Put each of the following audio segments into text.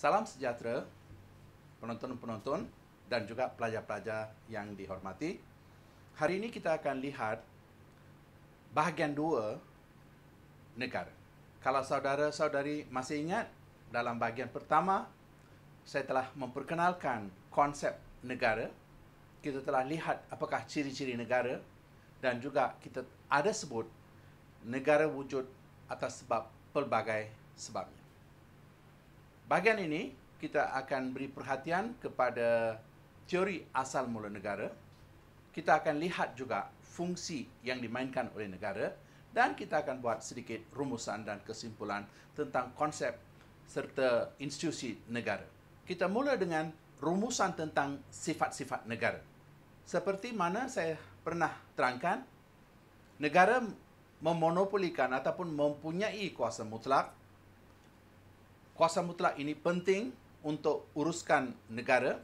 Salam sejahtera penonton-penonton dan juga pelajar-pelajar yang dihormati. Hari ini kita akan lihat bahagian dua negara. Kalau saudara-saudari masih ingat, dalam bahagian pertama, saya telah memperkenalkan konsep negara. Kita telah lihat apakah ciri-ciri negara dan juga kita ada sebut negara wujud atas sebab pelbagai sebabnya. Bahagian ini kita akan beri perhatian kepada teori asal mula negara. Kita akan lihat juga fungsi yang dimainkan oleh negara dan kita akan buat sedikit rumusan dan kesimpulan tentang konsep serta institusi negara. Kita mula dengan rumusan tentang sifat-sifat negara. Seperti mana saya pernah terangkan, negara memonopolikan ataupun mempunyai kuasa mutlak kuasa mutlak ini penting untuk uruskan negara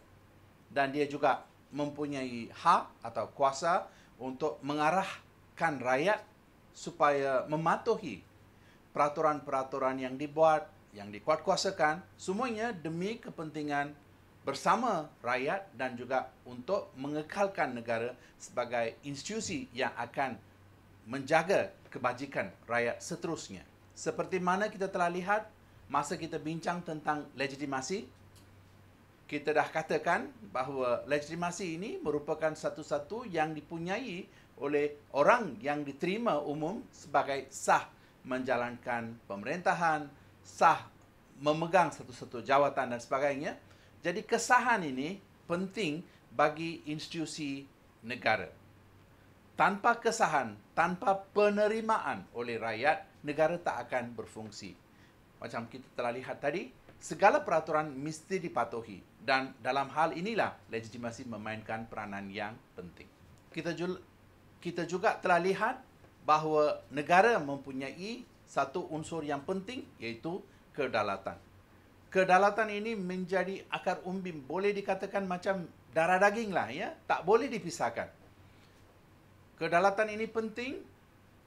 dan dia juga mempunyai hak atau kuasa untuk mengarahkan rakyat supaya mematuhi peraturan-peraturan yang dibuat, yang dikuatkuasakan, semuanya demi kepentingan bersama rakyat dan juga untuk mengekalkan negara sebagai institusi yang akan menjaga kebajikan rakyat seterusnya. Seperti mana kita telah lihat masa kita bincang tentang legitimasi kita dah katakan bahawa legitimasi ini merupakan satu-satu yang dipunyai oleh orang yang diterima umum sebagai sah menjalankan pemerintahan, sah memegang satu-satu jawatan dan sebagainya. Jadi kesahan ini penting bagi institusi negara. Tanpa kesahan, tanpa penerimaan oleh rakyat, negara tak akan berfungsi macam kita telah lihat tadi, segala peraturan mesti dipatuhi dan dalam hal inilah legitimasi memainkan peranan yang penting. Kita juga, kita juga telah lihat bahawa negara mempunyai satu unsur yang penting iaitu kedalatan. Kedalatan ini menjadi akar umbi, boleh dikatakan macam darah daging lah ya, tak boleh dipisahkan. Kedalatan ini penting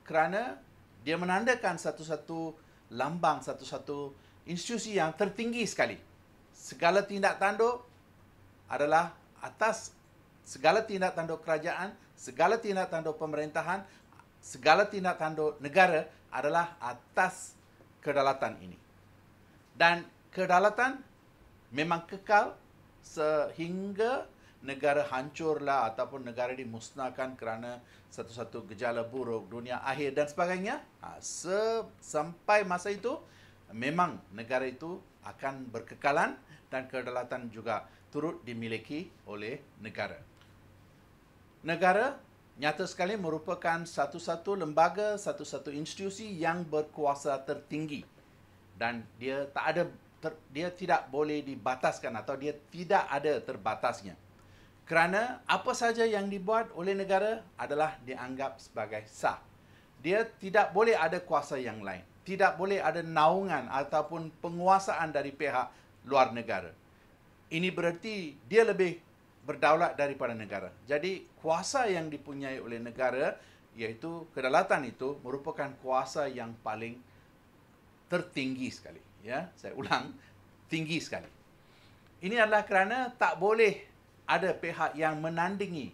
kerana dia menandakan satu-satu lambang satu-satu institusi yang tertinggi sekali. Segala tindak tanduk adalah atas segala tindak tanduk kerajaan, segala tindak tanduk pemerintahan, segala tindak tanduk negara adalah atas kedaulatan ini. Dan kedaulatan memang kekal sehingga negara hancurlah ataupun negara dimusnahkan kerana satu-satu gejala buruk dunia akhir dan sebagainya ha, se- sampai masa itu memang negara itu akan berkekalan dan kedaulatan juga turut dimiliki oleh negara negara nyata sekali merupakan satu-satu lembaga satu-satu institusi yang berkuasa tertinggi dan dia tak ada ter, dia tidak boleh dibataskan atau dia tidak ada terbatasnya kerana apa sahaja yang dibuat oleh negara adalah dianggap sebagai sah. Dia tidak boleh ada kuasa yang lain. Tidak boleh ada naungan ataupun penguasaan dari pihak luar negara. Ini bererti dia lebih berdaulat daripada negara. Jadi kuasa yang dipunyai oleh negara iaitu kedaulatan itu merupakan kuasa yang paling tertinggi sekali. Ya, saya ulang, tinggi sekali. Ini adalah kerana tak boleh ada pihak yang menandingi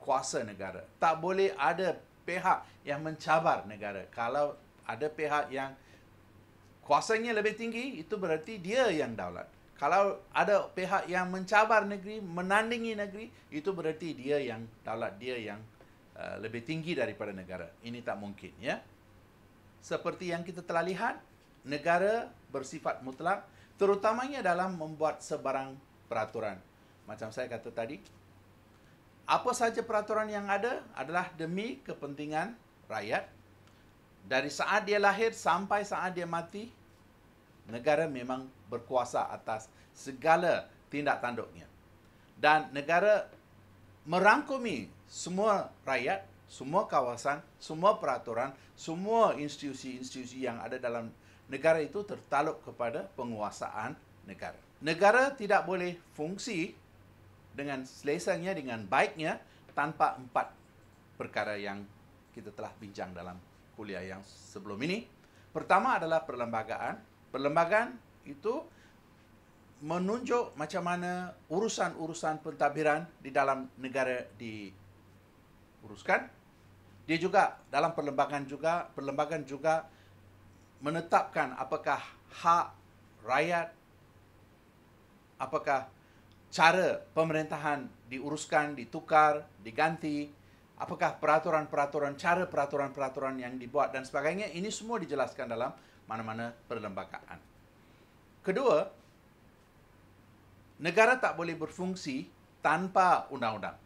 kuasa negara. Tak boleh ada pihak yang mencabar negara. Kalau ada pihak yang kuasanya lebih tinggi, itu berarti dia yang daulat. Kalau ada pihak yang mencabar negeri, menandingi negeri, itu berarti dia yang daulat, dia yang uh, lebih tinggi daripada negara. Ini tak mungkin, ya. Seperti yang kita telah lihat, negara bersifat mutlak, terutamanya dalam membuat sebarang peraturan macam saya kata tadi apa sahaja peraturan yang ada adalah demi kepentingan rakyat dari saat dia lahir sampai saat dia mati negara memang berkuasa atas segala tindak tanduknya dan negara merangkumi semua rakyat semua kawasan semua peraturan semua institusi-institusi yang ada dalam negara itu tertaluk kepada penguasaan negara negara tidak boleh fungsi dengan selesanya, dengan baiknya tanpa empat perkara yang kita telah bincang dalam kuliah yang sebelum ini. Pertama adalah perlembagaan. Perlembagaan itu menunjuk macam mana urusan-urusan pentadbiran di dalam negara di uruskan. Dia juga dalam perlembagaan juga, perlembagaan juga menetapkan apakah hak rakyat apakah cara pemerintahan diuruskan, ditukar, diganti, apakah peraturan-peraturan, cara peraturan-peraturan yang dibuat dan sebagainya, ini semua dijelaskan dalam mana-mana perlembagaan. Kedua, negara tak boleh berfungsi tanpa undang-undang.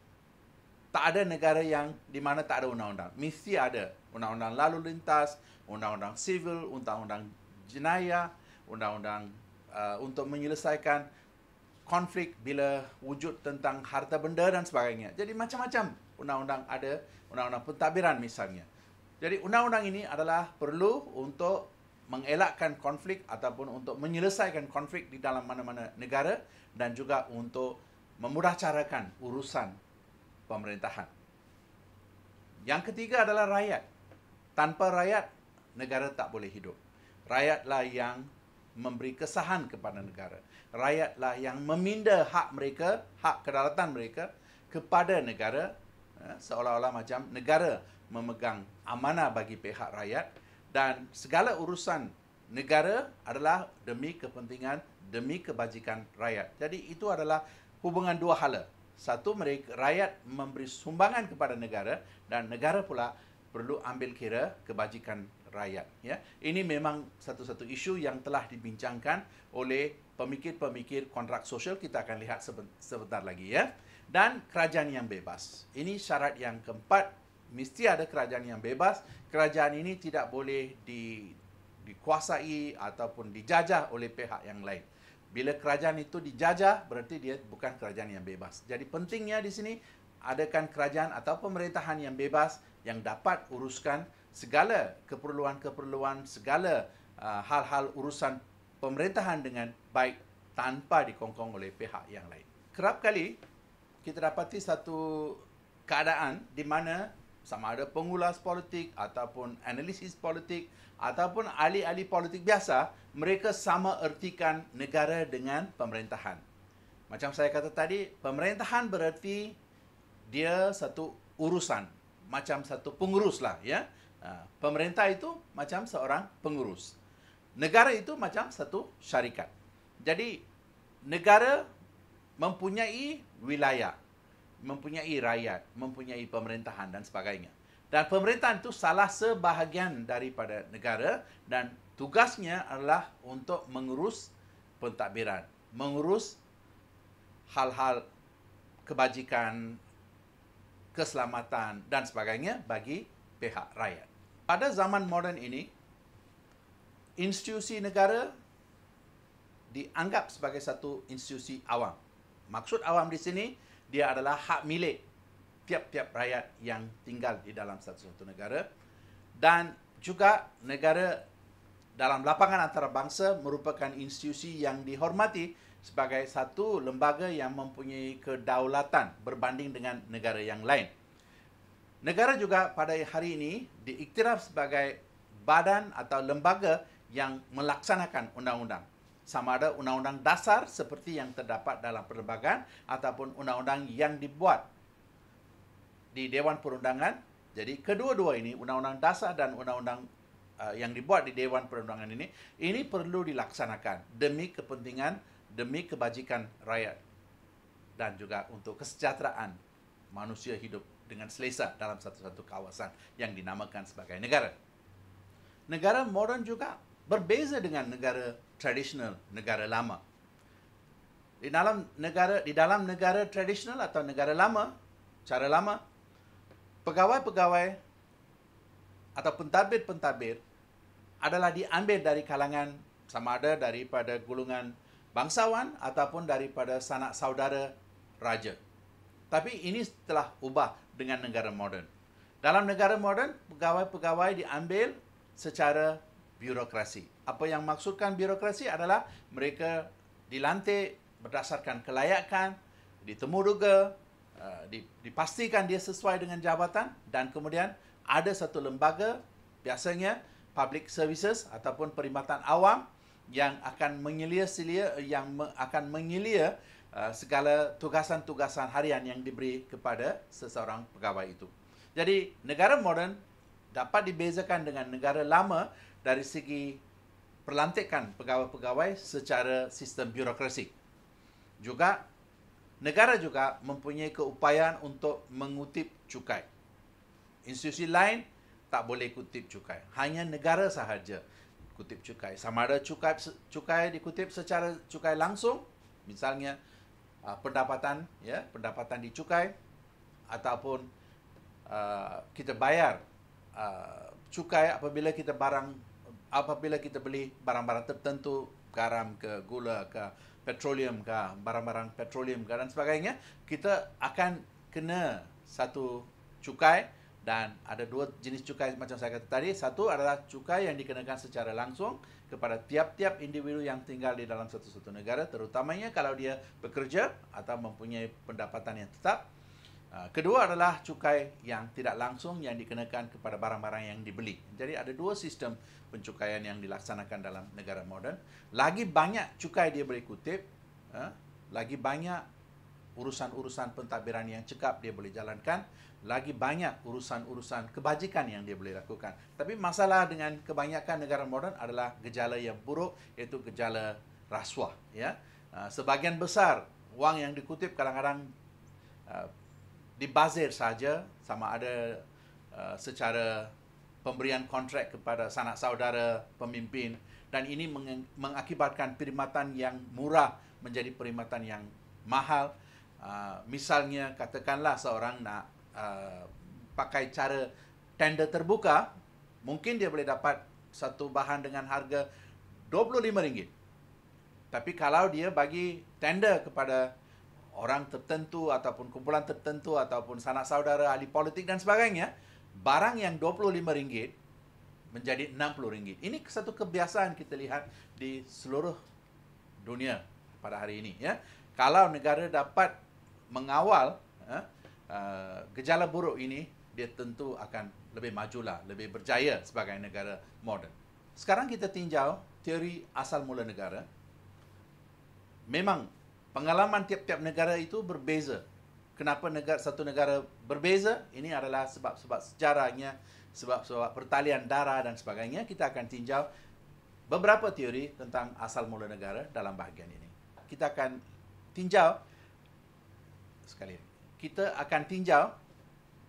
Tak ada negara yang di mana tak ada undang-undang. Mesti ada undang-undang lalu lintas, undang-undang sivil, undang-undang jenayah, undang-undang uh, untuk menyelesaikan konflik bila wujud tentang harta benda dan sebagainya. Jadi macam-macam undang-undang ada, undang-undang pentadbiran misalnya. Jadi undang-undang ini adalah perlu untuk mengelakkan konflik ataupun untuk menyelesaikan konflik di dalam mana-mana negara dan juga untuk memudahcarakan urusan pemerintahan. Yang ketiga adalah rakyat. Tanpa rakyat, negara tak boleh hidup. Rakyatlah yang memberi kesahan kepada negara rakyatlah yang meminda hak mereka, hak kedaulatan mereka kepada negara eh, seolah-olah macam negara memegang amanah bagi pihak rakyat dan segala urusan negara adalah demi kepentingan demi kebajikan rakyat. Jadi itu adalah hubungan dua hala. Satu mereka rakyat memberi sumbangan kepada negara dan negara pula perlu ambil kira kebajikan rakyat ya. Ini memang satu-satu isu yang telah dibincangkan oleh pemikir-pemikir kontrak sosial kita akan lihat sebentar lagi ya. Dan kerajaan yang bebas. Ini syarat yang keempat. Mesti ada kerajaan yang bebas. Kerajaan ini tidak boleh di, dikuasai ataupun dijajah oleh pihak yang lain. Bila kerajaan itu dijajah, berarti dia bukan kerajaan yang bebas. Jadi pentingnya di sini, adakan kerajaan atau pemerintahan yang bebas yang dapat uruskan segala keperluan-keperluan, segala uh, hal-hal urusan pemerintahan dengan baik tanpa dikongkong oleh pihak yang lain. Kerap kali kita dapati satu keadaan di mana sama ada pengulas politik ataupun analisis politik ataupun ahli-ahli politik biasa, mereka sama ertikan negara dengan pemerintahan. Macam saya kata tadi, pemerintahan bererti dia satu urusan, macam satu pengurus lah ya. Ah, pemerintah itu macam seorang pengurus. Negara itu macam satu syarikat. Jadi negara mempunyai wilayah, mempunyai rakyat, mempunyai pemerintahan dan sebagainya. Dan pemerintahan itu salah sebahagian daripada negara dan tugasnya adalah untuk mengurus pentadbiran, mengurus hal-hal kebajikan, keselamatan dan sebagainya bagi pihak rakyat. Pada zaman moden ini, institusi negara dianggap sebagai satu institusi awam. Maksud awam di sini, dia adalah hak milik tiap-tiap rakyat yang tinggal di dalam satu-satu negara. Dan juga negara dalam lapangan antarabangsa merupakan institusi yang dihormati sebagai satu lembaga yang mempunyai kedaulatan berbanding dengan negara yang lain. Negara juga pada hari ini diiktiraf sebagai badan atau lembaga yang yang melaksanakan undang-undang. Sama ada undang-undang dasar seperti yang terdapat dalam perlembagaan ataupun undang-undang yang dibuat di Dewan Perundangan. Jadi kedua-dua ini, undang-undang dasar dan undang-undang uh, yang dibuat di Dewan Perundangan ini, ini perlu dilaksanakan demi kepentingan, demi kebajikan rakyat dan juga untuk kesejahteraan manusia hidup dengan selesa dalam satu-satu kawasan yang dinamakan sebagai negara. Negara moden juga berbeza dengan negara tradisional, negara lama. Di dalam negara di dalam negara tradisional atau negara lama, cara lama, pegawai-pegawai atau pentadbir-pentadbir adalah diambil dari kalangan sama ada daripada golongan bangsawan ataupun daripada sanak saudara raja. Tapi ini telah ubah dengan negara moden. Dalam negara moden, pegawai-pegawai diambil secara birokrasi. Apa yang maksudkan birokrasi adalah mereka dilantik berdasarkan kelayakan, ditemuduga, eh, dipastikan dia sesuai dengan jabatan dan kemudian ada satu lembaga biasanya public services ataupun perkhidmatan awam yang akan menyelia-selia yang akan menyelia eh, segala tugasan-tugasan harian yang diberi kepada seseorang pegawai itu. Jadi negara moden dapat dibezakan dengan negara lama dari segi perlantikan pegawai-pegawai secara sistem birokrasi. Juga negara juga mempunyai keupayaan untuk mengutip cukai. Institusi lain tak boleh kutip cukai. Hanya negara sahaja kutip cukai. Sama ada cukai cukai dikutip secara cukai langsung, misalnya uh, pendapatan ya, pendapatan dicukai ataupun uh, kita bayar uh, cukai apabila kita barang apabila kita beli barang-barang tertentu, garam ke, gula ke, petroleum ke, barang-barang petroleum ke dan sebagainya, kita akan kena satu cukai dan ada dua jenis cukai macam saya kata tadi. Satu adalah cukai yang dikenakan secara langsung kepada tiap-tiap individu yang tinggal di dalam satu-satu negara, terutamanya kalau dia bekerja atau mempunyai pendapatan yang tetap. Ah, kedua adalah cukai yang tidak langsung yang dikenakan kepada barang-barang yang dibeli. Jadi ada dua sistem pencukaian yang dilaksanakan dalam negara moden. Lagi banyak cukai dia boleh kutip, ah, lagi banyak urusan-urusan pentadbiran yang cekap dia boleh jalankan, lagi banyak urusan-urusan kebajikan yang dia boleh lakukan. Tapi masalah dengan kebanyakan negara moden adalah gejala yang buruk iaitu gejala rasuah, ya. Ah, sebagian besar wang yang dikutip kadang-kadang dibazir saja sama ada uh, secara pemberian kontrak kepada sanak saudara pemimpin dan ini meng- mengakibatkan perkhidmatan yang murah menjadi perkhidmatan yang mahal uh, misalnya katakanlah seorang nak uh, pakai cara tender terbuka mungkin dia boleh dapat satu bahan dengan harga RM25 tapi kalau dia bagi tender kepada orang tertentu ataupun kumpulan tertentu ataupun sanak saudara ahli politik dan sebagainya barang yang 25 ringgit menjadi 60 ringgit. Ini satu kebiasaan kita lihat di seluruh dunia pada hari ini ya. Kalau negara dapat mengawal ya, uh, gejala buruk ini dia tentu akan lebih majulah, lebih berjaya sebagai negara moden. Sekarang kita tinjau teori asal mula negara. Memang pengalaman tiap-tiap negara itu berbeza. Kenapa negara satu negara berbeza? Ini adalah sebab-sebab sejarahnya, sebab-sebab pertalian darah dan sebagainya. Kita akan tinjau beberapa teori tentang asal mula negara dalam bahagian ini. Kita akan tinjau sekali. Kita akan tinjau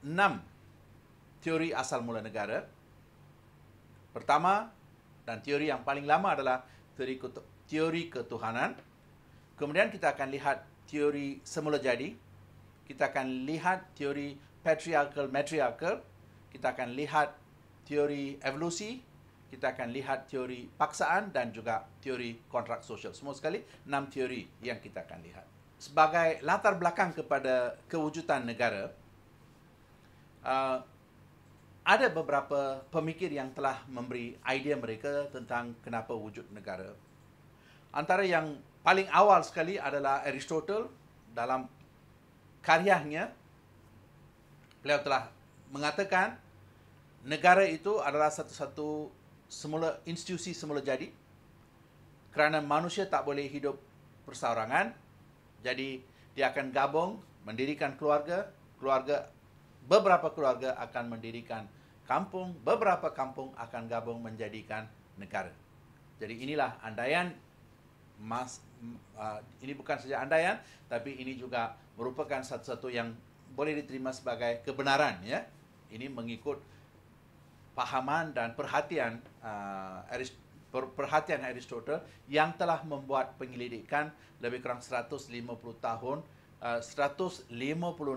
enam teori asal mula negara. Pertama dan teori yang paling lama adalah teori, teori ketuhanan. Kemudian kita akan lihat teori semula jadi. Kita akan lihat teori patriarchal matriarchal. Kita akan lihat teori evolusi. Kita akan lihat teori paksaan dan juga teori kontrak sosial. Semua sekali enam teori yang kita akan lihat. Sebagai latar belakang kepada kewujudan negara, uh, ada beberapa pemikir yang telah memberi idea mereka tentang kenapa wujud negara. Antara yang paling awal sekali adalah Aristotle dalam karyanya beliau telah mengatakan negara itu adalah satu-satu semula institusi semula jadi kerana manusia tak boleh hidup persaurangan jadi dia akan gabung mendirikan keluarga keluarga beberapa keluarga akan mendirikan kampung beberapa kampung akan gabung menjadikan negara jadi inilah andaian mas Ah, ini bukan saja andaian ya, tapi ini juga merupakan satu-satu yang boleh diterima sebagai kebenaran ya ini mengikut pahaman dan perhatian uh, ah, Arist- per- perhatian Aristotle yang telah membuat penyelidikan lebih kurang 150 tahun ah, uh, 150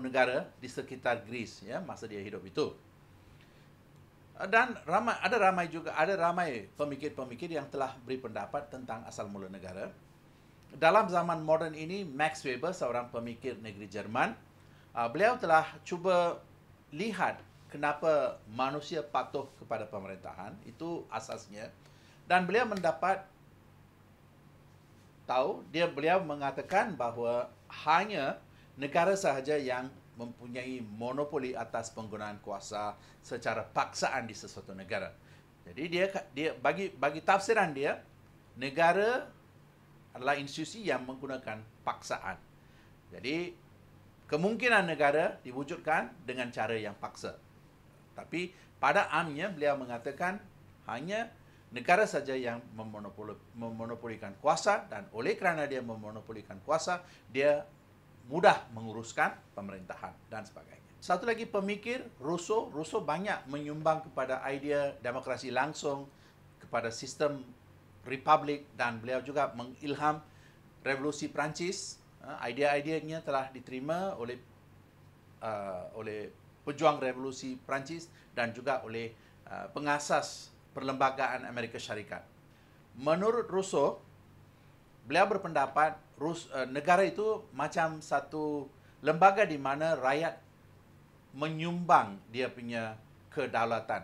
negara di sekitar Greece ya masa dia hidup itu dan ramai ada ramai juga ada ramai pemikir-pemikir yang telah beri pendapat tentang asal mula negara dalam zaman moden ini Max Weber seorang pemikir negeri Jerman uh, beliau telah cuba lihat kenapa manusia patuh kepada pemerintahan itu asasnya dan beliau mendapat tahu dia beliau mengatakan bahawa hanya negara sahaja yang mempunyai monopoli atas penggunaan kuasa secara paksaan di sesuatu negara. Jadi dia dia bagi bagi tafsiran dia negara adalah institusi yang menggunakan paksaan. Jadi kemungkinan negara diwujudkan dengan cara yang paksa. Tapi pada amnya beliau mengatakan hanya negara saja yang memonopoli, memonopolikan kuasa dan oleh kerana dia memonopolikan kuasa, dia mudah menguruskan pemerintahan dan sebagainya. Satu lagi pemikir Rousseau, Rousseau banyak menyumbang kepada idea demokrasi langsung kepada sistem Republik dan beliau juga mengilham revolusi Perancis. Ha, Idea-ideanya telah diterima oleh uh, oleh pejuang revolusi Perancis dan juga oleh uh, pengasas perlembagaan Amerika Syarikat. Menurut Rousseau, beliau berpendapat Rus, uh, negara itu macam satu lembaga di mana rakyat menyumbang dia punya kedaulatan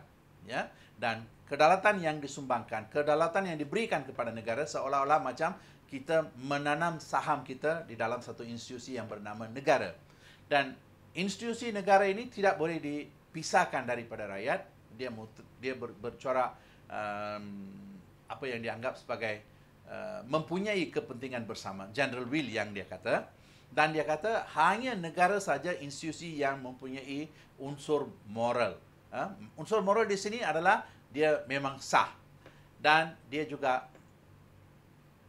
ya dan kedaulatan yang disumbangkan, kedaulatan yang diberikan kepada negara seolah-olah macam kita menanam saham kita di dalam satu institusi yang bernama negara. Dan institusi negara ini tidak boleh dipisahkan daripada rakyat. Dia dia ber, bercorak um, apa yang dianggap sebagai uh, mempunyai kepentingan bersama. General Will yang dia kata dan dia kata hanya negara saja institusi yang mempunyai unsur moral. Uh, unsur moral di sini adalah dia memang sah dan dia juga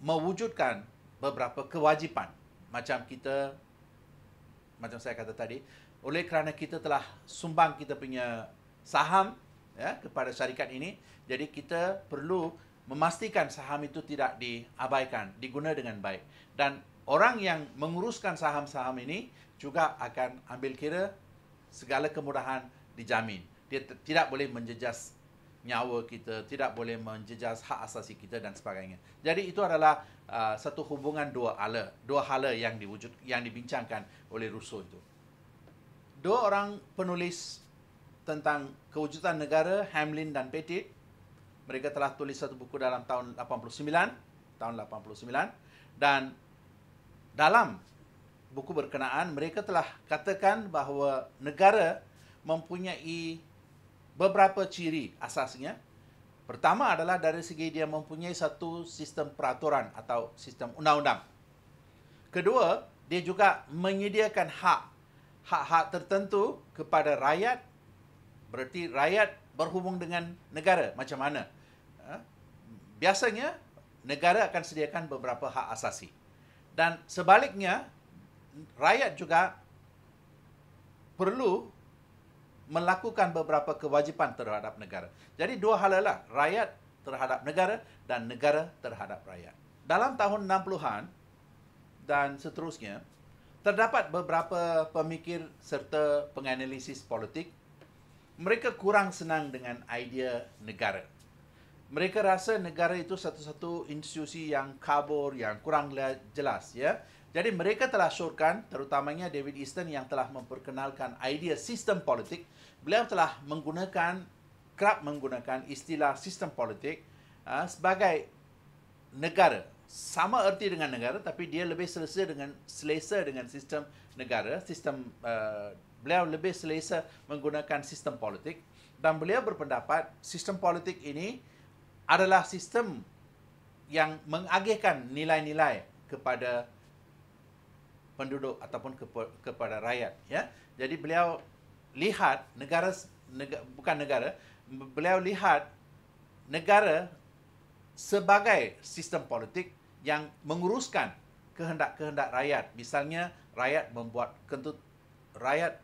mewujudkan beberapa kewajipan macam kita macam saya kata tadi oleh kerana kita telah sumbang kita punya saham ya kepada syarikat ini jadi kita perlu memastikan saham itu tidak diabaikan diguna dengan baik dan orang yang menguruskan saham-saham ini juga akan ambil kira segala kemudahan dijamin dia tidak boleh menjejas nyawa kita, tidak boleh menjejas hak asasi kita dan sebagainya. Jadi itu adalah uh, satu hubungan dua hala, dua hala yang diwujud yang dibincangkan oleh Rousseau itu. Dua orang penulis tentang kewujudan negara, Hamlin dan Petit, mereka telah tulis satu buku dalam tahun 89, tahun 89 dan dalam buku berkenaan mereka telah katakan bahawa negara mempunyai beberapa ciri asasnya. Pertama adalah dari segi dia mempunyai satu sistem peraturan atau sistem undang-undang. Kedua, dia juga menyediakan hak hak-hak tertentu kepada rakyat berarti rakyat berhubung dengan negara macam mana? Ha? Biasanya negara akan sediakan beberapa hak asasi. Dan sebaliknya rakyat juga perlu melakukan beberapa kewajipan terhadap negara. Jadi dua hal lah, rakyat terhadap negara dan negara terhadap rakyat. Dalam tahun 60-an dan seterusnya, terdapat beberapa pemikir serta penganalisis politik. Mereka kurang senang dengan idea negara. Mereka rasa negara itu satu-satu institusi yang kabur, yang kurang jelas. ya. Jadi mereka telah syorkan terutamanya David Easton yang telah memperkenalkan idea sistem politik. Beliau telah menggunakan kerap menggunakan istilah sistem politik ah, sebagai negara. Sama erti dengan negara tapi dia lebih selesa dengan selesa dengan sistem negara, sistem uh, beliau lebih selesa menggunakan sistem politik dan beliau berpendapat sistem politik ini adalah sistem yang mengagihkan nilai-nilai kepada penduduk ataupun kepa, kepada rakyat ya jadi beliau lihat negara, negara bukan negara beliau lihat negara sebagai sistem politik yang menguruskan kehendak-kehendak rakyat misalnya rakyat membuat kentut rakyat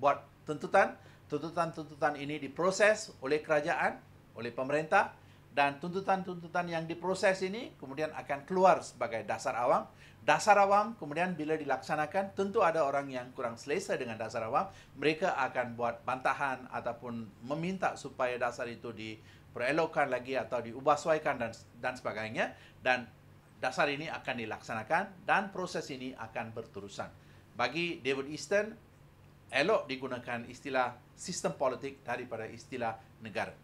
buat tuntutan tuntutan-tuntutan ini diproses oleh kerajaan oleh pemerintah dan tuntutan-tuntutan yang diproses ini kemudian akan keluar sebagai dasar awam dasar awam kemudian bila dilaksanakan tentu ada orang yang kurang selesa dengan dasar awam mereka akan buat bantahan ataupun meminta supaya dasar itu diperelokkan lagi atau diubah diubahsuaikan dan dan sebagainya dan dasar ini akan dilaksanakan dan proses ini akan berterusan bagi David Easton elok digunakan istilah sistem politik daripada istilah negara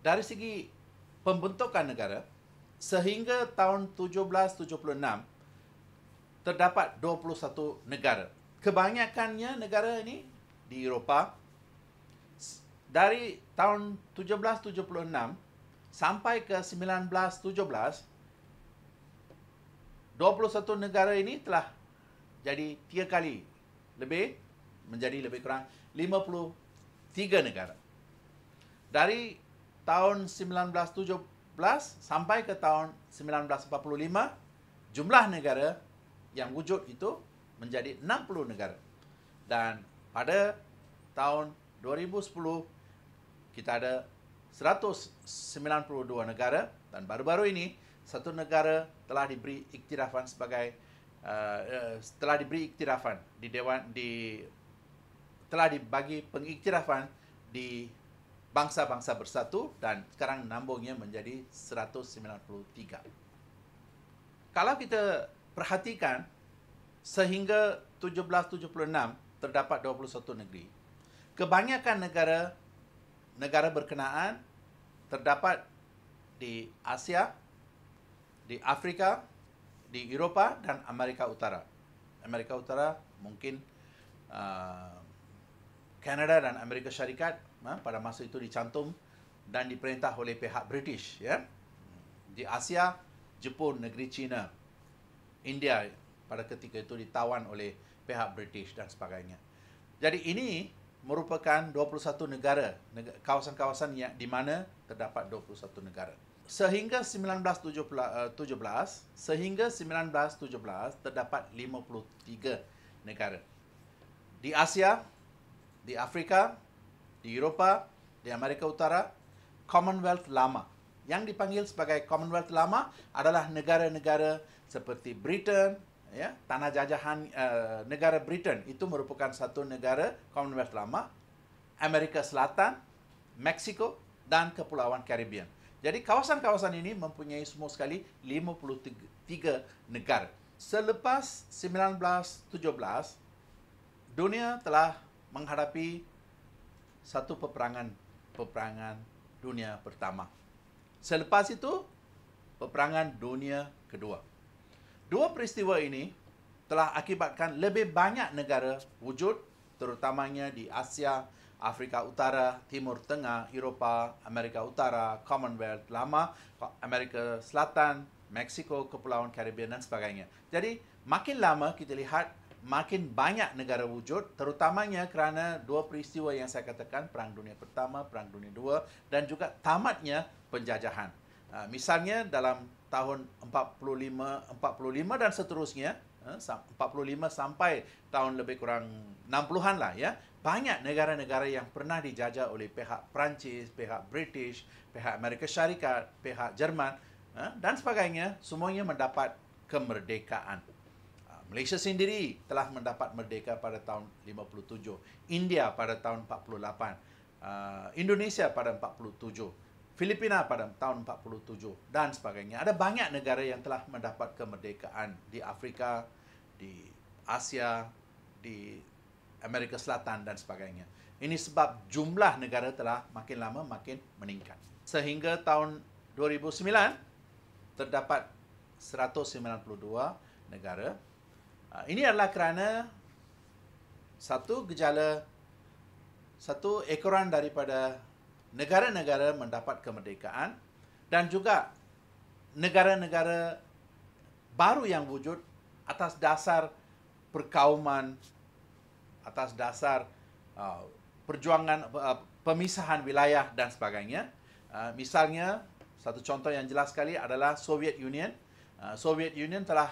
dari segi pembentukan negara sehingga tahun 1776 terdapat 21 negara. Kebanyakannya negara ini di Eropah dari tahun 1776 sampai ke 1917 21 negara ini telah jadi tiga kali lebih menjadi lebih kurang 53 negara. Dari tahun 1917 1914 sampai ke tahun 1945, jumlah negara yang wujud itu menjadi 60 negara. Dan pada tahun 2010, kita ada 192 negara dan baru-baru ini satu negara telah diberi iktirafan sebagai uh, uh, telah diberi iktirafan di dewan di telah dibagi pengiktirafan di bangsa-bangsa bersatu dan sekarang nombornya menjadi 193. Kalau kita perhatikan sehingga 1776 terdapat 21 negeri. Kebanyakan negara negara berkenaan terdapat di Asia, di Afrika, di Eropa dan Amerika Utara. Amerika Utara mungkin uh, Kanada dan Amerika Syarikat ha, pada masa itu dicantum dan diperintah oleh pihak British ya. Di Asia, Jepun, negeri China, India pada ketika itu ditawan oleh pihak British dan sebagainya. Jadi ini merupakan 21 negara, kawasan-kawasan yang di mana terdapat 21 negara. Sehingga 1917, eh, sehingga 1917 terdapat 53 negara. Di Asia, di Afrika, di Eropa, di Amerika Utara, Commonwealth lama. Yang dipanggil sebagai Commonwealth lama adalah negara-negara seperti Britain, ya, tanah jajahan uh, negara Britain itu merupakan satu negara Commonwealth lama. Amerika Selatan, Mexico dan Kepulauan Karibia. Jadi kawasan-kawasan ini mempunyai semua sekali 53 negara. Selepas 1917, dunia telah menghadapi satu peperangan peperangan dunia pertama. Selepas itu peperangan dunia kedua. Dua peristiwa ini telah akibatkan lebih banyak negara wujud terutamanya di Asia, Afrika Utara, Timur Tengah, Eropah, Amerika Utara, Commonwealth lama, Amerika Selatan, Mexico, Kepulauan Karibia, dan sebagainya. Jadi makin lama kita lihat makin banyak negara wujud terutamanya kerana dua peristiwa yang saya katakan perang dunia pertama perang dunia dua dan juga tamatnya penjajahan ah, misalnya dalam tahun 45 45 dan seterusnya 45 ah, sampai tahun lebih kurang 60-an lah ya banyak negara-negara yang pernah dijajah oleh pihak Perancis, pihak British, pihak Amerika Syarikat, pihak Jerman ah, dan sebagainya semuanya mendapat kemerdekaan. Malaysia sendiri telah mendapat merdeka pada tahun 57, India pada tahun 48, uh, Indonesia pada 47, Filipina pada tahun 47 dan sebagainya. Ada banyak negara yang telah mendapat kemerdekaan di Afrika, di Asia, di Amerika Selatan dan sebagainya. Ini sebab jumlah negara telah makin lama makin meningkat. Sehingga tahun 2009 terdapat 192 negara Ah, ini adalah kerana satu gejala satu ekoran daripada negara-negara mendapat kemerdekaan dan juga negara-negara baru yang wujud atas dasar perkauman atas dasar ah, perjuangan ah, pemisahan wilayah dan sebagainya. misalnya satu contoh yang jelas sekali adalah Soviet Union. Soviet Union telah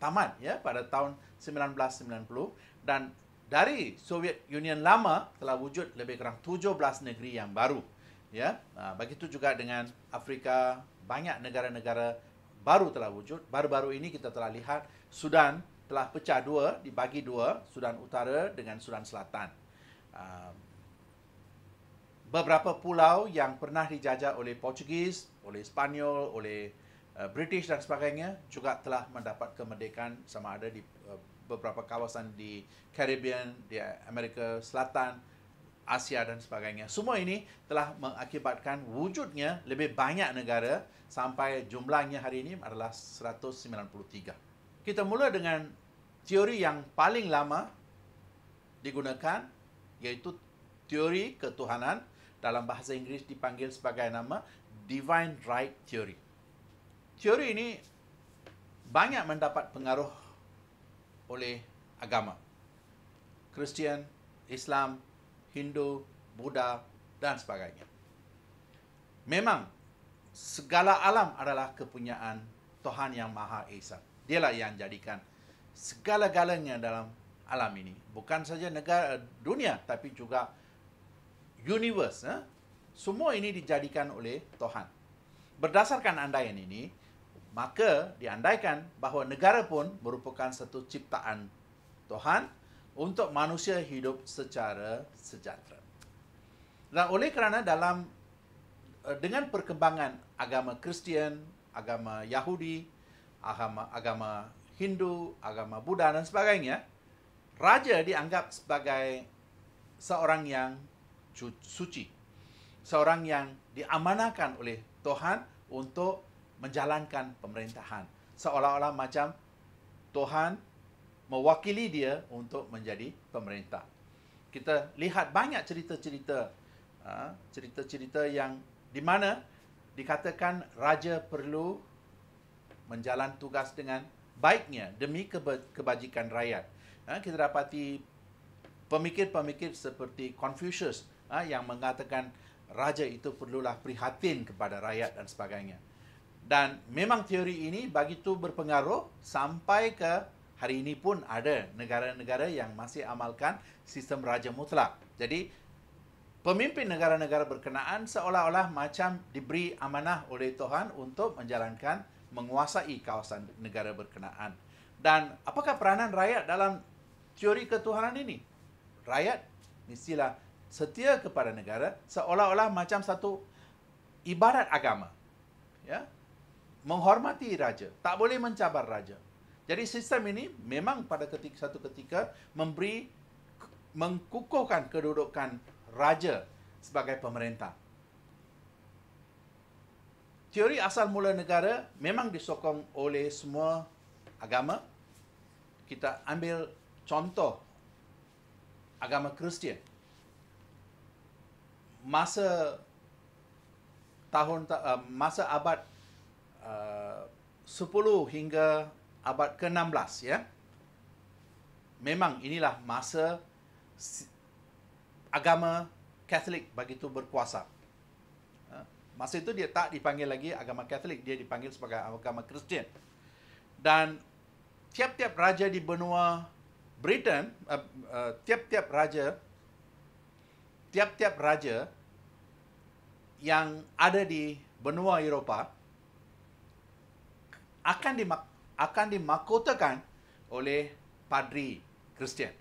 tamat ya pada tahun 1990 dan dari Soviet Union lama telah wujud lebih kurang 17 negeri yang baru ya ha, begitu juga dengan Afrika banyak negara-negara baru telah wujud baru-baru ini kita telah lihat Sudan telah pecah dua dibagi dua Sudan Utara dengan Sudan Selatan ha, beberapa pulau yang pernah dijajah oleh Portugis oleh Spanyol oleh Uh, British dan sebagainya juga telah mendapat kemerdekaan sama ada di uh, beberapa kawasan di Caribbean, di Amerika Selatan, Asia dan sebagainya. Semua ini telah mengakibatkan wujudnya lebih banyak negara sampai jumlahnya hari ini adalah 193. Kita mula dengan teori yang paling lama digunakan iaitu teori ketuhanan dalam bahasa Inggeris dipanggil sebagai nama Divine Right Theory teori ini banyak mendapat pengaruh oleh agama. Kristian, Islam, Hindu, Buddha dan sebagainya. Memang segala alam adalah kepunyaan Tuhan Yang Maha Esa. Dialah yang jadikan segala-galanya dalam alam ini. Bukan saja negara dunia tapi juga universe. Eh? Semua ini dijadikan oleh Tuhan. Berdasarkan andaian ini, maka diandaikan bahawa negara pun merupakan satu ciptaan Tuhan untuk manusia hidup secara sejahtera. Dan oleh kerana dalam eh, dengan perkembangan agama Kristian, agama Yahudi, agama agama Hindu, agama Buddha dan sebagainya, raja dianggap sebagai seorang yang suci. Seorang yang diamanakan oleh Tuhan untuk menjalankan pemerintahan. Seolah-olah macam Tuhan mewakili dia untuk menjadi pemerintah. Kita lihat banyak cerita-cerita ha, cerita-cerita yang di mana dikatakan raja perlu menjalan tugas dengan baiknya demi kebajikan rakyat. Ha, kita dapati pemikir-pemikir seperti Confucius ha, yang mengatakan raja itu perlulah prihatin kepada rakyat dan sebagainya dan memang teori ini bagi tu berpengaruh sampai ke hari ini pun ada negara-negara yang masih amalkan sistem raja mutlak. Jadi pemimpin negara-negara berkenaan seolah-olah macam diberi amanah oleh Tuhan untuk menjalankan menguasai kawasan negara berkenaan. Dan apakah peranan rakyat dalam teori ketuhanan ini? Rakyat mestilah setia kepada negara seolah-olah macam satu ibarat agama. Ya, menghormati raja, tak boleh mencabar raja. Jadi sistem ini memang pada ketika satu ketika memberi mengkukuhkan kedudukan raja sebagai pemerintah. Teori asal mula negara memang disokong oleh semua agama. Kita ambil contoh agama Kristian. Masa tahun eh, masa abad uh, 10 hingga abad ke-16 ya. Memang inilah masa agama Katolik begitu berkuasa. Uh, masa itu dia tak dipanggil lagi agama Katolik, dia dipanggil sebagai agama Kristian. Dan tiap-tiap raja di benua Britain, uh, uh, raja tiap-tiap raja yang ada di benua Eropah akan di akan dimakotakan oleh padri Kristian.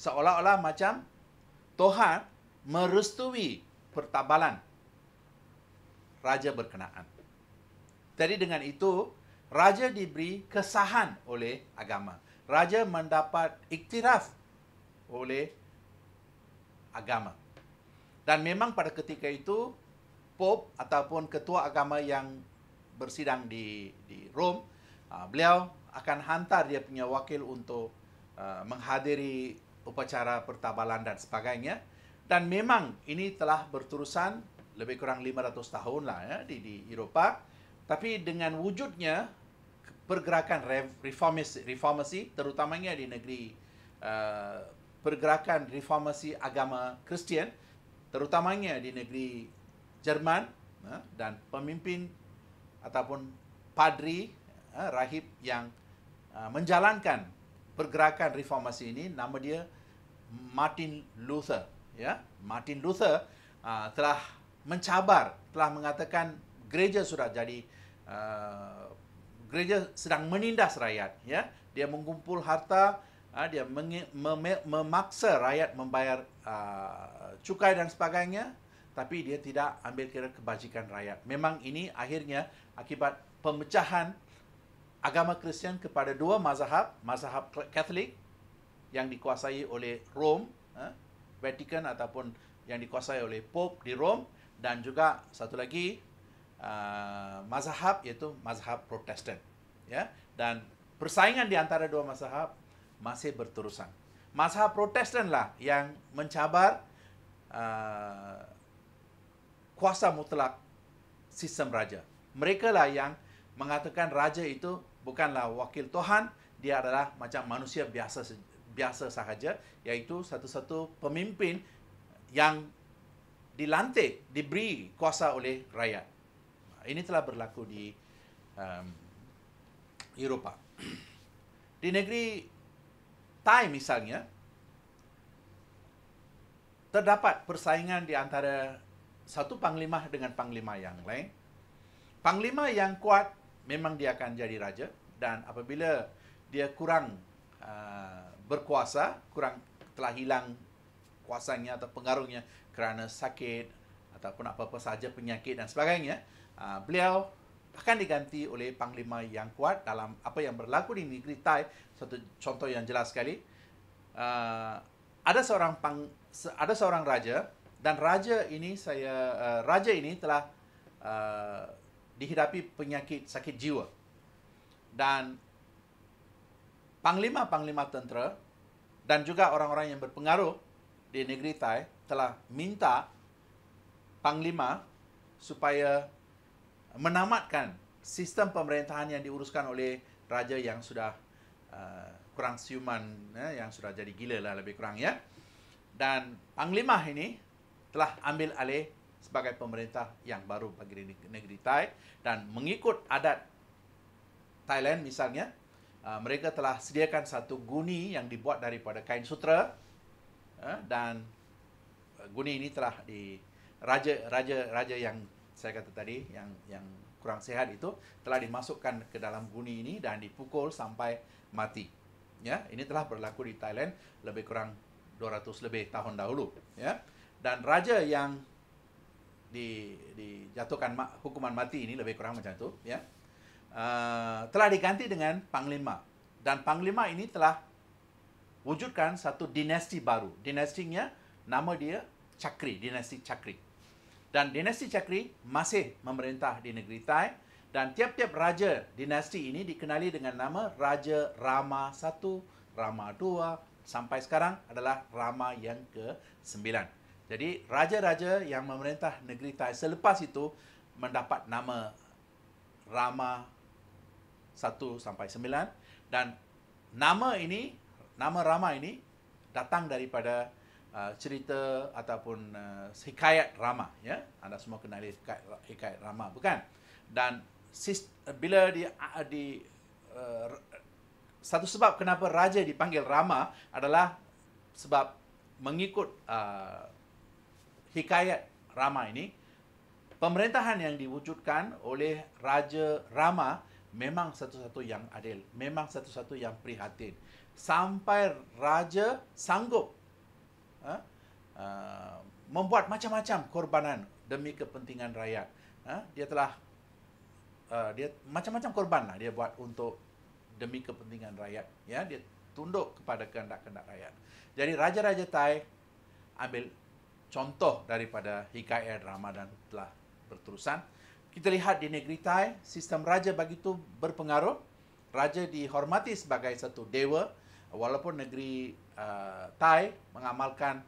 Seolah-olah macam Tuhan merestui pertabalan raja berkenaan. Jadi dengan itu, raja diberi kesahan oleh agama. Raja mendapat iktiraf oleh agama. Dan memang pada ketika itu, Pope ataupun ketua agama yang bersidang di di Rome, uh, beliau akan hantar dia punya wakil untuk uh, menghadiri upacara pertabalan dan sebagainya. Dan memang ini telah berterusan lebih kurang 500 tahun lah ya di di Eropah. Tapi dengan wujudnya pergerakan reformasi reformasi terutamanya di negeri uh, pergerakan reformasi agama Kristian terutamanya di negeri Jerman uh, dan pemimpin ataupun padri eh, rahib yang eh, menjalankan pergerakan reformasi ini nama dia Martin Luther ya Martin Luther uh, telah mencabar telah mengatakan gereja sudah jadi uh, gereja sedang menindas rakyat ya dia mengumpul harta uh, dia memaksa rakyat membayar uh, cukai dan sebagainya tapi dia tidak ambil kira kebajikan rakyat memang ini akhirnya akibat pemecahan agama Kristian kepada dua mazhab, mazhab Katolik yang dikuasai oleh Rom, eh, Vatican ataupun yang dikuasai oleh Pope di Rom dan juga satu lagi ah, mazhab iaitu mazhab Protestan. Ya? Dan persaingan di antara dua mazhab masih berterusan. Mazhab Protestan lah yang mencabar uh, kuasa mutlak sistem raja mereka lah yang mengatakan raja itu bukanlah wakil Tuhan, dia adalah macam manusia biasa biasa sahaja, iaitu satu-satu pemimpin yang dilantik, diberi kuasa oleh rakyat. Ini telah berlaku di um, Eropah. Di negeri Thai misalnya, terdapat persaingan di antara satu panglima dengan panglima yang lain panglima yang kuat memang dia akan jadi raja dan apabila dia kurang uh, berkuasa, kurang telah hilang kuasanya atau pengaruhnya kerana sakit ataupun apa-apa saja penyakit dan sebagainya, uh, beliau akan diganti oleh panglima yang kuat dalam apa yang berlaku di negeri Thai. Satu contoh yang jelas sekali. Uh, ada seorang pang, ada seorang raja dan raja ini saya uh, raja ini telah uh, dihadapi penyakit sakit jiwa. Dan panglima-panglima tentera dan juga orang-orang yang berpengaruh di negeri Thai telah minta panglima supaya menamatkan sistem pemerintahan yang diuruskan oleh raja yang sudah uh, kurang siuman, eh, yang sudah jadi gila lah lebih kurang ya. Dan panglima ini telah ambil alih sebagai pemerintah yang baru bagi negeri Thai dan mengikut adat Thailand misalnya uh, mereka telah sediakan satu guni yang dibuat daripada kain sutra uh, dan uh, guni ini telah di raja raja raja yang saya kata tadi yang yang kurang sehat itu telah dimasukkan ke dalam guni ini dan dipukul sampai mati ya ini telah berlaku di Thailand lebih kurang 200 lebih tahun dahulu ya dan raja yang di dijatuhkan ma- hukuman mati ini lebih kurang macam tu ya uh, telah diganti dengan panglima dan panglima ini telah wujudkan satu dinasti baru dinastinya nama dia Chakri dinasti Chakri dan dinasti Chakri masih memerintah di negeri Thai dan tiap-tiap raja dinasti ini dikenali dengan nama Raja Rama I, Rama II, sampai sekarang adalah Rama yang ke-9. Jadi raja-raja yang memerintah negeri Thai selepas itu mendapat nama Rama 1 sampai 9 dan nama ini nama Rama ini datang daripada uh, cerita ataupun uh, hikayat Rama ya anda semua kenali hikayat, hikayat Rama bukan dan sis, bila di uh, uh, satu sebab kenapa raja dipanggil Rama adalah sebab mengikut uh, hikayat Rama ini, pemerintahan yang diwujudkan oleh Raja Rama memang satu-satu yang adil, memang satu-satu yang prihatin. Sampai Raja sanggup ha, uh, membuat macam-macam korbanan demi kepentingan rakyat. Ha, dia telah uh, dia macam-macam korban lah dia buat untuk demi kepentingan rakyat. Ya, dia tunduk kepada kehendak-kehendak rakyat. Jadi Raja-Raja Thai ambil contoh daripada hikayat Ramadan telah berterusan. Kita lihat di negeri Thai, sistem raja begitu berpengaruh. Raja dihormati sebagai satu dewa walaupun negeri uh, Thai mengamalkan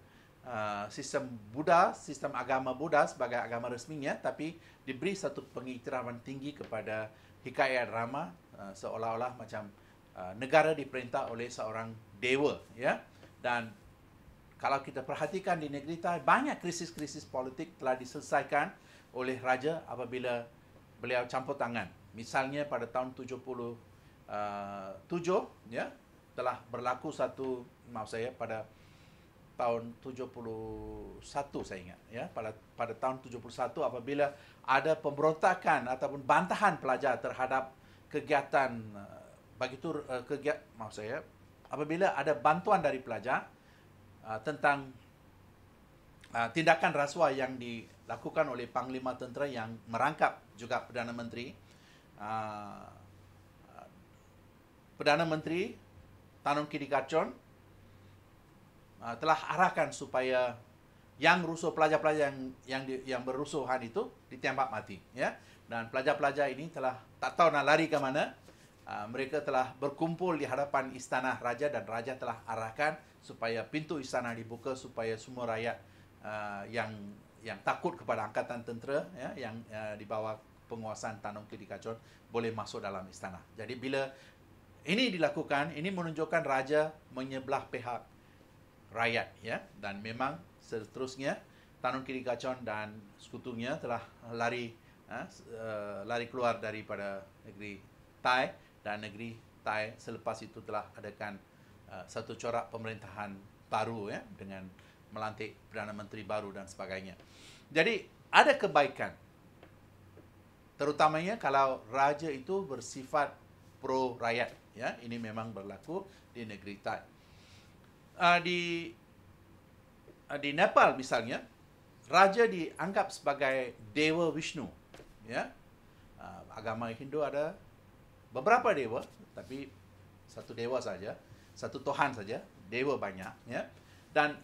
uh, sistem Buddha, sistem agama Buddha sebagai agama resminya tapi diberi satu pengiktirafan tinggi kepada hikayat Rama uh, seolah-olah macam uh, negara diperintah oleh seorang dewa ya. Dan kalau kita perhatikan di negeri Thai, banyak krisis-krisis politik telah diselesaikan oleh raja apabila beliau campur tangan. Misalnya pada tahun 77, uh, eh, ya, telah berlaku satu, maaf saya, pada tahun 71 saya ingat ya pada pada tahun 71 apabila ada pemberontakan ataupun bantahan pelajar terhadap kegiatan eh, bagi tur eh, kegiatan maaf saya apabila ada bantuan dari pelajar uh, tentang uh, tindakan rasuah yang dilakukan oleh panglima tentera yang merangkap juga perdana menteri uh, perdana menteri Tanong Kidigachon uh, telah arahkan supaya yang rusuh pelajar-pelajar yang yang di, yang berusuhan itu ditembak mati ya dan pelajar-pelajar ini telah tak tahu nak lari ke mana Ah, mereka telah berkumpul di hadapan istana raja dan raja telah arahkan supaya pintu istana dibuka supaya semua rakyat uh, yang yang takut kepada angkatan tentera ya yang uh, di bawah penguasaan Tanong Kidikacon boleh masuk dalam istana. Jadi bila ini dilakukan, ini menunjukkan raja menyebelah pihak rakyat ya dan memang seterusnya Tanong Kidikacon dan sekutunya telah lari uh, lari keluar daripada negeri Thai dan negeri Thai selepas itu telah adakan uh, satu corak pemerintahan baru ya dengan melantik perdana menteri baru dan sebagainya. Jadi ada kebaikan terutamanya kalau raja itu bersifat pro rakyat ya ini memang berlaku di negeri Thai. Uh, di uh, di Nepal misalnya raja dianggap sebagai dewa Vishnu ya. Uh, agama Hindu ada beberapa dewa tapi satu dewa saja satu tuhan saja dewa banyak ya dan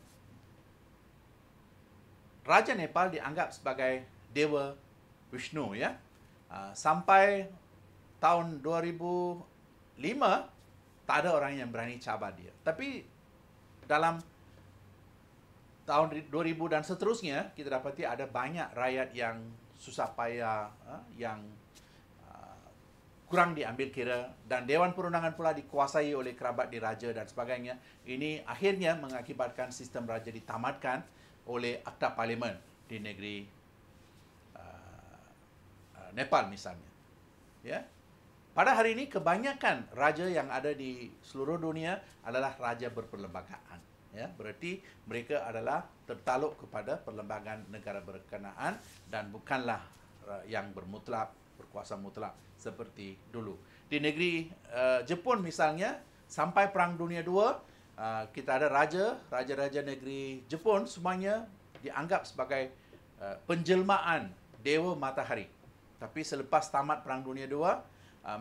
raja Nepal dianggap sebagai dewa Vishnu ya ah, sampai tahun 2005 tak ada orang yang berani cabar dia tapi dalam tahun 2000 dan seterusnya kita dapati ada banyak rakyat yang susah payah ah, yang kurang diambil kira dan dewan perundangan pula dikuasai oleh kerabat diraja dan sebagainya ini akhirnya mengakibatkan sistem raja ditamatkan oleh akta parlimen di negeri uh, uh, Nepal misalnya ya pada hari ini kebanyakan raja yang ada di seluruh dunia adalah raja berperlembagaan ya berarti mereka adalah tertaluk kepada perlembagaan negara berkenaan dan bukanlah uh, yang bermutlak berkuasa mutlak seperti dulu. Di negeri uh, Jepun misalnya, sampai Perang Dunia II, uh, eh, kita ada raja, raja-raja negeri Jepun semuanya dianggap sebagai uh, penjelmaan Dewa Matahari. Tapi selepas tamat Perang Dunia II, uh,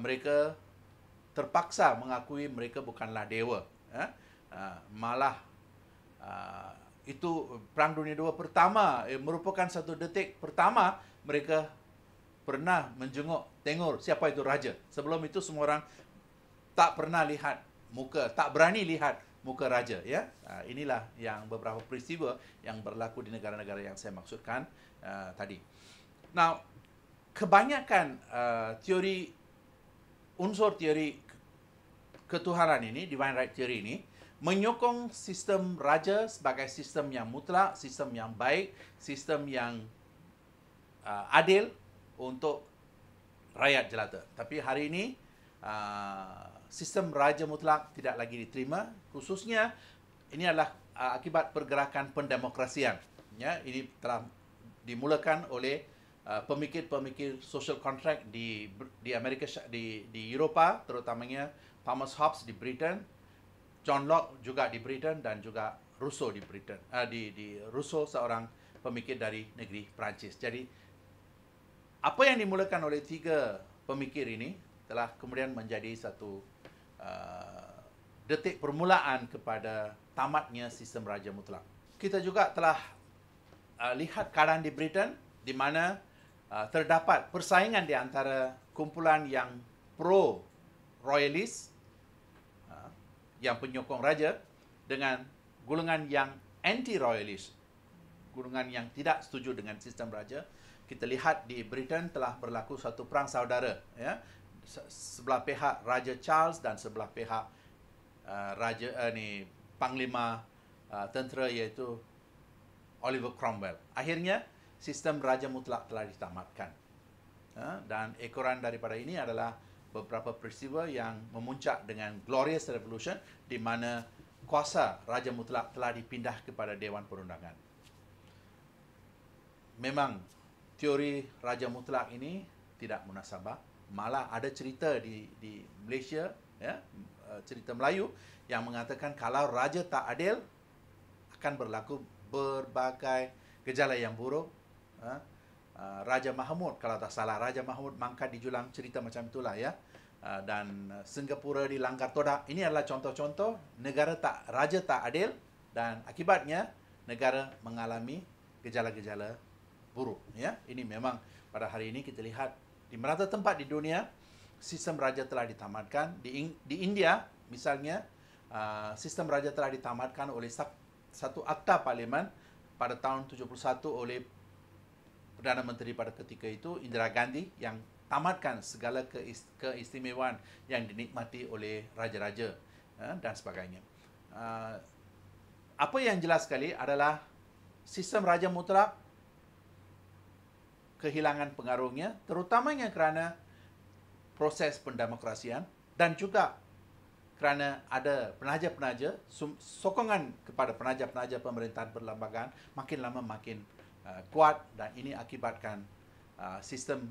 mereka terpaksa mengakui mereka bukanlah dewa. Uh, malah uh, itu Perang Dunia II pertama, eh, merupakan satu detik pertama mereka pernah menjenguk tengok siapa itu raja. Sebelum itu semua orang tak pernah lihat muka, tak berani lihat muka raja. Ya, ah, inilah yang beberapa peristiwa yang berlaku di negara-negara yang saya maksudkan uh, tadi. Now, kebanyakan uh, teori unsur teori ketuhanan ini, divine right teori ini, menyokong sistem raja sebagai sistem yang mutlak, sistem yang baik, sistem yang uh, adil untuk rakyat jelata. Tapi hari ini uh, sistem raja mutlak tidak lagi diterima. Khususnya ini adalah uh, akibat pergerakan pendemokrasian. Ya, ini telah dimulakan oleh uh, pemikir-pemikir social contract di di Amerika di di Eropah terutamanya Thomas Hobbes di Britain, John Locke juga di Britain dan juga Rousseau di Britain. Uh, di di Rousseau seorang pemikir dari negeri Perancis. Jadi apa yang dimulakan oleh tiga pemikir ini telah kemudian menjadi satu uh, detik permulaan kepada tamatnya sistem raja mutlak. Kita juga telah uh, lihat keadaan di Britain di mana uh, terdapat persaingan di antara kumpulan yang pro royalist uh, yang penyokong raja dengan gulungan yang anti royalist, gulungan yang tidak setuju dengan sistem raja kita lihat di Britain telah berlaku satu perang saudara ya sebelah pihak Raja Charles dan sebelah pihak uh, raja uh, ni panglima uh, tentera iaitu Oliver Cromwell. Akhirnya sistem raja mutlak telah ditamatkan. Uh, ha, dan ekoran daripada ini adalah beberapa peristiwa yang memuncak dengan Glorious Revolution di mana kuasa raja mutlak telah dipindah kepada Dewan Perundangan. Memang teori raja mutlak ini tidak munasabah malah ada cerita di di Malaysia ya eh, cerita Melayu yang mengatakan kalau raja tak adil akan berlaku berbagai gejala yang buruk ha? raja Mahmud kalau tak salah raja Mahmud mangkat dijulang cerita macam itulah ya dan Singapura dilanggar todak ini adalah contoh-contoh negara tak raja tak adil dan akibatnya negara mengalami gejala-gejala buruk ya ini memang pada hari ini kita lihat di merata tempat di dunia sistem raja telah ditamatkan di di India misalnya uh, sistem raja telah ditamatkan oleh satu akta parlimen pada tahun 71 oleh perdana menteri pada ketika itu Indira Gandhi yang tamatkan segala keistimewaan yang dinikmati oleh raja-raja ya, dan sebagainya. Uh, apa yang jelas sekali adalah sistem raja mutlak kehilangan pengaruhnya terutamanya kerana proses pendemokrasian dan juga kerana ada penaja-penaja sokongan kepada penaja-penaja pemerintahan perlembagaan makin lama makin uh, kuat dan ini akibatkan uh, sistem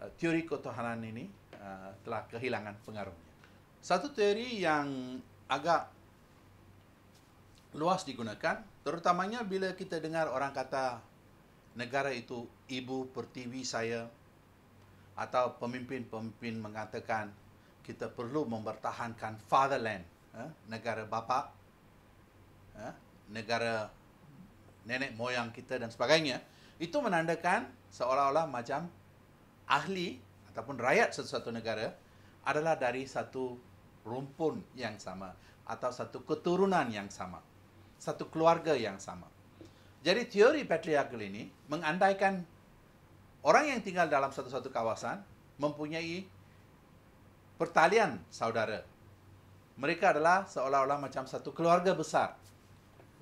uh, teori ketuhanan ini uh, telah kehilangan pengaruhnya. Satu teori yang agak luas digunakan terutamanya bila kita dengar orang kata negara itu ibu pertiwi saya atau pemimpin-pemimpin mengatakan kita perlu mempertahankan fatherland, eh, negara bapa, eh, negara nenek moyang kita dan sebagainya. Itu menandakan seolah-olah macam ahli ataupun rakyat sesuatu negara adalah dari satu rumpun yang sama atau satu keturunan yang sama, satu keluarga yang sama. Jadi teori patriarkal ini mengandaikan orang yang tinggal dalam satu-satu kawasan mempunyai pertalian saudara. Mereka adalah seolah-olah macam satu keluarga besar.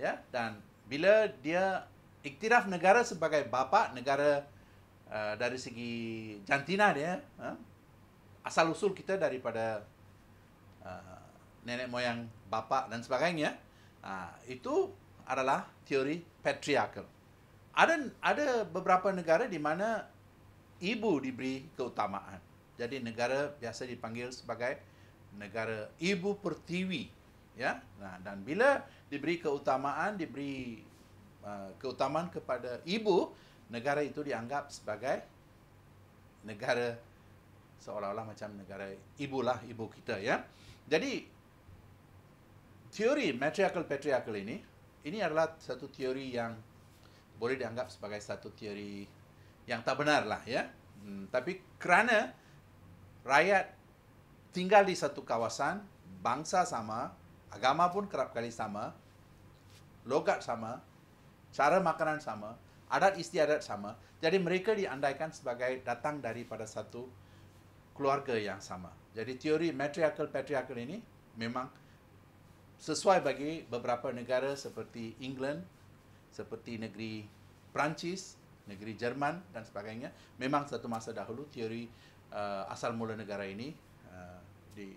Ya, dan bila dia iktiraf negara sebagai bapa negara uh, dari segi jantina dia, uh, ha, asal-usul kita daripada uh, nenek moyang bapa dan sebagainya, uh, itu adalah teori patriarkal. Ada ada beberapa negara di mana ibu diberi keutamaan. Jadi negara biasa dipanggil sebagai negara ibu pertiwi, ya. Nah, dan bila diberi keutamaan, diberi uh, keutamaan kepada ibu, negara itu dianggap sebagai negara seolah-olah macam negara ibulah ibu kita, ya. Jadi teori matriarchal patriarchal ini ini adalah satu teori yang boleh dianggap sebagai satu teori yang tak benar lah ya. Hmm, tapi kerana rakyat tinggal di satu kawasan, bangsa sama, agama pun kerap kali sama, logat sama, cara makanan sama, adat istiadat sama. Jadi mereka diandaikan sebagai datang daripada satu keluarga yang sama. Jadi teori matriarchal patriarchal ini memang sesuai bagi beberapa negara seperti England, seperti negeri Perancis, negeri Jerman dan sebagainya. Memang satu masa dahulu teori uh, asal mula negara ini uh,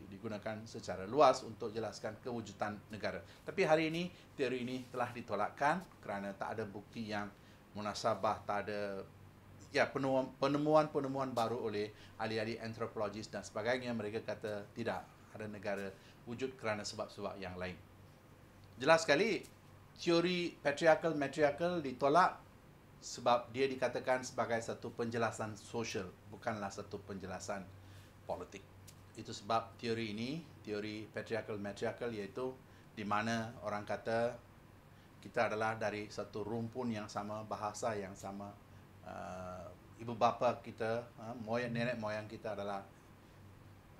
digunakan secara luas untuk jelaskan kewujudan negara. Tapi hari ini teori ini telah ditolakkan kerana tak ada bukti yang munasabah, tak ada ya penemuan-penemuan baru oleh ahli-ahli antropologis dan sebagainya. Mereka kata tidak ada negara wujud kerana sebab-sebab yang lain. Jelas sekali, teori patriarchal-matriarchal ditolak sebab dia dikatakan sebagai satu penjelasan sosial, bukanlah satu penjelasan politik. Itu sebab teori ini, teori patriarchal-matriarchal iaitu di mana orang kata kita adalah dari satu rumpun yang sama, bahasa yang sama, uh, ibu bapa kita, uh, moyang, nenek moyang kita adalah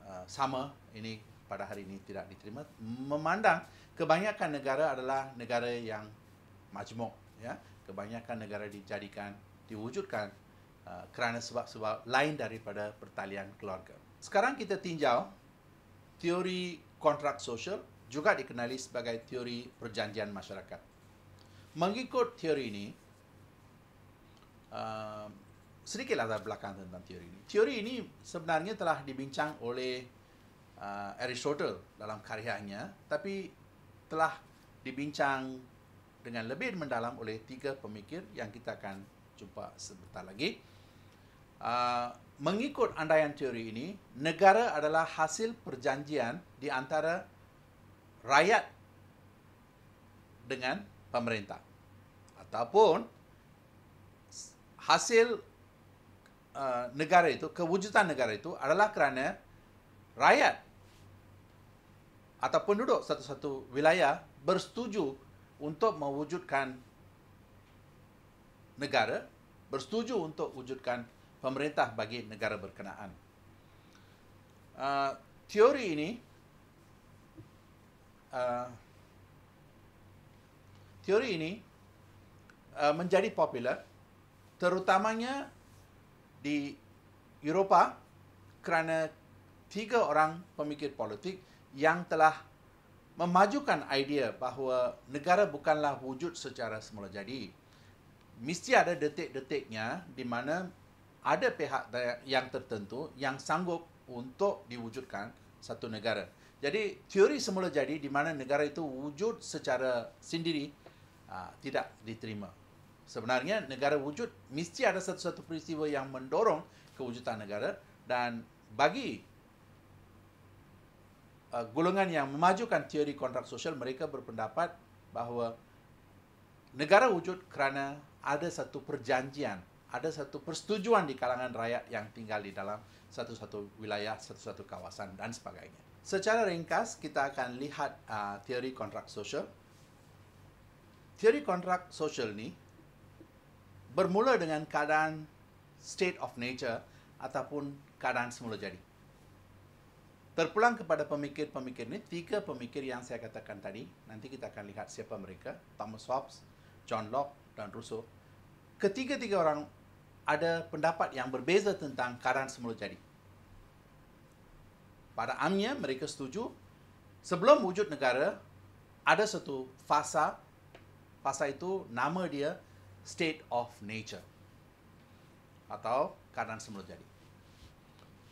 uh, sama, ini pada hari ini tidak diterima memandang kebanyakan negara adalah negara yang majmuk ya kebanyakan negara dijadikan diwujudkan uh, kerana sebab-sebab lain daripada pertalian keluarga sekarang kita tinjau teori kontrak sosial juga dikenali sebagai teori perjanjian masyarakat mengikut teori ini uh, sedikit latar belakang tentang teori ini. Teori ini sebenarnya telah dibincang oleh uh, Aristotle dalam karyanya tapi telah dibincang dengan lebih mendalam oleh tiga pemikir yang kita akan jumpa sebentar lagi. Uh, mengikut andaian teori ini, negara adalah hasil perjanjian di antara rakyat dengan pemerintah. Ataupun hasil uh, negara itu, kewujudan negara itu adalah kerana rakyat ataupun penduduk satu-satu wilayah bersetuju untuk mewujudkan negara, bersetuju untuk wujudkan pemerintah bagi negara berkenaan. Uh, teori ini uh, teori ini uh, menjadi popular terutamanya di Eropah kerana tiga orang pemikir politik yang telah memajukan idea bahawa negara bukanlah wujud secara semula jadi. Mesti ada detik-detiknya di mana ada pihak yang tertentu yang sanggup untuk diwujudkan satu negara. Jadi teori semula jadi di mana negara itu wujud secara sendiri ah, tidak diterima. Sebenarnya negara wujud mesti ada satu-satu peristiwa yang mendorong kewujudan negara dan bagi uh, golongan yang memajukan teori kontrak sosial mereka berpendapat bahawa negara wujud kerana ada satu perjanjian, ada satu persetujuan di kalangan rakyat yang tinggal di dalam satu-satu wilayah, satu-satu kawasan dan sebagainya. Secara ringkas kita akan lihat uh, teori kontrak sosial. Teori kontrak sosial ni bermula dengan keadaan state of nature ataupun keadaan semula jadi. Terpulang kepada pemikir-pemikir ini, tiga pemikir yang saya katakan tadi, nanti kita akan lihat siapa mereka, Thomas Hobbes, John Locke dan Rousseau. Ketiga-tiga orang ada pendapat yang berbeza tentang keadaan semula jadi. Pada amnya, mereka setuju sebelum wujud negara, ada satu fasa, fasa itu nama dia state of nature atau keadaan semula jadi.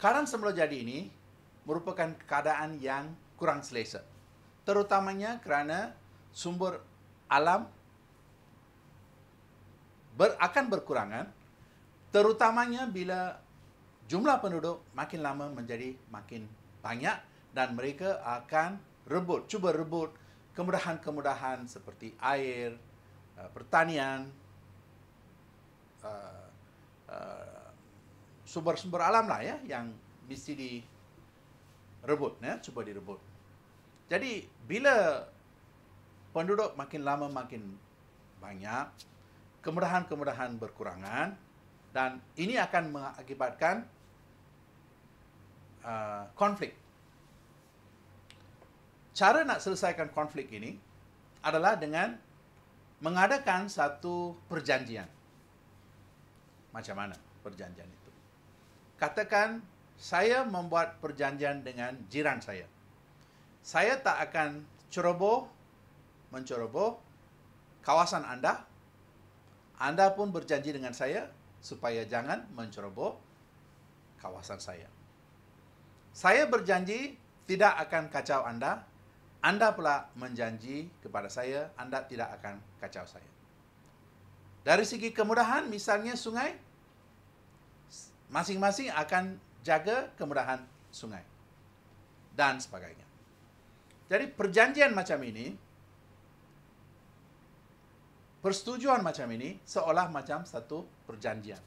Keadaan semula jadi ini merupakan keadaan yang kurang selesa. Terutamanya kerana sumber alam ber, akan berkurangan terutamanya bila jumlah penduduk makin lama menjadi makin banyak dan mereka akan rebut, cuba rebut kemudahan-kemudahan seperti air, eh, pertanian, eh, eh, sumber-sumber alam lah ya yang mesti di rebut ya cuba direbut jadi bila penduduk makin lama makin banyak kemudahan-kemudahan berkurangan dan ini akan mengakibatkan uh, konflik cara nak selesaikan konflik ini adalah dengan mengadakan satu perjanjian macam mana perjanjian itu katakan saya membuat perjanjian dengan jiran saya. Saya tak akan ceroboh, menceroboh kawasan anda. Anda pun berjanji dengan saya supaya jangan menceroboh kawasan saya. Saya berjanji tidak akan kacau anda. Anda pula menjanji kepada saya anda tidak akan kacau saya. Dari segi kemudahan, misalnya sungai, masing-masing akan jaga kemudahan sungai dan sebagainya. Jadi perjanjian macam ini, persetujuan macam ini seolah macam satu perjanjian.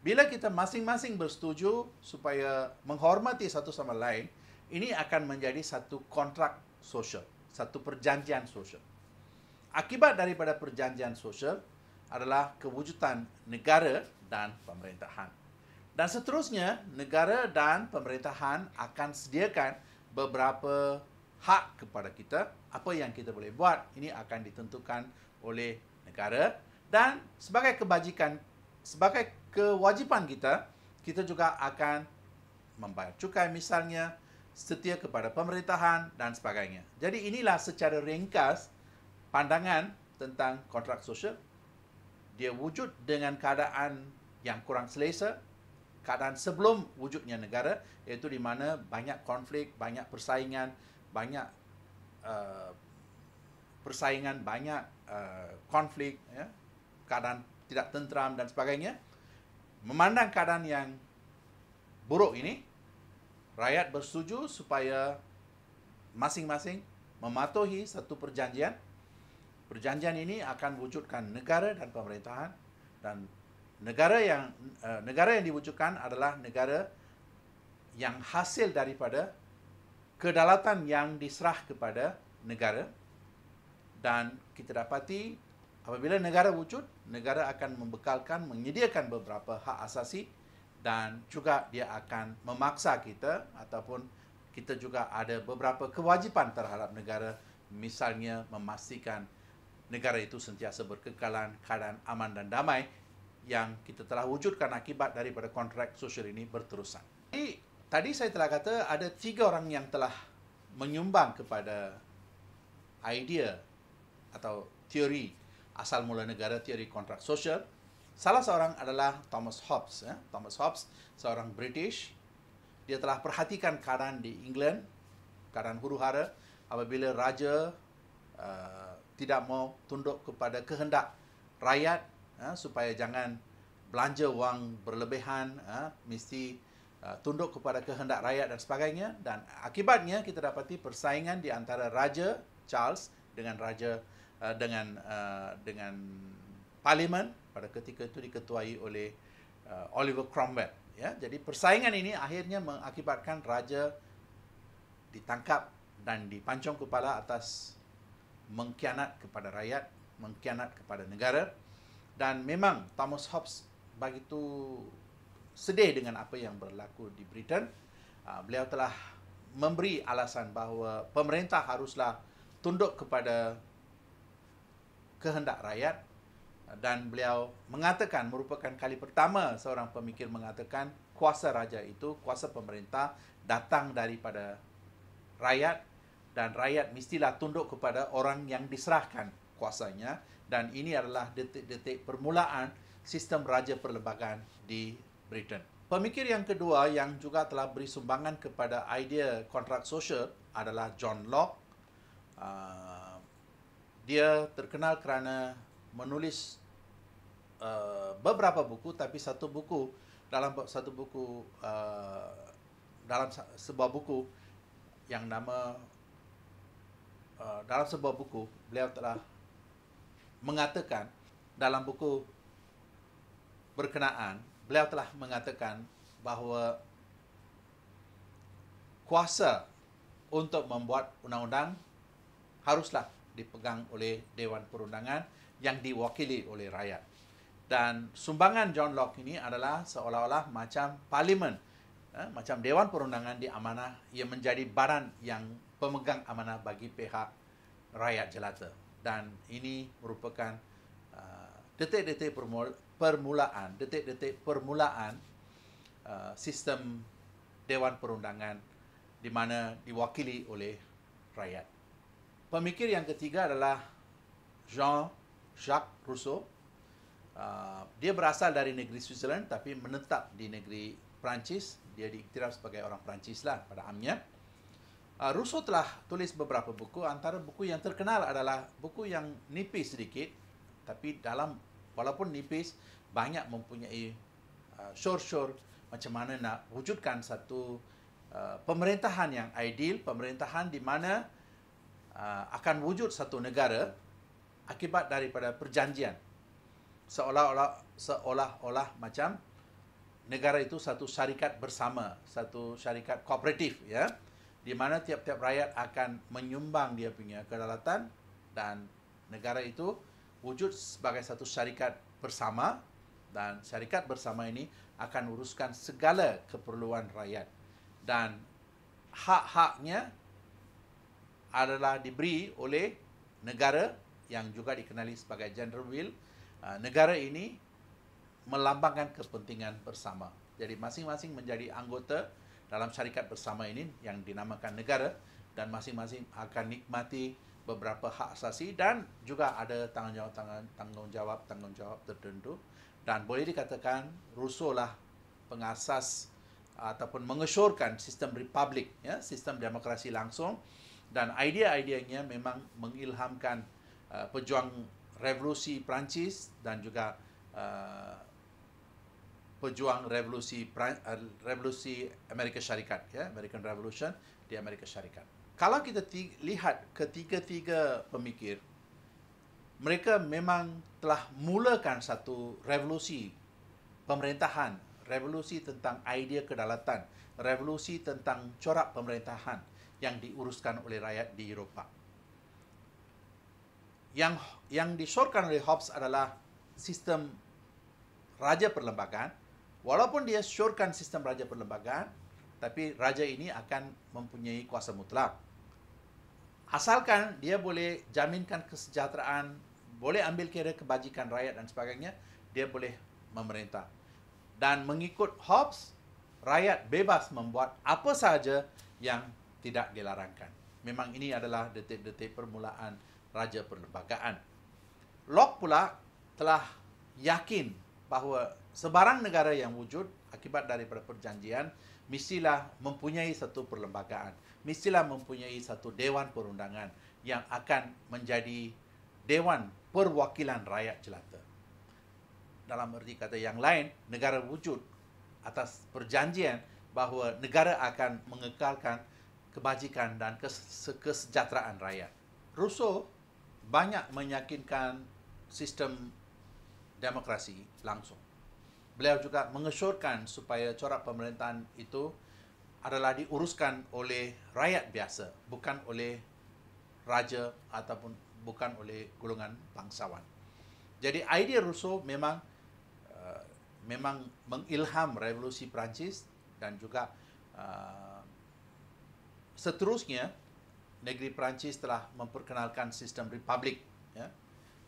Bila kita masing-masing bersetuju supaya menghormati satu sama lain, ini akan menjadi satu kontrak sosial, satu perjanjian sosial. Akibat daripada perjanjian sosial adalah kewujudan negara dan pemerintahan. Dan seterusnya, negara dan pemerintahan akan sediakan beberapa hak kepada kita. Apa yang kita boleh buat, ini akan ditentukan oleh negara. Dan sebagai kebajikan, sebagai kewajipan kita, kita juga akan membayar cukai misalnya, setia kepada pemerintahan dan sebagainya. Jadi inilah secara ringkas pandangan tentang kontrak sosial. Dia wujud dengan keadaan yang kurang selesa keadaan sebelum wujudnya negara iaitu di mana banyak konflik, banyak persaingan, banyak uh, persaingan, banyak uh, konflik ya. Keadaan tidak tenteram dan sebagainya. Memandang keadaan yang buruk ini, rakyat bersetuju supaya masing-masing mematuhi satu perjanjian. Perjanjian ini akan wujudkan negara dan pemerintahan dan negara yang uh, negara yang diwujudkan adalah negara yang hasil daripada kedaulatan yang diserah kepada negara dan kita dapati apabila negara wujud negara akan membekalkan menyediakan beberapa hak asasi dan juga dia akan memaksa kita ataupun kita juga ada beberapa kewajipan terhadap negara misalnya memastikan negara itu sentiasa berkekalan keadaan aman dan damai yang kita telah wujudkan akibat daripada kontrak sosial ini berterusan. Jadi, tadi saya telah kata ada tiga orang yang telah menyumbang kepada idea atau teori asal mula negara teori kontrak sosial. Salah seorang adalah Thomas Hobbes. Ya. Thomas Hobbes seorang British. Dia telah perhatikan keadaan di England, keadaan huru hara apabila raja uh, tidak mau tunduk kepada kehendak rakyat Ha, supaya jangan belanja wang berlebihan ha, mesti ha, tunduk kepada kehendak rakyat dan sebagainya dan akibatnya kita dapati persaingan di antara raja Charles dengan raja dengan dengan parlimen pada ketika itu diketuai oleh Oliver Cromwell ya jadi persaingan ini akhirnya mengakibatkan raja ditangkap dan dipancung kepala atas mengkhianat kepada rakyat mengkhianat kepada negara dan memang Thomas Hobbes begitu sedih dengan apa yang berlaku di Britain. Uh, beliau telah memberi alasan bahawa pemerintah haruslah tunduk kepada kehendak rakyat uh, dan beliau mengatakan merupakan kali pertama seorang pemikir mengatakan kuasa raja itu kuasa pemerintah datang daripada rakyat dan rakyat mestilah tunduk kepada orang yang diserahkan kuasanya dan ini adalah detik-detik permulaan sistem raja perlembagaan di Britain. Pemikir yang kedua yang juga telah beri sumbangan kepada idea kontrak sosial adalah John Locke. Uh, dia terkenal kerana menulis uh, beberapa buku tapi satu buku dalam satu buku uh, dalam sebuah buku yang nama uh, dalam sebuah buku beliau telah mengatakan dalam buku berkenaan, beliau telah mengatakan bahawa kuasa untuk membuat undang-undang haruslah dipegang oleh Dewan Perundangan yang diwakili oleh rakyat. Dan sumbangan John Locke ini adalah seolah-olah macam parlimen, eh, macam Dewan Perundangan di amanah, ia menjadi baran yang pemegang amanah bagi pihak rakyat jelata dan ini merupakan uh, detik-detik permulaan detik-detik permulaan uh, sistem dewan perundangan di mana diwakili oleh rakyat. Pemikir yang ketiga adalah Jean Jacques Rousseau. Uh, dia berasal dari negeri Switzerland tapi menetap di negeri Perancis. Dia diiktiraf sebagai orang Perancislah pada amnya. Uh, Rousseau telah tulis beberapa buku. Antara buku yang terkenal adalah buku yang nipis sedikit. Tapi dalam, walaupun nipis, banyak mempunyai uh, syur-syur macam mana nak wujudkan satu uh, pemerintahan yang ideal. Pemerintahan di mana uh, akan wujud satu negara akibat daripada perjanjian. Seolah-olah seolah-olah macam negara itu satu syarikat bersama, satu syarikat kooperatif. Ya. Yeah di mana tiap-tiap rakyat akan menyumbang dia punya kedaulatan dan negara itu wujud sebagai satu syarikat bersama dan syarikat bersama ini akan uruskan segala keperluan rakyat dan hak-haknya adalah diberi oleh negara yang juga dikenali sebagai general will ah, negara ini melambangkan kepentingan bersama jadi masing-masing menjadi anggota dalam syarikat bersama ini yang dinamakan negara dan masing-masing akan nikmati beberapa hak asasi dan juga ada tanggungjawab tanggungjawab tanggungjawab tertentu dan boleh dikatakan Rousseau lah pengasas ataupun mengesyorkan sistem republik ya sistem demokrasi langsung dan idea-ideanya memang mengilhamkan uh, pejuang revolusi Perancis dan juga uh, pejuang revolusi eh, revolusi Amerika Syarikat ya American Revolution di Amerika Syarikat. Kalau kita lihat ketiga-tiga pemikir mereka memang telah mulakan satu revolusi pemerintahan, revolusi tentang idea kedaulatan, revolusi tentang corak pemerintahan yang diuruskan oleh rakyat di Eropah. Yang yang disorkan oleh Hobbes adalah sistem raja perlembagaan walaupun dia syorkan sistem raja perlembagaan, tapi raja ini akan mempunyai kuasa mutlak. Asalkan dia boleh jaminkan kesejahteraan, boleh ambil kira kebajikan rakyat dan sebagainya, dia boleh memerintah. Dan mengikut Hobbes, rakyat bebas membuat apa sahaja yang tidak dilarangkan. Memang ini adalah detik-detik permulaan raja perlembagaan. Locke pula telah yakin bahawa sebarang negara yang wujud akibat daripada perjanjian mestilah mempunyai satu perlembagaan mestilah mempunyai satu dewan perundangan yang akan menjadi dewan perwakilan rakyat jelata dalam erti kata yang lain negara wujud atas perjanjian bahawa negara akan mengekalkan kebajikan dan kesejahteraan rakyat Rousseau banyak meyakinkan sistem demokrasi langsung Beliau juga mengesyorkan supaya corak pemerintahan itu adalah diuruskan oleh rakyat biasa, bukan oleh raja ataupun bukan oleh golongan bangsawan. Jadi idea Rousseau memang uh, memang mengilham revolusi Perancis dan juga uh, seterusnya negeri Perancis telah memperkenalkan sistem republik ya.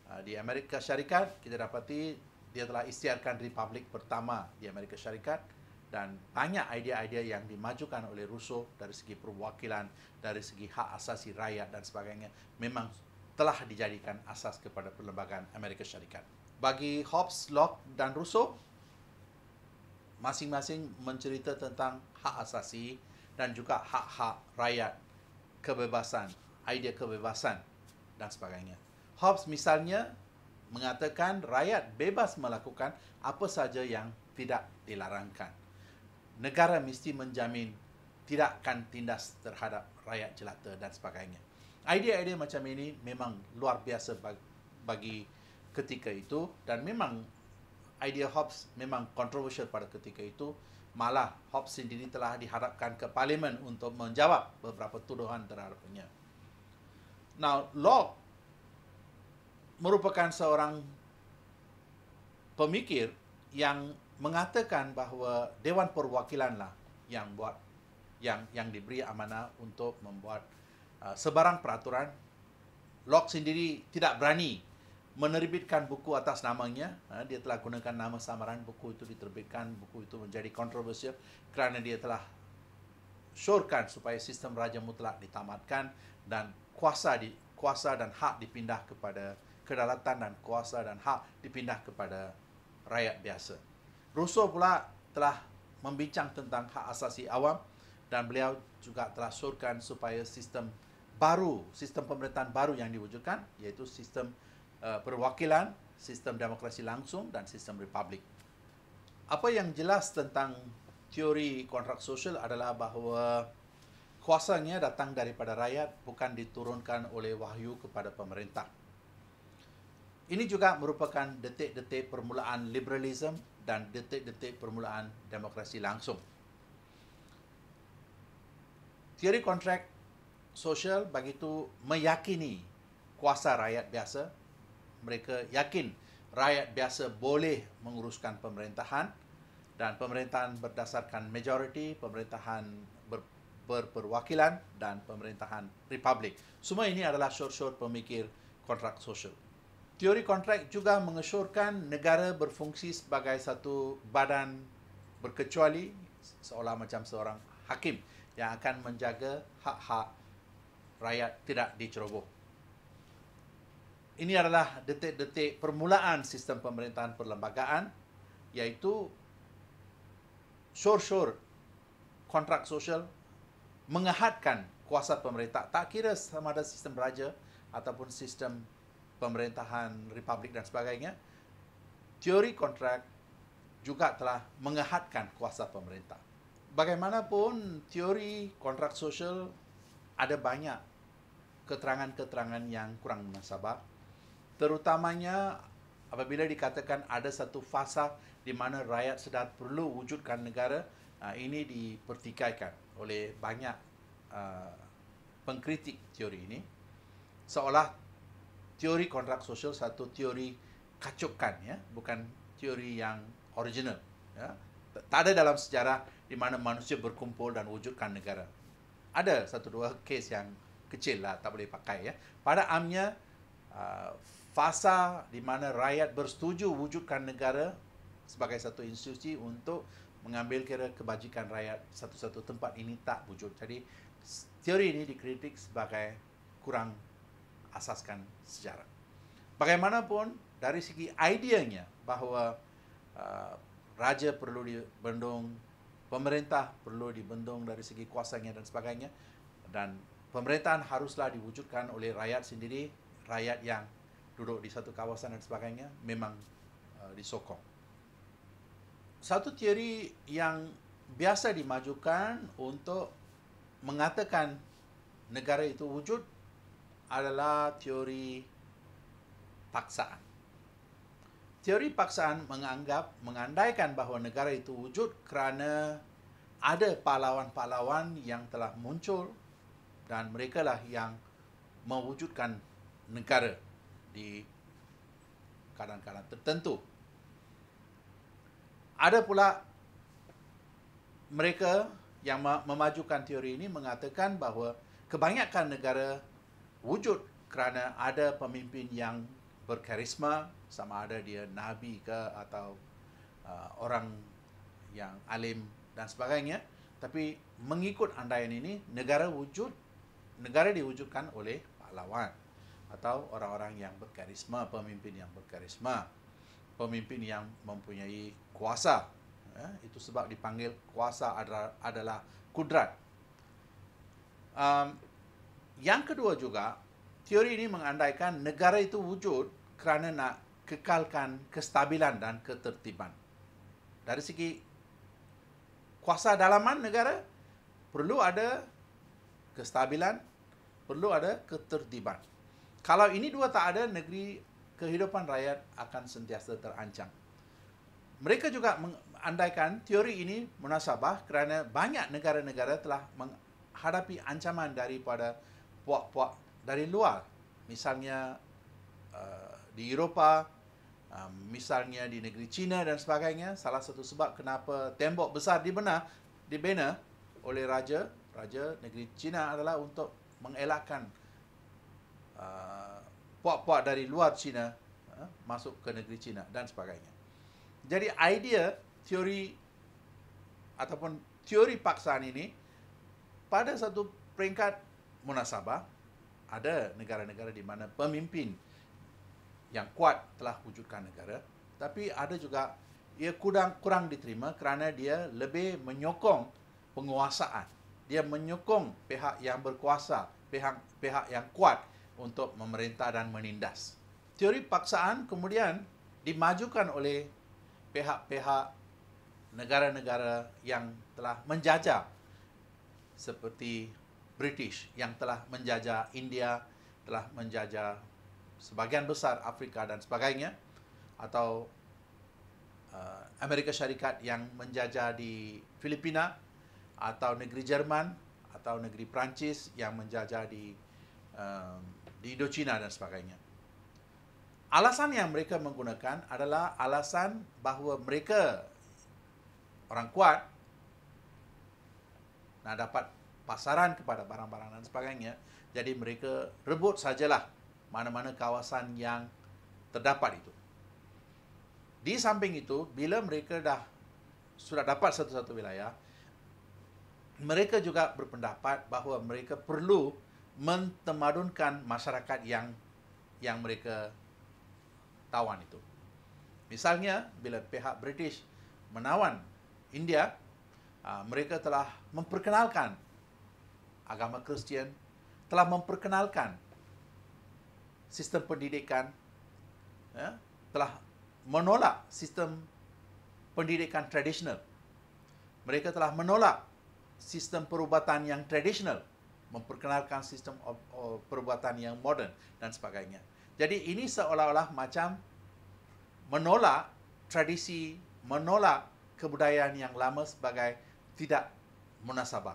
Uh, di Amerika Syarikat kita dapati dia telah istiarkan republik pertama di Amerika Syarikat dan banyak idea-idea yang dimajukan oleh Russo dari segi perwakilan, dari segi hak asasi rakyat dan sebagainya memang telah dijadikan asas kepada perlembagaan Amerika Syarikat. Bagi Hobbes, Locke dan Russo masing-masing mencerita tentang hak asasi dan juga hak-hak rakyat, kebebasan, idea kebebasan dan sebagainya. Hobbes misalnya mengatakan rakyat bebas melakukan apa saja yang tidak dilarangkan. Negara mesti menjamin tidakkan tindas terhadap rakyat jelata dan sebagainya. Idea-idea macam ini memang luar biasa bagi ketika itu dan memang idea Hobbes memang controversial pada ketika itu. Malah Hobbes sendiri telah diharapkan ke parlimen untuk menjawab beberapa tuduhan terhadapnya. Now, Locke merupakan seorang pemikir yang mengatakan bahawa Dewan Perwakilanlah yang buat yang yang diberi amanah untuk membuat uh, sebarang peraturan Locke sendiri tidak berani menerbitkan buku atas namanya uh, dia telah gunakan nama samaran buku itu diterbitkan buku itu menjadi kontroversial kerana dia telah syorkan supaya sistem raja mutlak ditamatkan dan kuasa di kuasa dan hak dipindah kepada kedaulatan dan kuasa dan hak dipindah kepada rakyat biasa. Rousseau pula telah membincang tentang hak asasi awam dan beliau juga telah surkan supaya sistem baru, sistem pemerintahan baru yang diwujudkan iaitu sistem uh, perwakilan, sistem demokrasi langsung dan sistem republik. Apa yang jelas tentang teori kontrak sosial adalah bahawa kuasanya datang daripada rakyat bukan diturunkan oleh wahyu kepada pemerintah. Ini juga merupakan detik-detik permulaan liberalisme dan detik-detik permulaan demokrasi langsung. Teori kontrak sosial begitu meyakini kuasa rakyat biasa. Mereka yakin rakyat biasa boleh menguruskan pemerintahan dan pemerintahan berdasarkan majoriti, pemerintahan ber, berperwakilan dan pemerintahan republik. Semua ini adalah syur-syur pemikir kontrak sosial. Teori kontrak juga mengesyorkan negara berfungsi sebagai satu badan berkecuali seolah macam seorang hakim yang akan menjaga hak-hak rakyat tidak diceroboh. Ini adalah detik-detik permulaan sistem pemerintahan perlembagaan iaitu syur-syur kontrak sosial mengahadkan kuasa pemerintah tak kira sama ada sistem raja ataupun sistem pemerintahan republik dan sebagainya, teori kontrak juga telah mengehadkan kuasa pemerintah. Bagaimanapun, teori kontrak sosial ada banyak keterangan-keterangan yang kurang munasabah, Terutamanya apabila dikatakan ada satu fasa di mana rakyat sedar perlu wujudkan negara, ah, ini dipertikaikan oleh banyak ah, pengkritik teori ini. Seolah teori kontrak sosial satu teori kacukan ya bukan teori yang original ya tak ada dalam sejarah di mana manusia berkumpul dan wujudkan negara ada satu dua kes yang kecil lah tak boleh pakai ya pada amnya uh, fasa di mana rakyat bersetuju wujudkan negara sebagai satu institusi untuk mengambil kira kebajikan rakyat satu-satu tempat ini tak wujud jadi teori ini dikritik sebagai kurang asaskan sejarah. Bagaimanapun dari segi ideanya bahawa uh, raja perlu dibendung, pemerintah perlu dibendung dari segi kuasanya dan sebagainya dan pemerintahan haruslah diwujudkan oleh rakyat sendiri, rakyat yang duduk di satu kawasan dan sebagainya memang uh, disokong. Satu teori yang biasa dimajukan untuk mengatakan negara itu wujud adalah teori paksaan. Teori paksaan menganggap mengandaikan bahawa negara itu wujud kerana ada pahlawan-pahlawan yang telah muncul dan merekalah yang mewujudkan negara di keadaan-keadaan tertentu. Ada pula mereka yang memajukan teori ini mengatakan bahawa kebanyakan negara wujud kerana ada pemimpin yang berkarisma sama ada dia nabi ke atau uh, orang yang alim dan sebagainya tapi mengikut andaian ini negara wujud negara diwujudkan oleh pahlawan atau orang-orang yang berkarisma pemimpin yang berkarisma pemimpin yang mempunyai kuasa ya, itu sebab dipanggil kuasa adalah, adalah kudrat um, yang kedua juga, teori ini mengandaikan negara itu wujud kerana nak kekalkan kestabilan dan ketertiban. Dari segi kuasa dalaman negara, perlu ada kestabilan, perlu ada ketertiban. Kalau ini dua tak ada, negeri kehidupan rakyat akan sentiasa terancam. Mereka juga mengandaikan teori ini munasabah kerana banyak negara-negara telah menghadapi ancaman daripada negara puak-puak dari luar. Misalnya uh, di Eropah, uh, misalnya di negeri China dan sebagainya. Salah satu sebab kenapa tembok besar dibina, dibina oleh raja, raja negeri China adalah untuk mengelakkan uh, puak-puak dari luar China uh, masuk ke negeri China dan sebagainya. Jadi idea teori ataupun teori paksaan ini pada satu peringkat munasabah ada negara-negara di mana pemimpin yang kuat telah wujudkan negara tapi ada juga ia kurang kurang diterima kerana dia lebih menyokong penguasaan dia menyokong pihak yang berkuasa pihak pihak yang kuat untuk memerintah dan menindas teori paksaan kemudian dimajukan oleh pihak-pihak negara-negara yang telah menjajah seperti British yang telah menjajah India, telah menjajah sebagian besar Afrika dan sebagainya atau uh, Amerika Syarikat yang menjajah di Filipina atau negeri Jerman atau negeri Perancis yang menjajah di uh, di Indochina dan sebagainya. Alasan yang mereka menggunakan adalah alasan bahawa mereka orang kuat nak dapat pasaran kepada barang-barang dan sebagainya. Jadi mereka rebut sajalah mana-mana kawasan yang terdapat itu. Di samping itu, bila mereka dah sudah dapat satu-satu wilayah, mereka juga berpendapat bahawa mereka perlu mentemadunkan masyarakat yang yang mereka tawan itu. Misalnya, bila pihak British menawan India, ah, mereka telah memperkenalkan agama Kristian telah memperkenalkan sistem pendidikan ya, telah menolak sistem pendidikan tradisional. Mereka telah menolak sistem perubatan yang tradisional, memperkenalkan sistem perubatan yang moden dan sebagainya. Jadi ini seolah-olah macam menolak tradisi, menolak kebudayaan yang lama sebagai tidak munasabah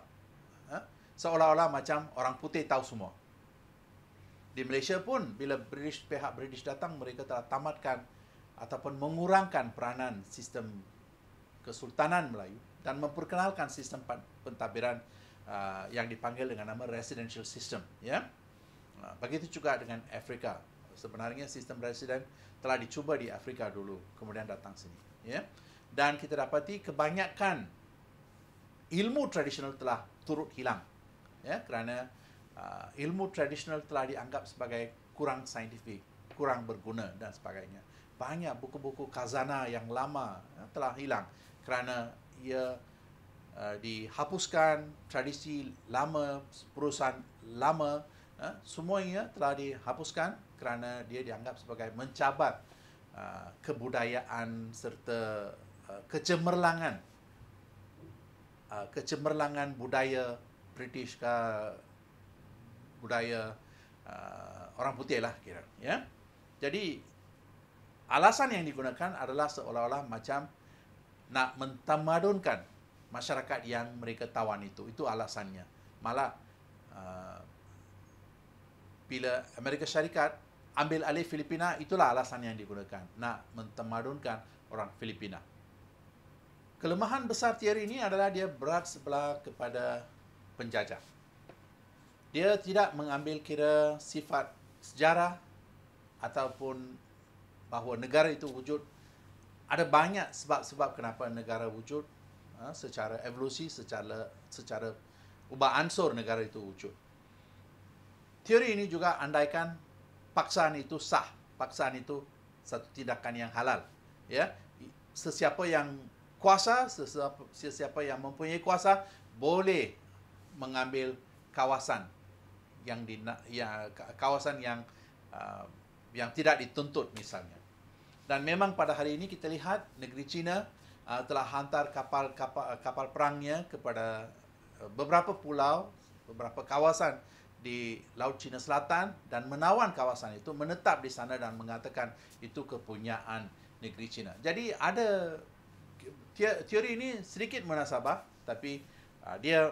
seolah-olah macam orang putih tahu semua. Di Malaysia pun bila British pihak British datang mereka telah tamatkan ataupun mengurangkan peranan sistem kesultanan Melayu dan memperkenalkan sistem pentadbiran uh, yang dipanggil dengan nama residential system ya. Yeah? Uh, begitu juga dengan Afrika. Sebenarnya sistem residen telah dicuba di Afrika dulu kemudian datang sini ya. Yeah? Dan kita dapati kebanyakan ilmu tradisional telah turut hilang ya kerana uh, ilmu tradisional telah dianggap sebagai kurang saintifik, kurang berguna dan sebagainya. Banyak buku-buku khazanah yang lama ya, telah hilang kerana ia uh, dihapuskan tradisi lama perusahaan lama ya, semuanya telah dihapuskan kerana dia dianggap sebagai mencabar uh, kebudayaan serta uh, kecemerlangan uh, kecemerlangan budaya British ke budaya uh, orang putih lah kira ya jadi alasan yang digunakan adalah seolah-olah macam nak mentamadunkan masyarakat yang mereka tawan itu itu alasannya malah uh, bila Amerika Syarikat ambil alih Filipina itulah alasan yang digunakan nak mentamadunkan orang Filipina kelemahan besar teori ini adalah dia berat sebelah kepada penjajah. Dia tidak mengambil kira sifat sejarah ataupun bahawa negara itu wujud. Ada banyak sebab-sebab kenapa negara wujud ha, secara evolusi, secara secara ubah ansur negara itu wujud. Teori ini juga andaikan paksaan itu sah, paksaan itu satu tindakan yang halal. Ya, sesiapa yang kuasa, sesiapa, sesiapa yang mempunyai kuasa boleh mengambil kawasan yang di ya, kawasan yang uh, yang tidak dituntut misalnya. Dan memang pada hari ini kita lihat negeri China uh, telah hantar kapal, kapal kapal perangnya kepada uh, beberapa pulau, beberapa kawasan di Laut China Selatan dan menawan kawasan itu menetap di sana dan mengatakan itu kepunyaan negeri China. Jadi ada teori ini sedikit menasabah tapi uh, dia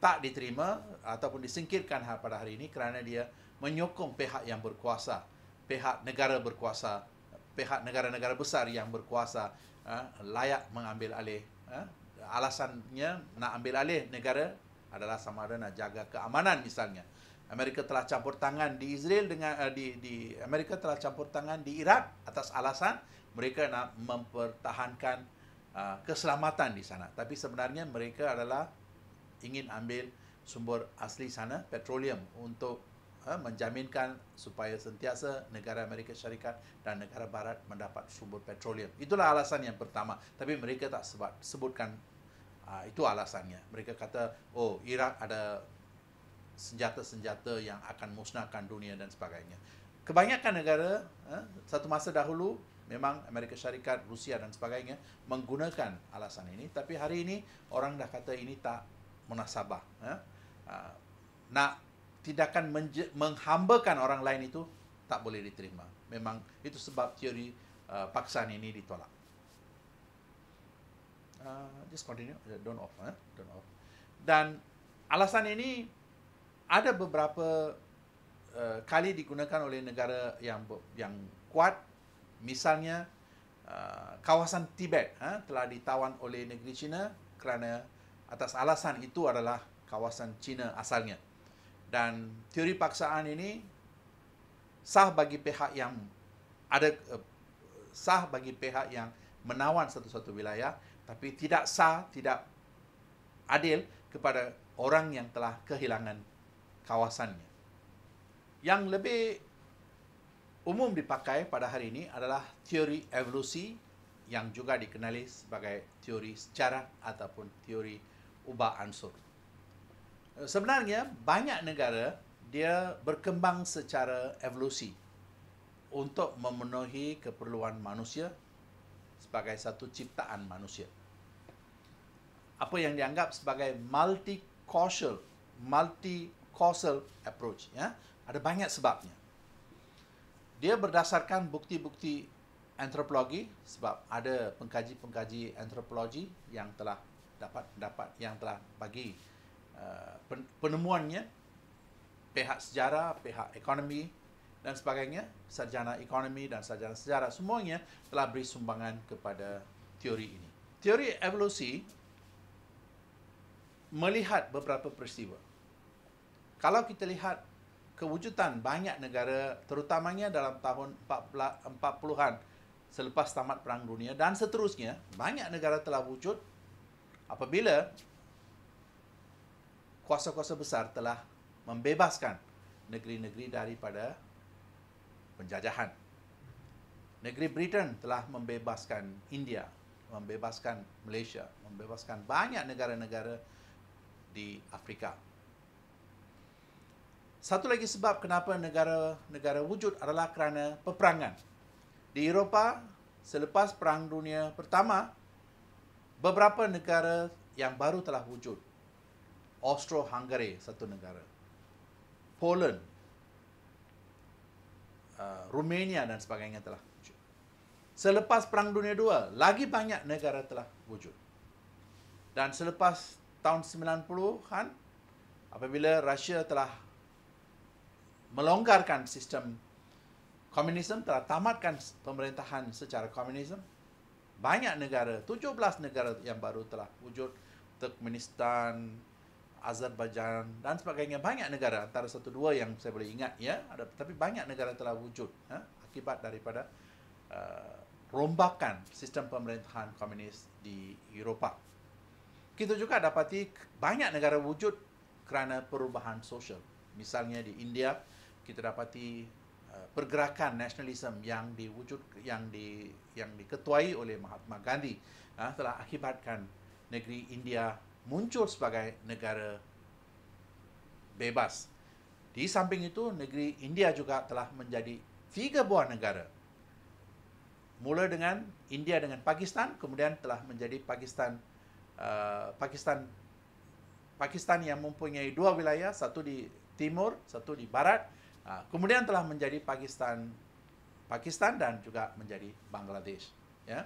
tak diterima ataupun disingkirkan ha- pada hari ini kerana dia menyokong pihak yang berkuasa, pihak negara berkuasa, pihak negara-negara besar yang berkuasa ha, layak mengambil alih. Ha. Alasannya nak ambil alih negara adalah sama ada nak jaga keamanan misalnya. Amerika telah campur tangan di Israel dengan eh, di, di Amerika telah campur tangan di Iraq atas alasan mereka nak mempertahankan keselamatan di sana. Tapi sebenarnya mereka adalah ingin ambil sumber asli sana petroleum untuk uh, menjaminkan supaya sentiasa negara Amerika Syarikat dan negara barat mendapat sumber petroleum. Itulah alasan yang pertama. Tapi mereka tak sebut sebutkan uh, itu alasannya. Mereka kata oh Iraq ada senjata-senjata yang akan musnahkan dunia dan sebagainya. Kebanyakan negara uh, satu masa dahulu memang Amerika Syarikat, Rusia dan sebagainya menggunakan alasan ini tapi hari ini orang dah kata ini tak munasabah ya. Ha. nak tindakan menje- menghambakan orang lain itu tak boleh diterima memang itu sebab teori uh, paksaan ini ditolak uh, just continue uh, don't off eh? don't off dan alasan ini ada beberapa uh, kali digunakan oleh negara yang yang kuat misalnya uh, kawasan Tibet uh, telah ditawan oleh negeri China kerana atas alasan itu adalah kawasan China asalnya. Dan teori paksaan ini sah bagi pihak yang ada eh, sah bagi pihak yang menawan satu-satu wilayah tapi tidak sah, tidak adil kepada orang yang telah kehilangan kawasannya. Yang lebih umum dipakai pada hari ini adalah teori evolusi yang juga dikenali sebagai teori sejarah ataupun teori ubah ansur. Eh, sebenarnya banyak negara dia berkembang secara evolusi untuk memenuhi keperluan manusia sebagai satu ciptaan manusia. Apa yang dianggap sebagai multi-causal, multi-causal approach, ya, ada banyak sebabnya. Dia berdasarkan bukti-bukti antropologi sebab ada pengkaji-pengkaji antropologi yang telah dapat dapat yang telah bagi uh, penemuannya pihak sejarah, pihak ekonomi dan sebagainya, sarjana ekonomi dan sarjana sejarah semuanya telah beri sumbangan kepada teori ini. Teori evolusi melihat beberapa peristiwa. Kalau kita lihat kewujudan banyak negara terutamanya dalam tahun 40-an selepas tamat perang dunia dan seterusnya banyak negara telah wujud apabila kuasa-kuasa besar telah membebaskan negeri-negeri daripada penjajahan. Negeri Britain telah membebaskan India, membebaskan Malaysia, membebaskan banyak negara-negara di Afrika. Satu lagi sebab kenapa negara-negara wujud adalah kerana peperangan. Di Eropah, selepas Perang Dunia Pertama, beberapa negara yang baru telah wujud. Austro-Hungary satu negara. Poland. Uh, Romania dan sebagainya telah wujud. Selepas Perang Dunia II, lagi banyak negara telah wujud. Dan selepas tahun 90-an, apabila Rusia telah melonggarkan sistem komunisme, telah tamatkan pemerintahan secara komunisme, banyak negara, 17 negara yang baru telah wujud, Turkmenistan, Azerbaijan dan sebagainya banyak negara antara satu dua yang saya boleh ingat ya ada tapi banyak negara telah wujud ya, akibat daripada uh, rombakan sistem pemerintahan komunis di Eropah. Kita juga dapati banyak negara wujud kerana perubahan sosial. Misalnya di India kita dapati Uh, pergerakan nasionalisme yang diwujud yang di yang diketuai oleh Mahatma Gandhi uh, telah akibatkan negeri India muncul sebagai negara bebas. Di samping itu, negeri India juga telah menjadi tiga buah negara. Mula dengan India dengan Pakistan, kemudian telah menjadi Pakistan uh, Pakistan Pakistan yang mempunyai dua wilayah, satu di timur, satu di barat. Ah, kemudian telah menjadi Pakistan Pakistan dan juga menjadi Bangladesh ya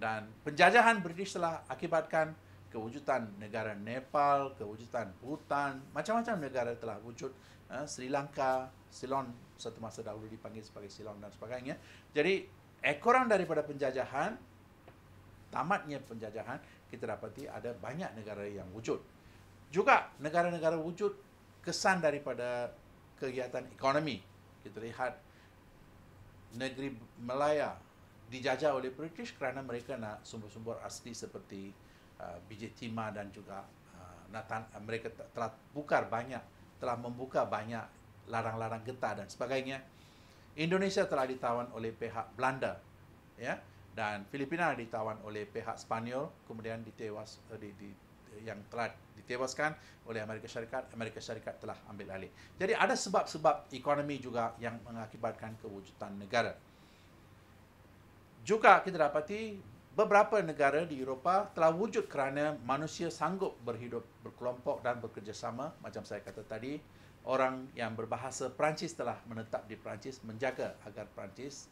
dan penjajahan British telah akibatkan kewujudan negara Nepal kewujudan Bhutan macam-macam negara telah wujud ya, Sri Lanka Ceylon satu masa dahulu dipanggil sebagai Ceylon dan sebagainya jadi ekoran daripada penjajahan tamatnya penjajahan kita dapati ada banyak negara yang wujud juga negara-negara wujud kesan daripada kegiatan ekonomi. Kita lihat negeri Melaya dijajah oleh British kerana mereka nak sumber-sumber asli seperti uh, biji timah dan juga uh, natan, uh, mereka telah buka banyak, telah membuka banyak larang-larang getah dan sebagainya. Indonesia telah ditawan oleh pihak Belanda ya dan Filipina ditawan oleh pihak Spanyol kemudian ditewas uh, di, di, yang telah ditewaskan oleh Amerika Syarikat. Amerika Syarikat telah ambil alih. Jadi ada sebab-sebab ekonomi juga yang mengakibatkan kewujudan negara. Juga kita dapati beberapa negara di Eropah telah wujud kerana manusia sanggup berhidup berkelompok dan bekerjasama macam saya kata tadi orang yang berbahasa Perancis telah menetap di Perancis menjaga agar Perancis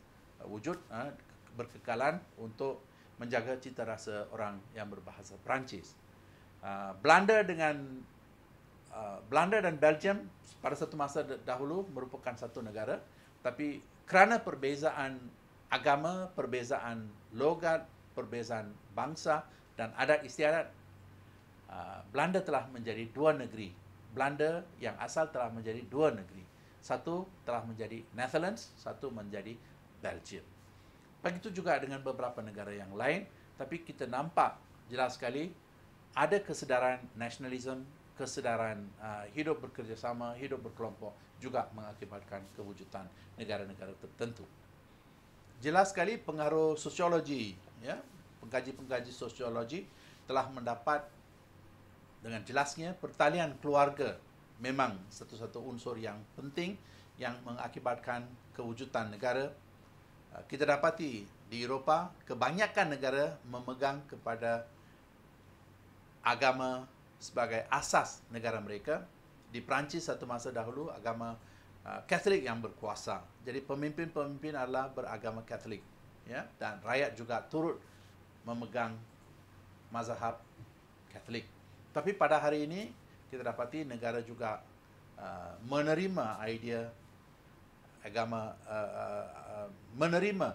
uh, wujud uh, berkekalan untuk menjaga cita rasa orang yang berbahasa Perancis. Ah, Belanda dengan ah, Belanda dan Belgium pada satu masa dahulu merupakan satu negara tapi kerana perbezaan agama, perbezaan logat, perbezaan bangsa dan adat istiadat ah, Belanda telah menjadi dua negeri. Belanda yang asal telah menjadi dua negeri. Satu telah menjadi Netherlands, satu menjadi Belgium. Begitu juga dengan beberapa negara yang lain, tapi kita nampak jelas sekali ada kesedaran nasionalisme, kesedaran uh, hidup bekerjasama, hidup berkelompok juga mengakibatkan kewujudan negara-negara tertentu. Jelas sekali pengaruh sosiologi, ya, pengkaji-pengkaji sosiologi telah mendapat dengan jelasnya pertalian keluarga memang satu-satu unsur yang penting yang mengakibatkan kewujudan negara. Uh, kita dapati di Eropah kebanyakan negara memegang kepada agama sebagai asas negara mereka. Di Perancis satu masa dahulu agama Katolik uh, yang berkuasa. Jadi pemimpin-pemimpin adalah beragama Katolik. Ya? Dan rakyat juga turut memegang mazhab Katolik. Tapi pada hari ini kita dapati negara juga uh, menerima idea agama, uh, uh, uh menerima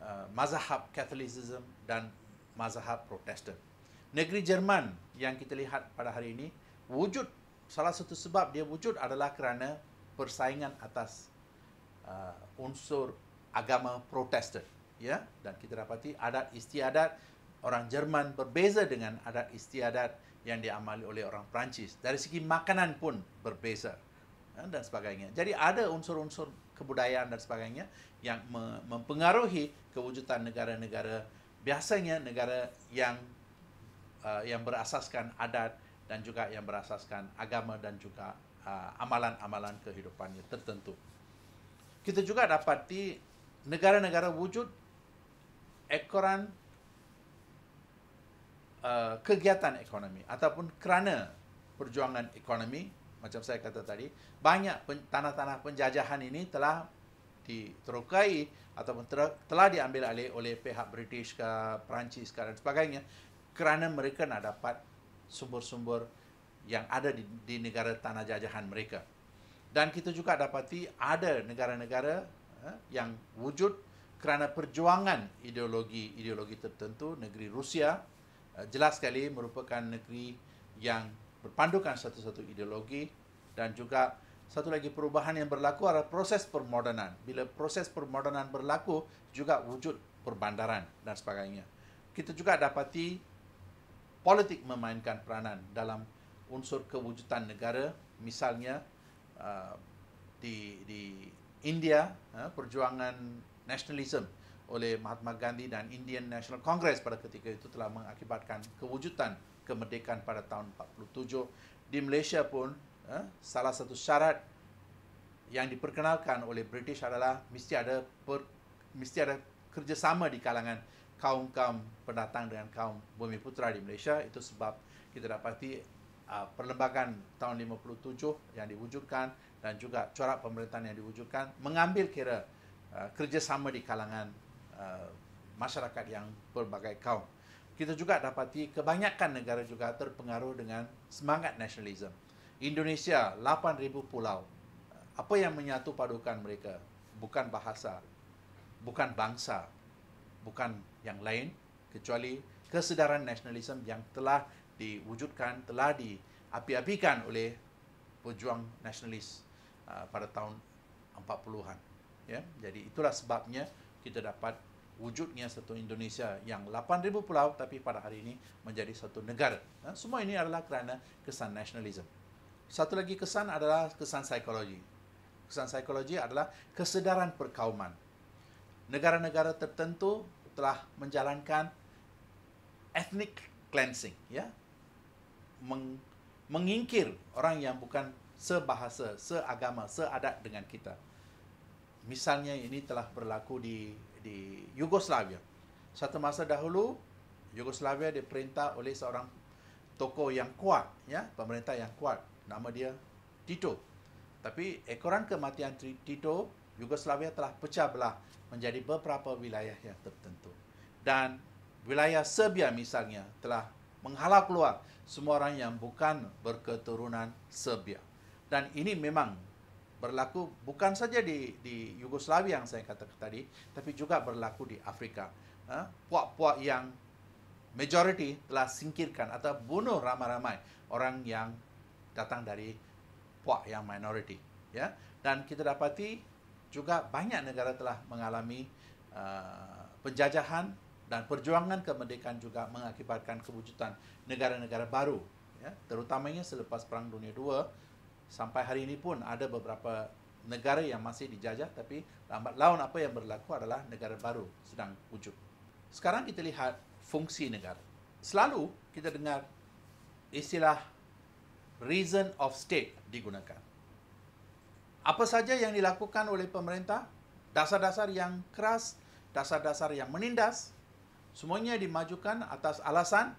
uh, mazhab Katolikism dan mazhab Protestant negeri Jerman yang kita lihat pada hari ini wujud salah satu sebab dia wujud adalah kerana persaingan atas uh, unsur agama Protestan ya dan kita dapati adat istiadat orang Jerman berbeza dengan adat istiadat yang diamali oleh orang Perancis dari segi makanan pun berbeza ya, dan sebagainya jadi ada unsur-unsur kebudayaan dan sebagainya yang mempengaruhi kewujudan negara-negara biasanya negara yang uh, yang berasaskan adat dan juga yang berasaskan agama dan juga uh, amalan-amalan kehidupannya tertentu. Kita juga dapati negara-negara wujud ekoran uh, kegiatan ekonomi ataupun kerana perjuangan ekonomi macam saya kata tadi banyak pen, tanah-tanah penjajahan ini telah diterokai ataupun ter, telah diambil alih oleh pihak British ke Perancis ke dan sebagainya kerana mereka nak dapat sumber-sumber yang ada di, di negara tanah jajahan mereka. Dan kita juga dapati ada negara-negara eh, yang wujud kerana perjuangan ideologi-ideologi tertentu. Negeri Rusia eh, jelas sekali merupakan negeri yang berpandukan satu-satu ideologi dan juga satu lagi perubahan yang berlaku adalah proses permodernan. Bila proses permodernan berlaku, juga wujud perbandaran dan sebagainya. Kita juga dapati politik memainkan peranan dalam unsur kewujudan negara misalnya uh, di di India uh, perjuangan nasionalisme oleh Mahatma Gandhi dan Indian National Congress pada ketika itu telah mengakibatkan kewujudan kemerdekaan pada tahun 47 di Malaysia pun uh, salah satu syarat yang diperkenalkan oleh British adalah mesti ada per, mesti ada kerjasama di kalangan uh, kaum-kaum pendatang dengan kaum bumi putra di Malaysia itu sebab kita dapati uh, perlembagaan tahun 57 yang diwujudkan dan juga corak pemerintahan yang diwujudkan mengambil kira uh, kerjasama di kalangan uh, masyarakat yang berbagai kaum. Kita juga dapati kebanyakan negara juga terpengaruh dengan semangat nasionalisme. Indonesia 8000 pulau. Apa yang menyatu padukan mereka? Bukan bahasa, bukan bangsa, bukan yang lain kecuali kesedaran nasionalisme yang telah diwujudkan telah diapi-apikan oleh pejuang nasionalis uh, pada tahun 40-an ya jadi itulah sebabnya kita dapat wujudnya satu Indonesia yang 8000 pulau tapi pada hari ini menjadi satu negara ya, semua ini adalah kerana kesan nasionalisme satu lagi kesan adalah kesan psikologi kesan psikologi adalah kesedaran perkauman negara-negara tertentu telah menjalankan ethnic cleansing ya Meng, mengingkir orang yang bukan sebahasa, seagama, seadat dengan kita. Misalnya ini telah berlaku di di Yugoslavia. Satu masa dahulu Yugoslavia diperintah oleh seorang tokoh yang kuat ya, pemerintah yang kuat nama dia Tito. Tapi ekoran kematian Tito Yugoslavia telah pecah belah menjadi beberapa wilayah yang tertentu. Dan wilayah Serbia misalnya telah menghalau keluar semua orang yang bukan berketurunan Serbia. Dan ini memang berlaku bukan saja di di Yugoslavia yang saya katakan tadi, tapi juga berlaku di Afrika. Ha? Puak-puak ha? yang majoriti telah singkirkan atau bunuh ramai-ramai orang yang datang dari puak yang minoriti. Ya? Dan kita dapati juga banyak negara telah mengalami uh, penjajahan dan perjuangan kemerdekaan juga mengakibatkan kewujudan negara-negara baru ya terutamanya selepas perang dunia II sampai hari ini pun ada beberapa negara yang masih dijajah tapi lambat laun apa yang berlaku adalah negara baru sedang wujud sekarang kita lihat fungsi negara selalu kita dengar istilah reason of state digunakan apa saja yang dilakukan oleh pemerintah, dasar-dasar yang keras, dasar-dasar yang menindas, semuanya dimajukan atas alasan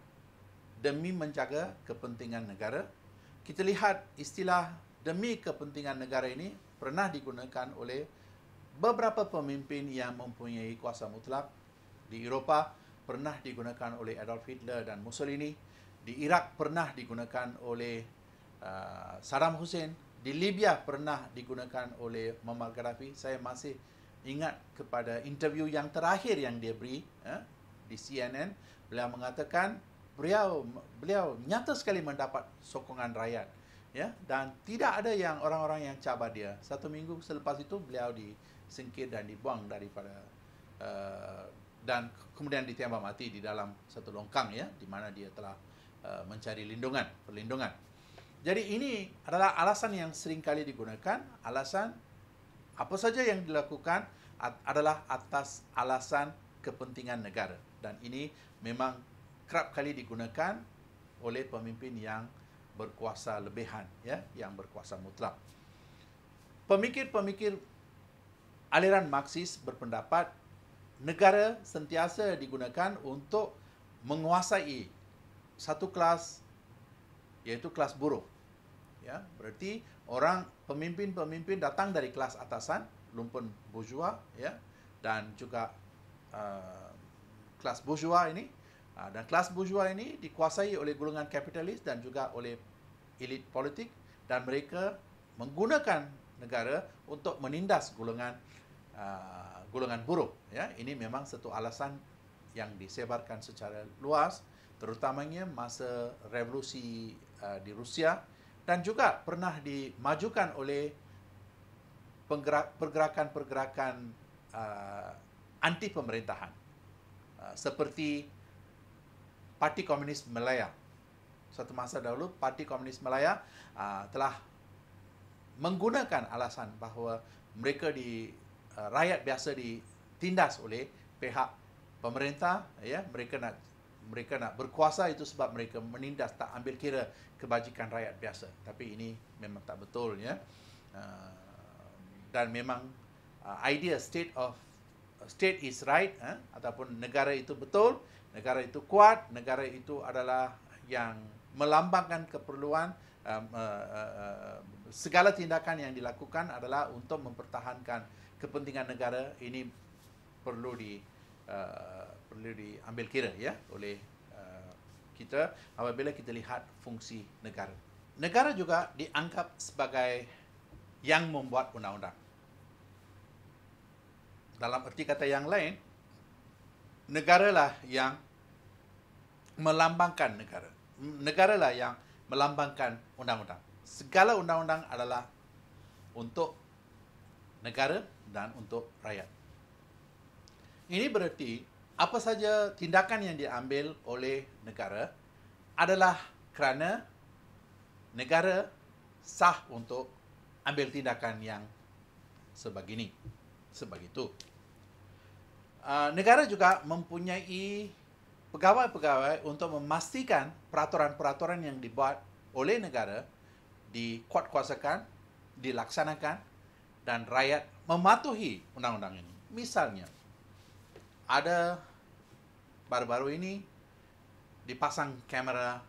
demi menjaga kepentingan negara. Kita lihat istilah demi kepentingan negara ini pernah digunakan oleh beberapa pemimpin yang mempunyai kuasa mutlak di Eropah pernah digunakan oleh Adolf Hitler dan Mussolini di Iraq pernah digunakan oleh uh, Saddam Hussein di Libya pernah digunakan oleh Muammar Gaddafi. Saya masih ingat kepada interview yang terakhir yang dia beri eh, di CNN. Beliau mengatakan beliau beliau nyata sekali mendapat sokongan rakyat ya dan tidak ada yang orang-orang yang cabar dia. Satu minggu selepas itu beliau disingkir dan dibuang daripada uh, dan kemudian ditembak mati di dalam satu longkang ya di mana dia telah uh, mencari lindungan, perlindungan. Jadi ini adalah alasan yang sering kali digunakan, alasan apa saja yang dilakukan adalah atas alasan kepentingan negara dan ini memang kerap kali digunakan oleh pemimpin yang berkuasa lebihan ya yang berkuasa mutlak. Pemikir-pemikir aliran Marxis berpendapat negara sentiasa digunakan untuk menguasai satu kelas iaitu kelas buruh ya berarti orang pemimpin-pemimpin datang dari kelas atasan lumpen bourgeois ya dan juga uh, kelas bourgeois ini uh, dan kelas bourgeois ini dikuasai oleh golongan kapitalis dan juga oleh elit politik dan mereka menggunakan negara untuk menindas golongan uh, golongan buruh ya ini memang satu alasan yang disebarkan secara luas terutamanya masa revolusi uh, di Rusia dan juga pernah dimajukan oleh pergerakan-pergerakan uh, anti pemerintahan uh, seperti Parti Komunis Melaya. Suatu masa dahulu Parti Komunis Melaya uh, telah menggunakan alasan bahawa mereka di uh, rakyat biasa ditindas oleh pihak pemerintah ya mereka nak mereka nak berkuasa itu sebab mereka menindas tak ambil kira kebajikan rakyat biasa tapi ini memang tak betul ya ah, dan memang ah, idea state of state is right eh? ataupun negara itu betul negara itu kuat negara itu adalah yang melambangkan keperluan segala tindakan yang dilakukan adalah untuk mempertahankan kepentingan negara ini perlu di perlu diambil kira ya oleh uh, kita apabila kita lihat fungsi negara. Negara juga dianggap sebagai yang membuat undang-undang. Dalam erti kata yang lain, negaralah yang melambangkan negara. Negaralah yang melambangkan undang-undang. Segala undang-undang adalah untuk negara dan untuk rakyat. Ini bererti apa saja tindakan yang diambil oleh negara adalah kerana negara sah untuk ambil tindakan yang sebegini, sebegitu. Ah, negara juga mempunyai pegawai-pegawai untuk memastikan peraturan-peraturan yang dibuat oleh negara dikuatkuasakan, dilaksanakan dan rakyat mematuhi undang-undang ini. Misalnya, ada baru-baru ini dipasang kamera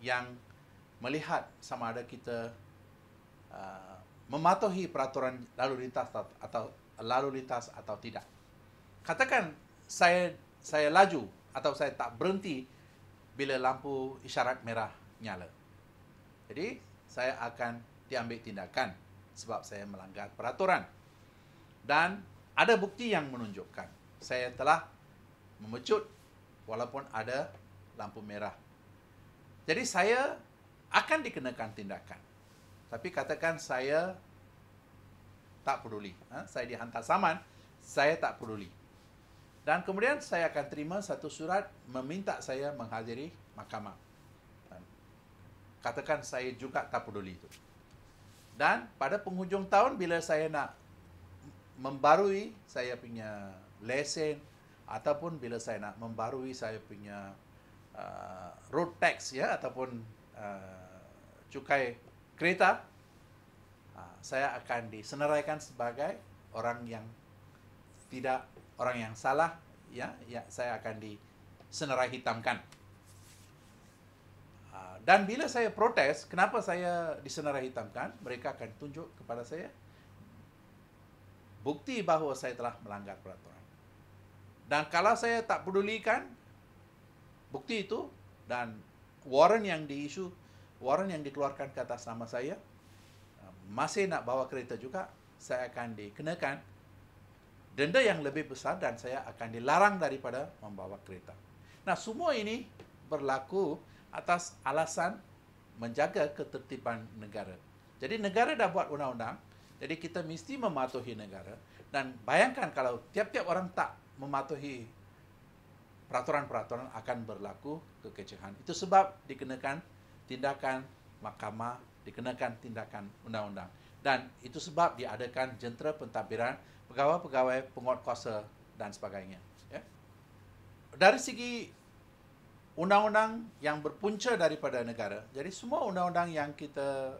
yang melihat sama ada kita uh, mematuhi peraturan lalu lintas atau lalu lintas atau tidak. Katakan saya saya laju atau saya tak berhenti bila lampu isyarat merah nyala. Jadi saya akan diambil tindakan sebab saya melanggar peraturan. Dan ada bukti yang menunjukkan saya telah memecut walaupun ada lampu merah. Jadi saya akan dikenakan tindakan. Tapi katakan saya tak peduli. Ha? Saya dihantar saman, saya tak peduli. Dan kemudian saya akan terima satu surat meminta saya menghadiri mahkamah. Katakan saya juga tak peduli itu. Dan pada penghujung tahun bila saya nak membarui saya punya lesen ataupun bila saya nak membarui saya punya uh, road tax ya ataupun uh, cukai kereta uh, saya akan disenaraikan sebagai orang yang tidak orang yang salah ya ya saya akan disenarai hitamkan uh, dan bila saya protes kenapa saya disenarai hitamkan mereka akan tunjuk kepada saya bukti bahawa saya telah melanggar peraturan dan kalau saya tak pedulikan bukti itu dan warrant yang diisu, warrant yang dikeluarkan ke atas nama saya, masih nak bawa kereta juga, saya akan dikenakan denda yang lebih besar dan saya akan dilarang daripada membawa kereta. Nah, semua ini berlaku atas alasan menjaga ketertiban negara. Jadi negara dah buat undang-undang, jadi kita mesti mematuhi negara. Dan bayangkan kalau tiap-tiap orang tak mematuhi peraturan-peraturan akan berlaku kekecehan. Itu sebab dikenakan tindakan mahkamah, dikenakan tindakan undang-undang. Dan itu sebab diadakan jentera pentadbiran, pegawai-pegawai, penguat kuasa dan sebagainya. Ya? Dari segi undang-undang yang berpunca daripada negara, jadi semua undang-undang yang kita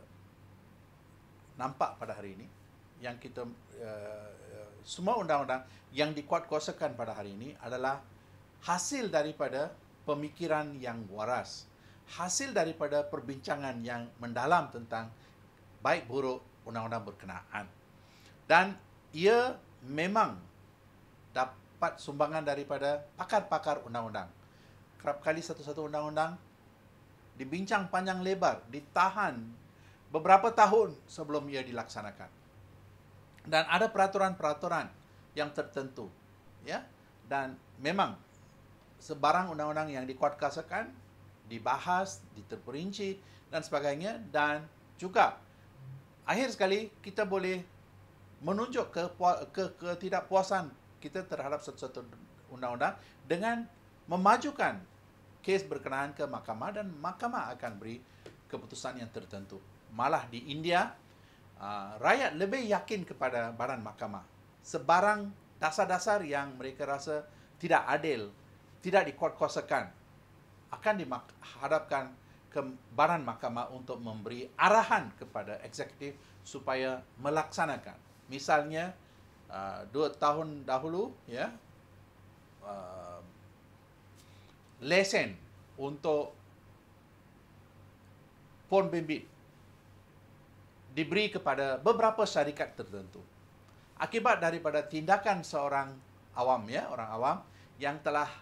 nampak pada hari ini, yang kita uh, semua undang-undang yang dikuatkuasakan pada hari ini adalah hasil daripada pemikiran yang waras, hasil daripada perbincangan yang mendalam tentang baik buruk undang-undang berkenaan. Dan ia memang dapat sumbangan daripada pakar-pakar undang-undang. Kerap kali satu-satu undang-undang dibincang panjang lebar, ditahan beberapa tahun sebelum ia dilaksanakan dan ada peraturan-peraturan yang tertentu ya dan memang sebarang undang-undang yang dikuatkasakan dibahas diterperinci dan sebagainya dan juga akhir sekali kita boleh menunjuk ke ke ketidakpuasan kita terhadap sesuatu undang-undang dengan memajukan kes berkenaan ke mahkamah dan mahkamah akan beri keputusan yang tertentu malah di India Ah, rakyat lebih yakin kepada badan mahkamah sebarang dasar-dasar yang mereka rasa tidak adil tidak dikuatkuasakan akan dihadapkan ke badan mahkamah untuk memberi arahan kepada eksekutif supaya melaksanakan misalnya ah, dua tahun dahulu ya ah, lesen untuk pon bimbit diberi kepada beberapa syarikat tertentu. Akibat daripada tindakan seorang awam ya, orang awam yang telah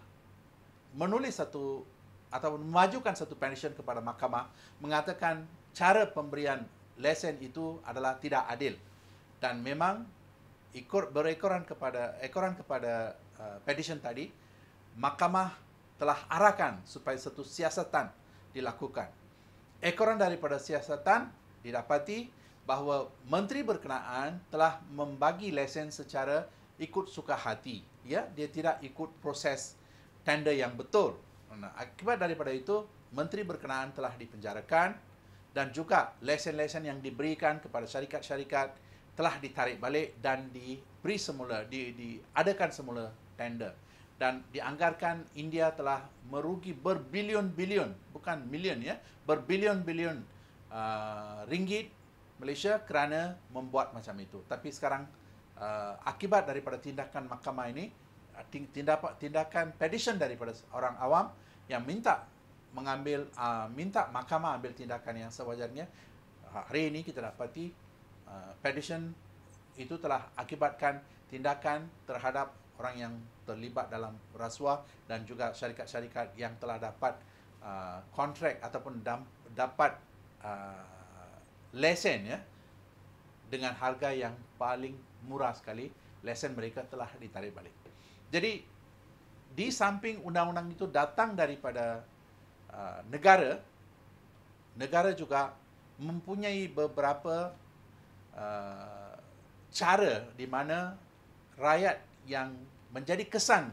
menulis satu atau memajukan satu petition kepada mahkamah mengatakan cara pemberian lesen itu adalah tidak adil dan memang ikut berekoran kepada ekoran kepada uh, petition tadi mahkamah telah arahkan supaya satu siasatan dilakukan ekoran daripada siasatan didapati bahawa Menteri Berkenaan telah membagi lesen secara ikut suka hati. Ya, dia tidak ikut proses tender yang betul. Nah, akibat daripada itu, Menteri Berkenaan telah dipenjarakan dan juga lesen-lesen yang diberikan kepada syarikat-syarikat telah ditarik balik dan diberi semula, di, diadakan semula tender. Dan dianggarkan India telah merugi berbilion-bilion, bukan million ya, berbilion-bilion uh, ringgit Malaysia kerana membuat macam itu. Tapi sekarang uh, akibat daripada tindakan mahkamah ini, uh, tindakan, tindakan petition daripada orang awam yang minta mengambil uh, minta mahkamah ambil tindakan yang sewajarnya uh, hari ini kita dapati uh, petition itu telah akibatkan tindakan terhadap orang yang terlibat dalam rasuah dan juga syarikat-syarikat yang telah dapat uh, kontrak ataupun dapat uh, lesen ya dengan harga yang paling murah sekali lesen mereka telah ditarik balik. Jadi di samping undang-undang itu datang daripada uh, negara negara juga mempunyai beberapa uh, cara di mana rakyat yang menjadi kesan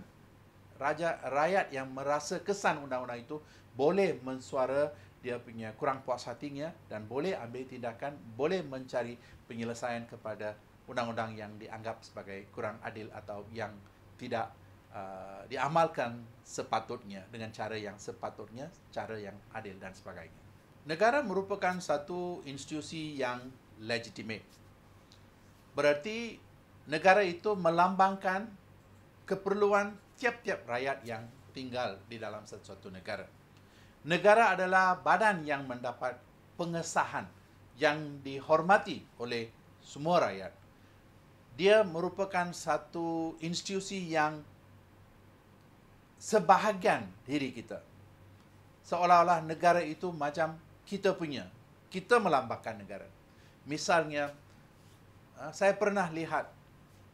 raja rakyat yang merasa kesan undang-undang itu boleh mensuara dia punya kurang puas hatinya dan boleh ambil tindakan, boleh mencari penyelesaian kepada undang-undang yang dianggap sebagai kurang adil atau yang tidak uh, diamalkan sepatutnya dengan cara yang sepatutnya, cara yang adil dan sebagainya. Negara merupakan satu institusi yang legitimate. Berarti negara itu melambangkan keperluan tiap-tiap rakyat yang tinggal di dalam satu negara. Negara adalah badan yang mendapat pengesahan yang dihormati oleh semua rakyat. Dia merupakan satu institusi yang sebahagian diri kita. Seolah-olah negara itu macam kita punya. Kita melambangkan negara. Misalnya, ah, saya pernah lihat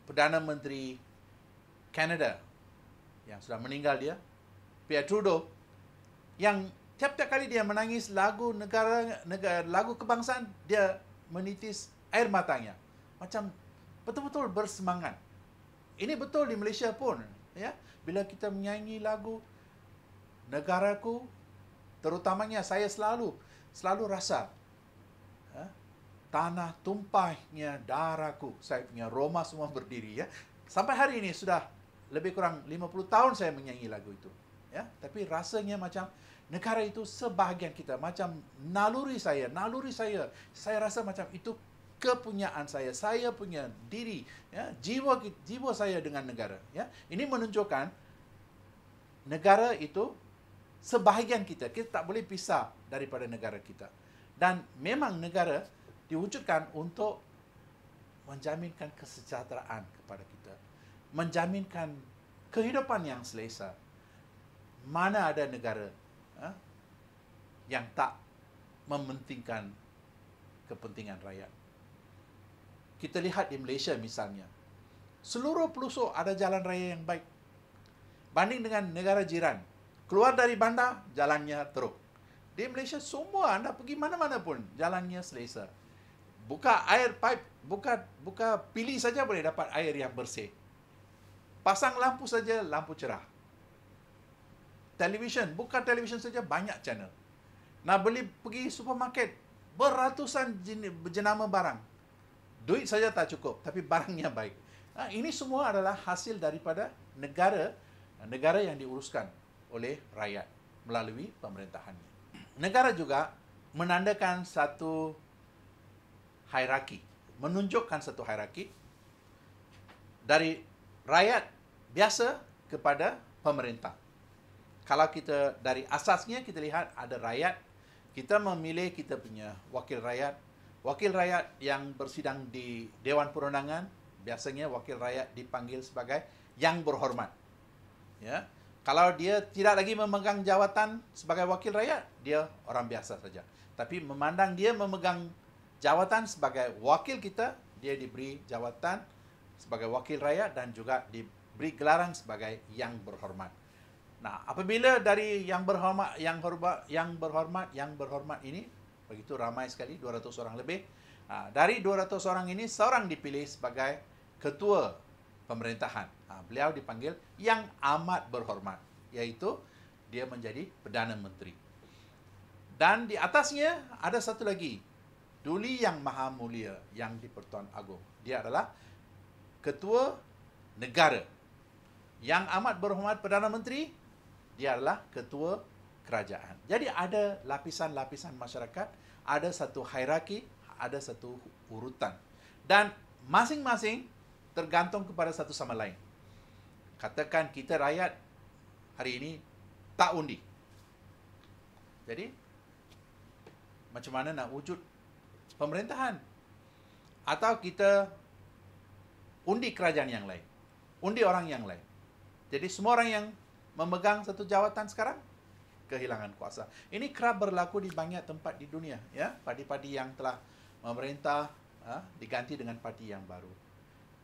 Perdana Menteri Kanada yang sudah meninggal dia, Pierre Trudeau, yang tiap-tiap kali dia menangis lagu negara, negara lagu kebangsaan dia menitis air matanya macam betul-betul bersemangat ini betul di Malaysia pun ya bila kita menyanyi lagu negaraku terutamanya saya selalu selalu rasa ya, tanah tumpahnya daraku saya punya Roma semua berdiri ya sampai hari ini sudah lebih kurang 50 tahun saya menyanyi lagu itu ya tapi rasanya macam negara itu sebahagian kita macam naluri saya naluri saya saya rasa macam itu kepunyaan saya saya punya diri ya jiwa jiwa saya dengan negara ya ini menunjukkan negara itu sebahagian kita kita tak boleh pisah daripada negara kita dan memang negara diwujudkan untuk menjaminkan kesejahteraan kepada kita menjaminkan kehidupan yang selesa mana ada negara eh, yang tak mementingkan kepentingan rakyat. Kita lihat di Malaysia misalnya, seluruh pelosok ada jalan raya yang baik. Banding dengan negara jiran, keluar dari bandar, jalannya teruk. Di Malaysia semua anda pergi mana-mana pun jalannya selesa. Buka air pipe, buka buka pilih saja boleh dapat air yang bersih. Pasang lampu saja lampu cerah television, bukan television saja banyak channel. Nak beli pergi supermarket beratusan jenama barang. Duit saja tak cukup tapi barangnya baik. Nah, ha, ini semua adalah hasil daripada negara negara yang diuruskan oleh rakyat melalui pemerintahannya. Negara juga menandakan satu hierarki, menunjukkan satu hierarki dari rakyat biasa kepada pemerintah kalau kita dari asasnya kita lihat ada rakyat kita memilih kita punya wakil rakyat wakil rakyat yang bersidang di dewan perundangan biasanya wakil rakyat dipanggil sebagai yang berhormat ya kalau dia tidak lagi memegang jawatan sebagai wakil rakyat dia orang biasa saja tapi memandang dia memegang jawatan sebagai wakil kita dia diberi jawatan sebagai wakil rakyat dan juga diberi gelaran sebagai yang berhormat Nah, apabila dari yang berhormat yang berhormat yang berhormat yang berhormat ini begitu ramai sekali 200 orang lebih. Nah, dari 200 orang ini seorang dipilih sebagai ketua pemerintahan. Nah, beliau dipanggil yang amat berhormat iaitu dia menjadi perdana menteri. Dan di atasnya ada satu lagi Duli Yang Maha Mulia yang di-Pertuan Agong. Dia adalah ketua negara yang amat berhormat Perdana Menteri dia adalah ketua kerajaan. Jadi ada lapisan-lapisan masyarakat, ada satu hierarki, ada satu urutan. Dan masing-masing tergantung kepada satu sama lain. Katakan kita rakyat hari ini tak undi. Jadi macam mana nak wujud pemerintahan? Atau kita undi kerajaan yang lain. Undi orang yang lain. Jadi semua orang yang memegang satu jawatan sekarang kehilangan kuasa. Ini kerap berlaku di banyak tempat di dunia, ya. Parti-parti yang telah memerintah ha, diganti dengan parti yang baru.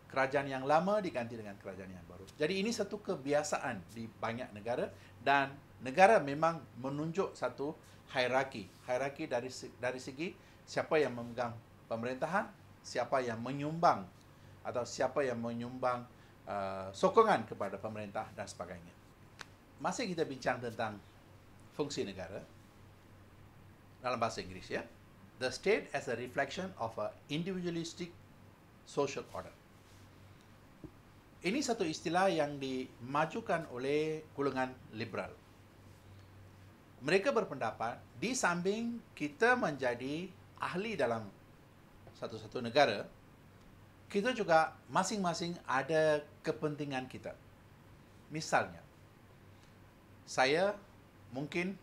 Kerajaan yang lama diganti dengan kerajaan yang baru. Jadi ini satu kebiasaan di banyak negara dan negara memang menunjuk satu hierarki. Hierarki dari dari segi siapa yang memegang pemerintahan, siapa yang menyumbang atau siapa yang menyumbang uh, sokongan kepada pemerintah dan sebagainya masih kita bincang tentang fungsi negara dalam bahasa Inggeris ya. The state as a reflection of a individualistic social order. Ini satu istilah yang dimajukan oleh golongan liberal. Mereka berpendapat di samping kita menjadi ahli dalam satu-satu negara, kita juga masing-masing ada kepentingan kita. Misalnya, saya mungkin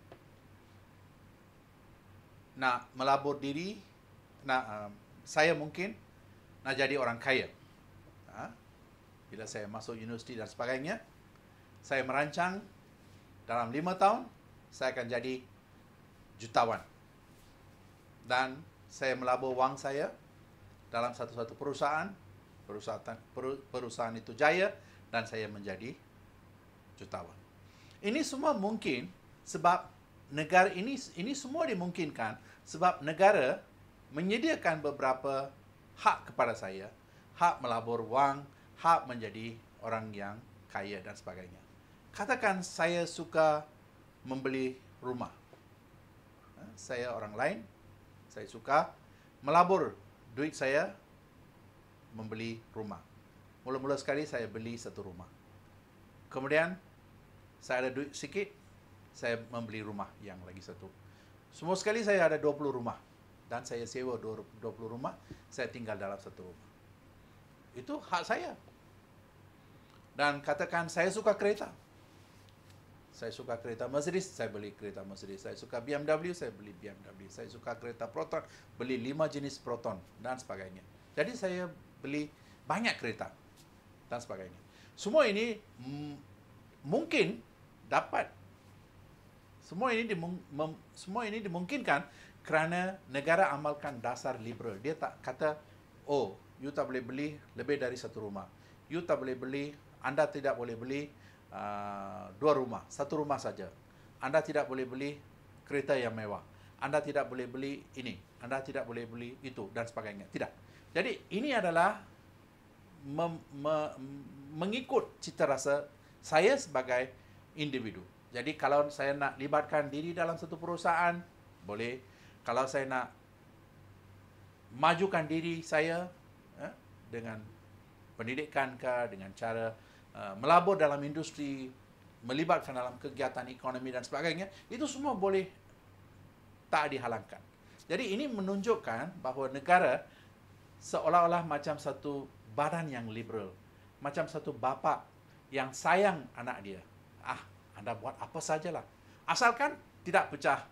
nak melabur diri nak uh, saya mungkin nak jadi orang kaya ha? bila saya masuk universiti dan sebagainya saya merancang dalam lima tahun saya akan jadi jutawan dan saya melabur wang saya dalam satu-satu perusahaan perusahaan perusahaan itu jaya dan saya menjadi jutawan ini semua mungkin sebab negara ini ini semua dimungkinkan sebab negara menyediakan beberapa hak kepada saya, hak melabur wang, hak menjadi orang yang kaya dan sebagainya. Katakan saya suka membeli rumah. Ha, saya orang lain, saya suka melabur duit saya membeli rumah. Mula-mula sekali saya beli satu rumah. Kemudian saya ada duit sikit, saya membeli rumah yang lagi satu. Semua sekali saya ada 20 rumah dan saya sewa 20 rumah, saya tinggal dalam satu rumah. Itu hak saya. Dan katakan saya suka kereta. Saya suka kereta Mercedes, saya beli kereta Mercedes. Saya suka BMW, saya beli BMW. Saya suka kereta Proton, beli lima jenis Proton dan sebagainya. Jadi saya beli banyak kereta dan sebagainya. Semua ini mungkin dapat semua ini dimung, mem, semua ini dimungkinkan kerana negara amalkan dasar liberal dia tak kata oh you tak boleh beli lebih dari satu rumah you tak boleh beli anda tidak boleh beli uh, dua rumah satu rumah saja anda tidak boleh beli kereta yang mewah anda tidak boleh beli ini anda tidak boleh beli itu dan sebagainya tidak jadi ini adalah mem, me, mengikut cita rasa saya sebagai individu. Jadi kalau saya nak libatkan diri dalam satu perusahaan, boleh. Kalau saya nak majukan diri saya eh, dengan pendidikan ke, dengan cara uh, melabur dalam industri, melibatkan dalam kegiatan ekonomi dan sebagainya, itu semua boleh tak dihalangkan. Jadi ini menunjukkan bahawa negara seolah-olah macam satu badan yang liberal, macam satu bapa yang sayang anak dia ah anda buat apa sajalah asalkan tidak pecah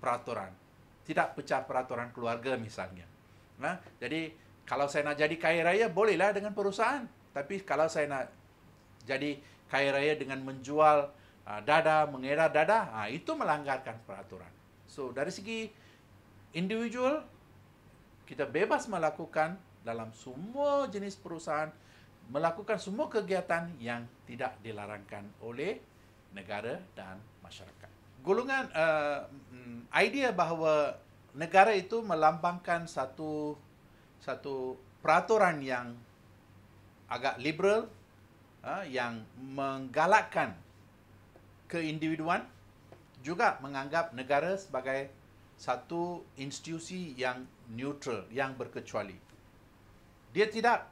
peraturan tidak pecah peraturan keluarga misalnya nah jadi kalau saya nak jadi kaya raya bolehlah dengan perusahaan tapi kalau saya nak jadi kaya raya dengan menjual ah, dada mengedar dada ah itu melanggarkan peraturan so dari segi individual kita bebas melakukan dalam semua jenis perusahaan melakukan semua kegiatan yang tidak dilarangkan oleh negara dan masyarakat. Golongan uh, idea bahawa negara itu melambangkan satu satu peraturan yang agak liberal uh, yang menggalakkan keindividuan juga menganggap negara sebagai satu institusi yang neutral yang berkecuali. Dia tidak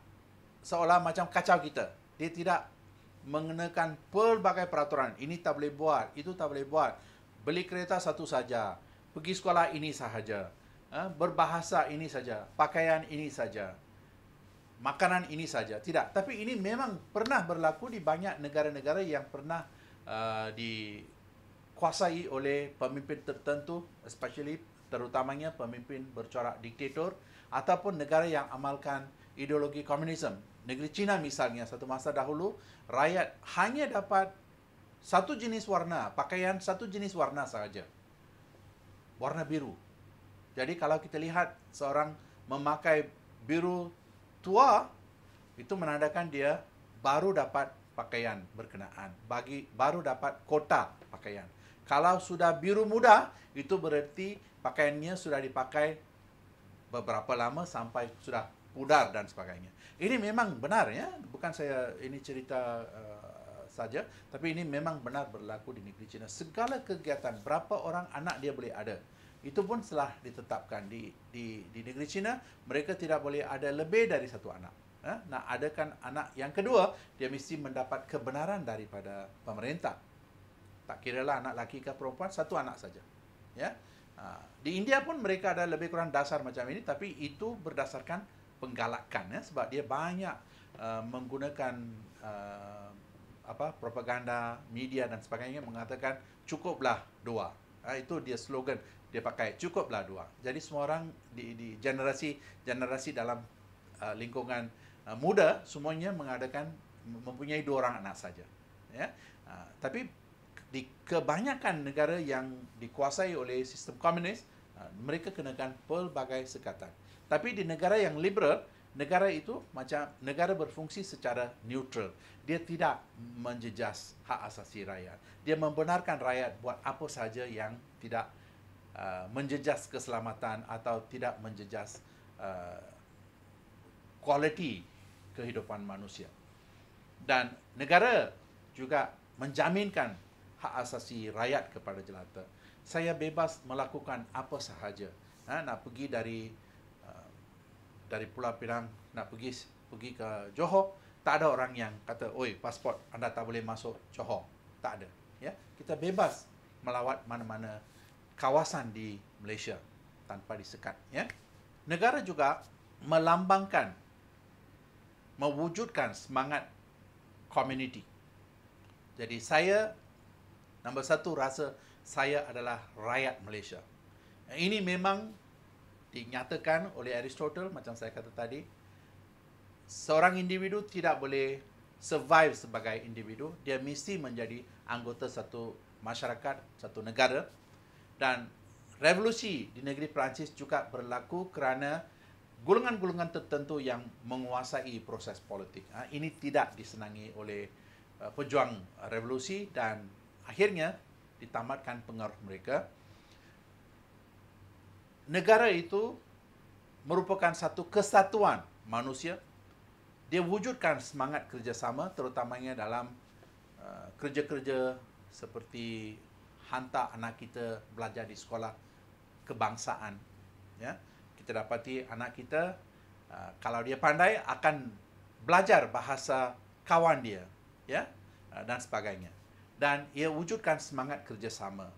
seolah macam kacau kita. Dia tidak mengenakan pelbagai peraturan. Ini tak boleh buat, itu tak boleh buat. Beli kereta satu saja. Pergi sekolah ini sahaja. Ha? Berbahasa ini saja. Pakaian ini saja. Makanan ini saja. Tidak. Tapi ini memang pernah berlaku di banyak negara-negara yang pernah uh, dikuasai oleh pemimpin tertentu. Especially terutamanya pemimpin bercorak diktator. Ataupun negara yang amalkan ideologi komunisme. Negeri China misalnya satu masa dahulu rakyat hanya dapat satu jenis warna pakaian satu jenis warna sahaja warna biru. Jadi kalau kita lihat seorang memakai biru tua itu menandakan dia baru dapat pakaian berkenaan bagi baru dapat kota pakaian. Kalau sudah biru muda itu bererti pakaiannya sudah dipakai beberapa lama sampai sudah pudar dan sebagainya. Ini memang benar ya, bukan saya ini cerita uh, saja, tapi ini memang benar berlaku di negeri China. Segala kegiatan berapa orang anak dia boleh ada. Itu pun telah ditetapkan di di di negeri China, mereka tidak boleh ada lebih dari satu anak. Nah, ha? Nak adakan anak yang kedua, dia mesti mendapat kebenaran daripada pemerintah. Tak kira lah anak laki ke perempuan, satu anak saja. Ya. Ha, di India pun mereka ada lebih kurang dasar macam ini tapi itu berdasarkan penggalakan ya sebab dia banyak uh, menggunakan uh, apa propaganda media dan sebagainya mengatakan cukuplah dua. Ha, itu dia slogan dia pakai cukuplah dua. Jadi semua orang di di generasi generasi dalam uh, lingkungan uh, muda semuanya mengadakan mempunyai dua orang anak saja. Ya. Uh, tapi di kebanyakan negara yang dikuasai oleh sistem komunis uh, mereka kenakan pelbagai sekatan. Tapi di negara yang liberal, negara itu macam negara berfungsi secara neutral. Dia tidak menjejas hak asasi rakyat. Dia membenarkan rakyat buat apa saja yang tidak uh, menjejas keselamatan atau tidak menjejas uh, kualiti uh, kehidupan manusia. Dan negara juga menjaminkan hak asasi rakyat kepada jelata. Saya bebas melakukan apa sahaja. Ha, nak pergi dari dari Pulau Pinang nak pergi pergi ke Johor, tak ada orang yang kata, oi, pasport anda tak boleh masuk Johor. Tak ada. Ya, Kita bebas melawat mana-mana kawasan di Malaysia tanpa disekat. Ya. Negara juga melambangkan, mewujudkan semangat community. Jadi saya, nombor satu rasa saya adalah rakyat Malaysia. Ini memang dinyatakan oleh Aristotle macam saya kata tadi seorang individu tidak boleh survive sebagai individu dia mesti menjadi anggota satu masyarakat satu negara dan revolusi di negeri Perancis juga berlaku kerana golongan-golongan tertentu yang menguasai proses politik ha, ini tidak disenangi oleh uh, pejuang revolusi dan akhirnya ditamatkan pengaruh mereka negara itu merupakan satu kesatuan manusia. Dia wujudkan semangat kerjasama terutamanya dalam uh, kerja-kerja seperti hantar anak kita belajar di sekolah kebangsaan. Ya. Kita dapati anak kita uh, kalau dia pandai akan belajar bahasa kawan dia ya uh, dan sebagainya dan ia wujudkan semangat kerjasama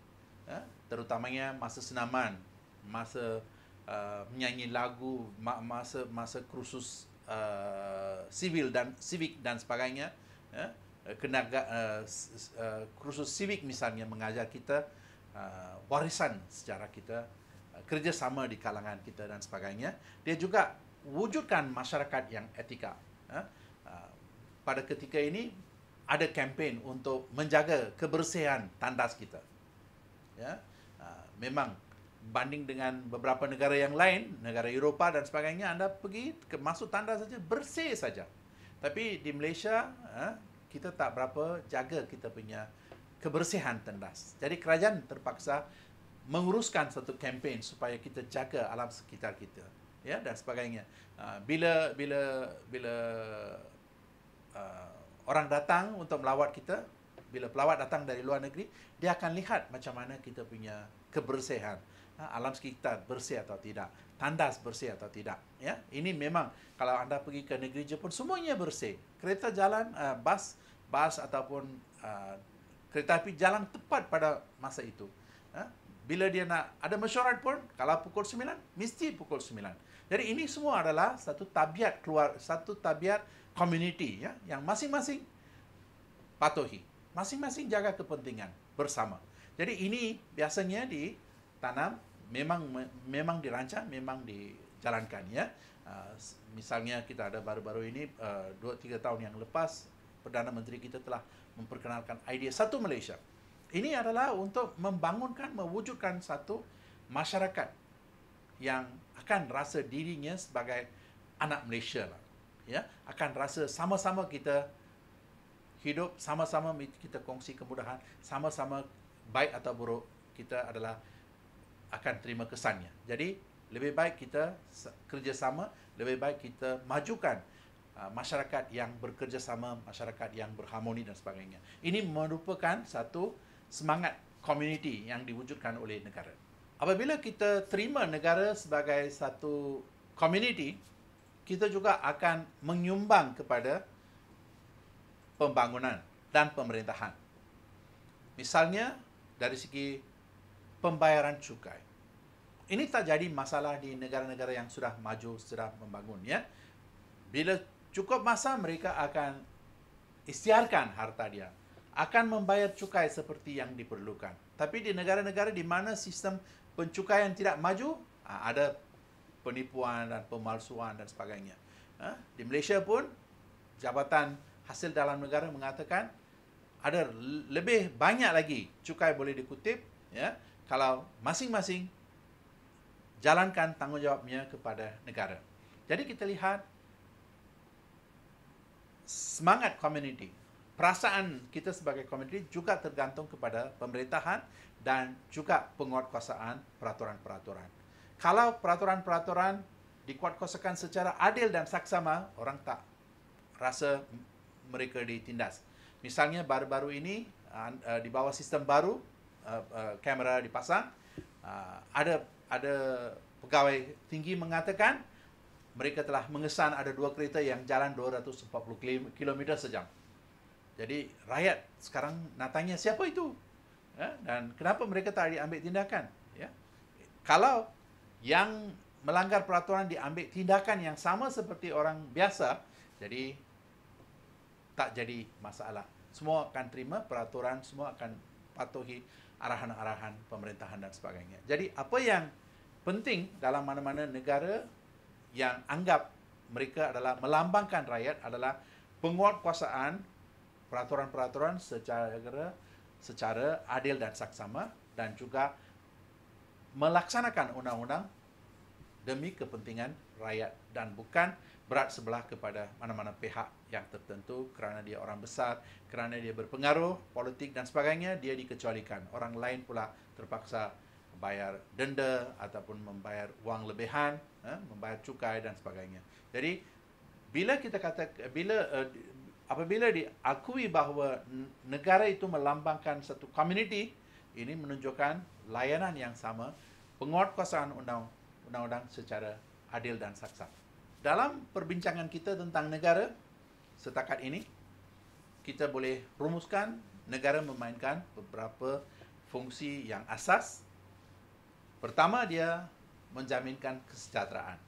ya? terutamanya masa senaman masa uh, menyanyi lagu masa masa krusus uh, sivil uh, dan civic dan sebagainya ya kenaga uh, uh kursus civic misalnya mengajar kita uh, warisan secara kita uh, kerjasama di kalangan kita dan sebagainya dia juga wujudkan masyarakat yang etika ya. uh, pada ketika ini ada kempen untuk menjaga kebersihan tandas kita ya uh, memang banding dengan beberapa negara yang lain, negara Eropah dan sebagainya, anda pergi ke, masuk tanda saja, bersih saja. Tapi di Malaysia, ha, kita tak berapa jaga kita punya kebersihan tandas. Jadi kerajaan terpaksa menguruskan satu kempen supaya kita jaga alam sekitar kita ya dan sebagainya. Ha, bila bila bila uh, orang datang untuk melawat kita, bila pelawat datang dari luar negeri, dia akan lihat macam mana kita punya kebersihan. Ha, alam sekitar bersih atau tidak tandas bersih atau tidak ya ini memang kalau anda pergi ke negeri Jepun semuanya bersih kereta jalan uh, bas bas ataupun uh, kereta api jalan tepat pada masa itu ya? bila dia nak ada mesyuarat pun kalau pukul sembilan, mesti pukul sembilan. jadi ini semua adalah satu tabiat keluar satu tabiat community ya yang masing-masing patuhi masing-masing jaga kepentingan bersama jadi ini biasanya di tanam memang memang dirancang memang dijalankan ya uh, misalnya kita ada baru-baru ini ah, dua uh, 3 tahun yang lepas perdana menteri kita telah memperkenalkan idea satu Malaysia ini adalah untuk membangunkan mewujudkan satu masyarakat yang akan rasa dirinya sebagai anak Malaysia lah. ya akan rasa sama-sama kita hidup sama-sama kita kongsi kemudahan sama-sama baik atau buruk kita adalah akan terima kesannya. Jadi lebih baik kita kerjasama, lebih baik kita majukan uh, masyarakat yang bekerjasama, masyarakat yang berharmoni dan sebagainya. Ini merupakan satu semangat community yang diwujudkan oleh negara. Apabila kita terima negara sebagai satu community, kita juga akan menyumbang kepada pembangunan dan pemerintahan. Misalnya dari segi pembayaran cukai. Ini tak jadi masalah di negara-negara yang sudah maju, sudah membangun. Ya. Bila cukup masa, mereka akan istiarkan harta dia. Akan membayar cukai seperti yang diperlukan. Tapi di negara-negara di mana sistem pencukaian tidak maju, ha, ada penipuan dan pemalsuan dan sebagainya. Ha, di Malaysia pun, Jabatan Hasil Dalam Negara mengatakan ada lebih banyak lagi cukai boleh dikutip ya kalau masing-masing jalankan tanggungjawabnya kepada negara. Jadi kita lihat semangat komuniti, perasaan kita sebagai komuniti juga tergantung kepada pemerintahan dan juga penguatkuasaan peraturan-peraturan. Kalau peraturan-peraturan dikuatkuasakan secara adil dan saksama, orang tak rasa mereka ditindas. Misalnya baru-baru ini eh, di bawah sistem baru kamera uh, uh, dipasang. Uh, ada ada pegawai tinggi mengatakan mereka telah mengesan ada dua kereta yang jalan 240 km sejam. Jadi rakyat sekarang nak tanya siapa itu? Ya, dan kenapa mereka tak diambil tindakan? Ya. Kalau yang melanggar peraturan diambil tindakan yang sama seperti orang biasa, jadi tak jadi masalah. Semua akan terima peraturan, semua akan patuhi arahan-arahan pemerintahan dan sebagainya. Jadi apa yang penting dalam mana-mana negara yang anggap mereka adalah melambangkan rakyat adalah penguatkuasaan peraturan-peraturan secara secara adil dan saksama dan juga melaksanakan undang-undang demi kepentingan rakyat dan bukan berat sebelah kepada mana-mana pihak yang tertentu kerana dia orang besar, kerana dia berpengaruh politik dan sebagainya, dia dikecualikan. Orang lain pula terpaksa bayar denda ataupun membayar wang lebihan, eh, membayar cukai dan sebagainya. Jadi bila kita kata bila eh, apabila diakui bahawa negara itu melambangkan satu community, ini menunjukkan layanan yang sama penguatkuasaan undang-undang secara adil dan saksama. Dalam perbincangan kita tentang negara setakat ini kita boleh rumuskan negara memainkan beberapa fungsi yang asas. Pertama dia menjaminkan kesejahteraan.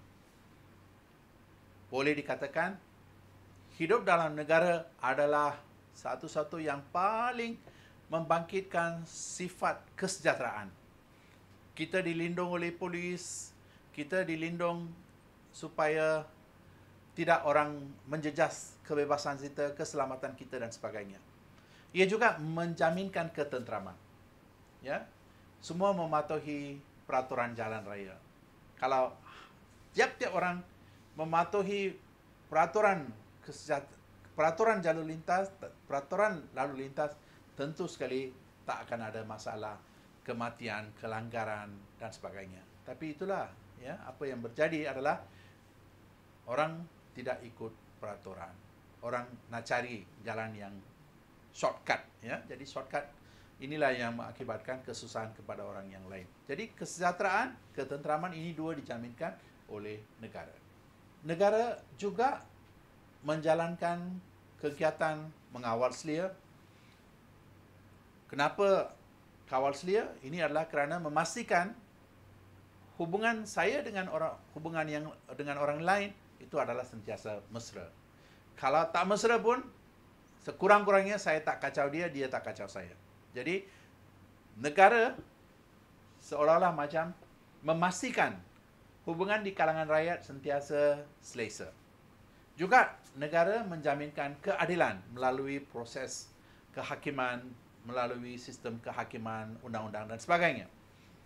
Boleh dikatakan hidup dalam negara adalah satu-satu yang paling membangkitkan sifat kesejahteraan. Kita dilindung oleh polis, kita dilindung supaya tidak orang menjejas kebebasan kita, keselamatan kita dan sebagainya. Ia juga menjaminkan ketenteraman. Ya. Semua mematuhi peraturan jalan raya. Kalau tiap-tiap orang mematuhi peraturan peraturan jalur lintas, peraturan lalu lintas, tentu sekali tak akan ada masalah kematian, kelanggaran dan sebagainya. Tapi itulah ya, apa yang berjadi adalah orang tidak ikut peraturan orang nak cari jalan yang shortcut ya jadi shortcut inilah yang mengakibatkan kesusahan kepada orang yang lain jadi kesejahteraan ketenteraman ini dua dijaminkan oleh negara negara juga menjalankan kegiatan mengawal selia kenapa kawal selia ini adalah kerana memastikan hubungan saya dengan orang hubungan yang dengan orang lain itu adalah sentiasa mesra kalau tak mesra pun sekurang-kurangnya saya tak kacau dia dia tak kacau saya jadi negara seolah-olah macam memastikan hubungan di kalangan rakyat sentiasa selesa juga negara menjaminkan keadilan melalui proses kehakiman melalui sistem kehakiman undang-undang dan sebagainya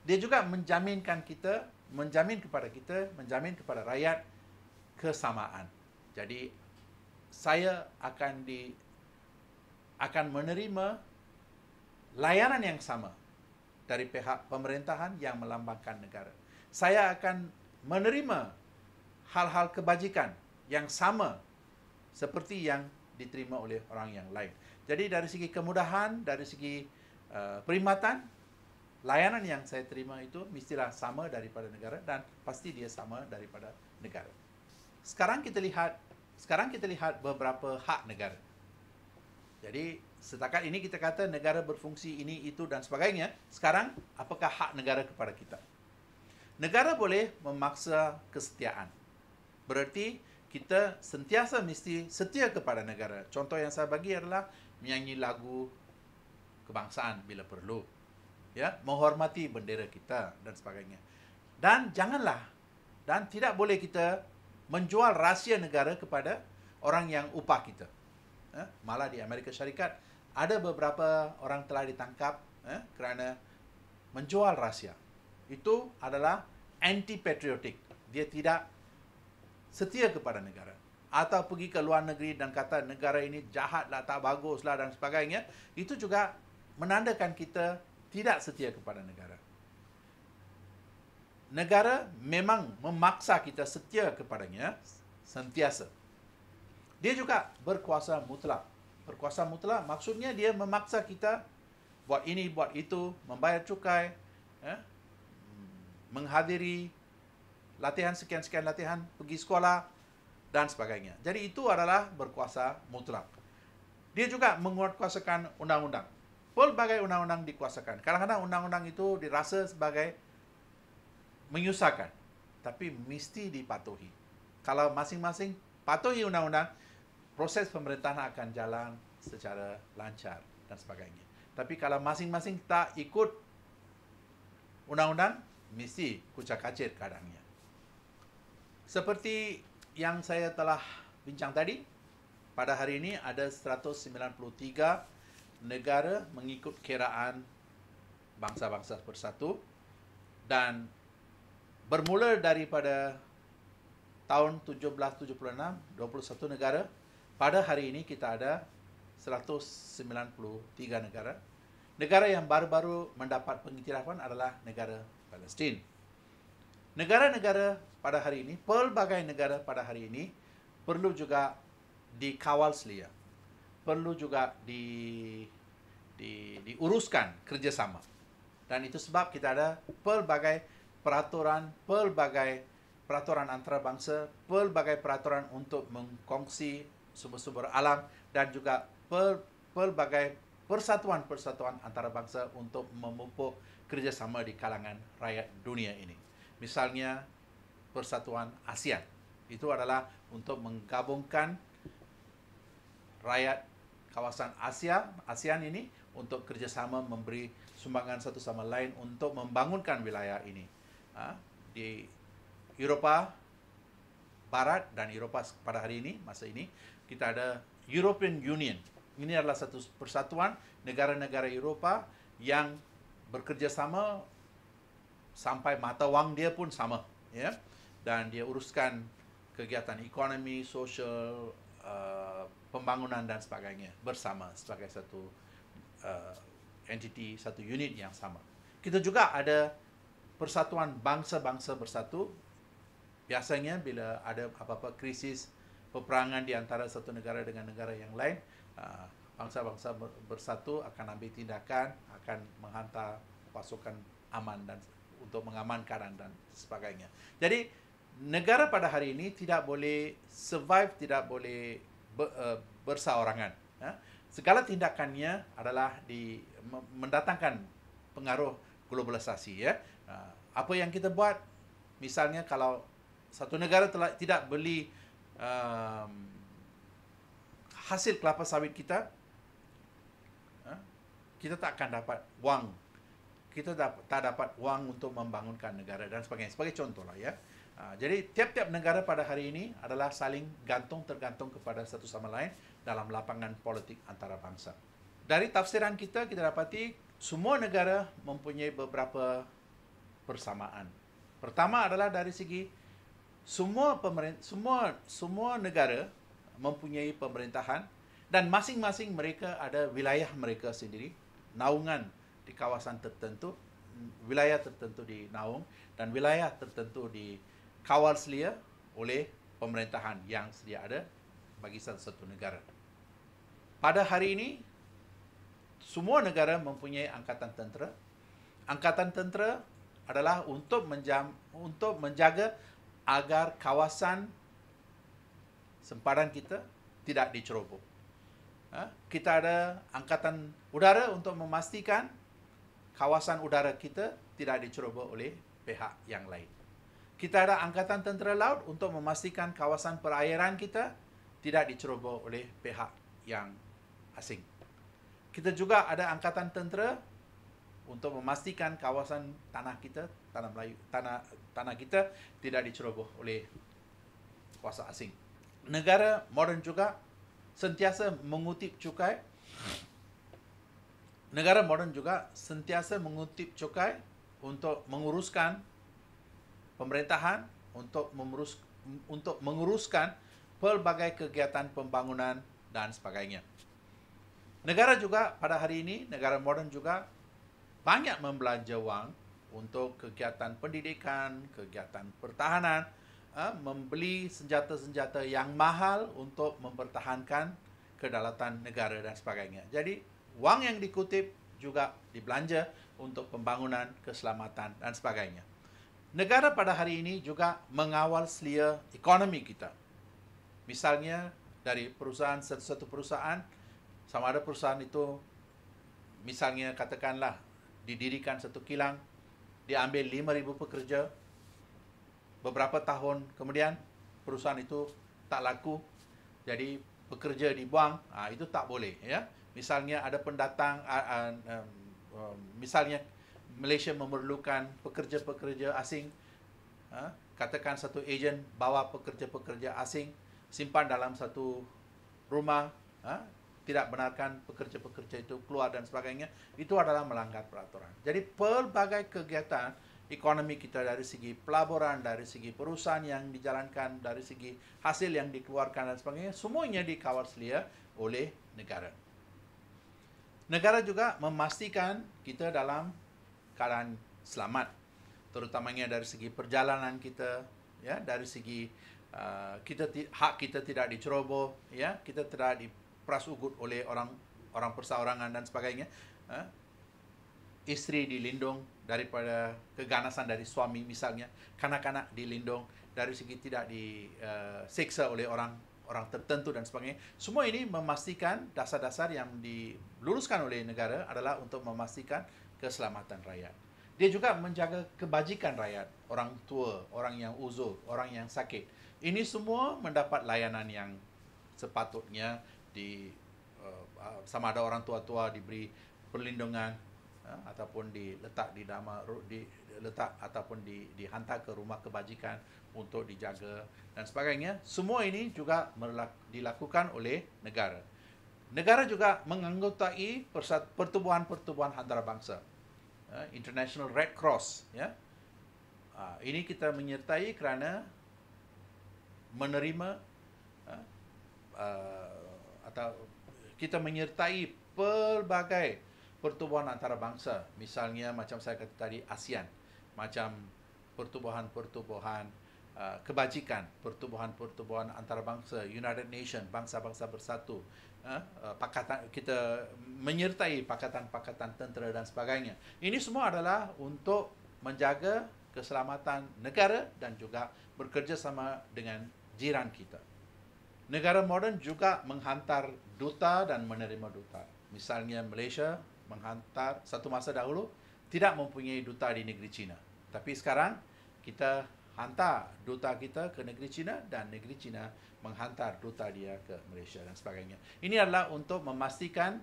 dia juga menjaminkan kita menjamin kepada kita menjamin kepada rakyat kesamaan jadi saya akan di akan menerima layanan yang sama dari pihak pemerintahan yang melambangkan negara. Saya akan menerima hal-hal kebajikan yang sama seperti yang diterima oleh orang yang lain. Jadi dari segi kemudahan, dari segi uh, perkhidmatan, layanan yang saya terima itu mestilah sama daripada negara dan pasti dia sama daripada negara. Sekarang kita lihat sekarang kita lihat beberapa hak negara. Jadi setakat ini kita kata negara berfungsi ini itu dan sebagainya. Sekarang apakah hak negara kepada kita? Negara boleh memaksa kesetiaan. Bererti kita sentiasa mesti setia kepada negara. Contoh yang saya bagi adalah menyanyi lagu kebangsaan bila perlu. Ya, menghormati bendera kita dan sebagainya. Dan janganlah dan tidak boleh kita menjual rahsia negara kepada orang yang upah kita. Eh, malah di Amerika Syarikat ada beberapa orang telah ditangkap eh, kerana menjual rahsia. Itu adalah anti-patriotic. Dia tidak setia kepada negara. Atau pergi ke luar negeri dan kata negara ini jahat lah, tak bagus lah dan sebagainya. Itu juga menandakan kita tidak setia kepada negara negara memang memaksa kita setia kepadanya sentiasa. Dia juga berkuasa mutlak. Berkuasa mutlak maksudnya dia memaksa kita buat ini, buat itu, membayar cukai, eh, menghadiri latihan sekian-sekian latihan, pergi sekolah dan sebagainya. Jadi itu adalah berkuasa mutlak. Dia juga menguatkuasakan undang-undang. Pelbagai undang-undang dikuasakan. Kadang-kadang undang-undang itu dirasa sebagai menyusahkan. Tapi mesti dipatuhi. Kalau masing-masing patuhi undang-undang, proses pemerintahan akan jalan secara lancar dan sebagainya. Tapi kalau masing-masing tak ikut undang-undang, mesti kucak-kacir kadangnya. Seperti yang saya telah bincang tadi, pada hari ini ada 193 negara mengikut kiraan bangsa-bangsa bersatu dan bermula daripada tahun 1776, 21 negara. Pada hari ini kita ada 193 negara. Negara yang baru-baru mendapat pengiktirafan adalah negara Palestin. Negara-negara pada hari ini, pelbagai negara pada hari ini perlu juga dikawal selia. Perlu juga di, di, diuruskan kerjasama. Dan itu sebab kita ada pelbagai negara peraturan pelbagai peraturan antarabangsa, pelbagai peraturan untuk mengkongsi sumber-sumber alam dan juga pel, pelbagai persatuan-persatuan antarabangsa untuk memupuk kerjasama di kalangan rakyat dunia ini. Misalnya Persatuan ASEAN. Itu adalah untuk menggabungkan rakyat kawasan Asia, ASEAN ini untuk kerjasama memberi sumbangan satu sama lain untuk membangunkan wilayah ini. Ha? di Eropah Barat dan Eropah pada hari ini, masa ini, kita ada European Union. Ini adalah satu persatuan negara-negara Eropah yang bekerjasama sampai mata wang dia pun sama. Ya? Dan dia uruskan kegiatan ekonomi, sosial, uh, pembangunan dan sebagainya bersama sebagai satu uh, entiti, satu unit yang sama. Kita juga ada persatuan bangsa-bangsa bersatu biasanya bila ada apa-apa krisis peperangan di antara satu negara dengan negara yang lain uh, bangsa-bangsa bersatu akan ambil tindakan akan menghantar pasukan aman dan untuk mengamankan dan sebagainya. Jadi negara pada hari ini tidak boleh survive tidak boleh uh, bersaorangan ya. segala tindakannya adalah di mendatangkan pengaruh globalisasi ya. Ha, apa yang kita buat? Misalnya kalau satu negara telah tidak beli um, hasil kelapa sawit kita, ha, kita tak akan dapat wang. Kita tak dapat wang untuk membangunkan negara dan sebagainya. Sebagai contoh lah ya. Ha, jadi tiap-tiap negara pada hari ini adalah saling gantung tergantung kepada satu sama lain dalam lapangan politik antara bangsa. Dari tafsiran kita kita dapati semua negara mempunyai beberapa persamaan. Pertama adalah dari segi semua pemerintah semua semua negara mempunyai pemerintahan dan masing-masing mereka ada wilayah mereka sendiri, naungan di kawasan tertentu, wilayah tertentu di naung dan wilayah tertentu di kawal selia oleh pemerintahan yang sedia ada bagi satu-satu negara. Pada hari ini, semua negara mempunyai angkatan tentera. Angkatan tentera adalah untuk menjam, untuk menjaga agar kawasan sempadan kita tidak diceroboh. Ha? Kita ada angkatan udara untuk memastikan kawasan udara kita tidak diceroboh oleh pihak yang lain. Kita ada angkatan tentera laut untuk memastikan kawasan perairan kita tidak diceroboh oleh pihak yang asing. Kita juga ada angkatan tentera untuk memastikan kawasan tanah kita, tanah Melayu, tanah tanah kita tidak diceroboh oleh kuasa asing. Negara modern juga sentiasa mengutip cukai. Negara modern juga sentiasa mengutip cukai untuk menguruskan pemerintahan untuk memurus, untuk menguruskan pelbagai kegiatan pembangunan dan sebagainya. Negara juga pada hari ini, negara moden juga banyak membelanja wang untuk kegiatan pendidikan, kegiatan pertahanan, eh, membeli senjata-senjata yang mahal untuk mempertahankan kedaulatan negara dan sebagainya. Jadi, wang yang dikutip juga dibelanja untuk pembangunan, keselamatan dan sebagainya. Negara pada hari ini juga mengawal selia ekonomi kita. Misalnya, dari perusahaan, satu-satu perusahaan, perusahaan sama ada perusahaan itu misalnya katakanlah didirikan satu kilang diambil ambil 5000 pekerja beberapa tahun kemudian perusahaan itu tak laku jadi pekerja dibuang ah itu tak boleh ya misalnya ada pendatang misalnya Malaysia memerlukan pekerja-pekerja asing ha, katakan satu ejen bawa pekerja-pekerja asing simpan dalam satu rumah ha, tidak benarkan pekerja-pekerja itu keluar dan sebagainya itu adalah melanggar peraturan. Jadi pelbagai kegiatan ekonomi kita dari segi pelaburan, dari segi perusahaan yang dijalankan, dari segi hasil yang dikeluarkan dan sebagainya semuanya dikawal selia oleh negara. Negara juga memastikan kita dalam keadaan selamat terutamanya dari segi perjalanan kita ya dari segi uh, kita hak kita tidak diceroboh ya kita tidak di ugut oleh orang orang persaorangan dan sebagainya. Uh, isteri dilindung daripada keganasan dari suami misalnya. Kanak-kanak dilindung dari segi tidak diseksa eh, uh, oleh orang orang tertentu dan sebagainya. Semua ini memastikan dasar-dasar yang diluruskan oleh negara adalah untuk memastikan keselamatan rakyat. Dia juga menjaga kebajikan rakyat, orang tua, orang yang uzur, orang yang sakit. Ini semua mendapat layanan yang sepatutnya di uh, uh, sama ada orang tua-tua diberi perlindungan uh, ataupun diletak di nama di letak ataupun di dihantar ke rumah kebajikan untuk dijaga dan sebagainya semua ini juga merlak, dilakukan oleh negara negara juga menganggotai persat, pertubuhan-pertubuhan antarabangsa uh, international red cross ya uh, ini kita menyertai kerana menerima uh, uh, atau kita menyertai pelbagai pertubuhan antara bangsa misalnya macam saya kata tadi ASEAN macam pertubuhan-pertubuhan uh, kebajikan pertubuhan-pertubuhan antara bangsa United Nations bangsa-bangsa bersatu uh, uh, pakatan kita menyertai pakatan-pakatan tentera dan sebagainya ini semua adalah untuk menjaga keselamatan negara dan juga bekerjasama dengan jiran kita Negara moden juga menghantar duta dan menerima duta. Misalnya Malaysia menghantar satu masa dahulu tidak mempunyai duta di negeri China. Tapi sekarang kita hantar duta kita ke negeri China dan negeri China menghantar duta dia ke Malaysia dan sebagainya. Ini adalah untuk memastikan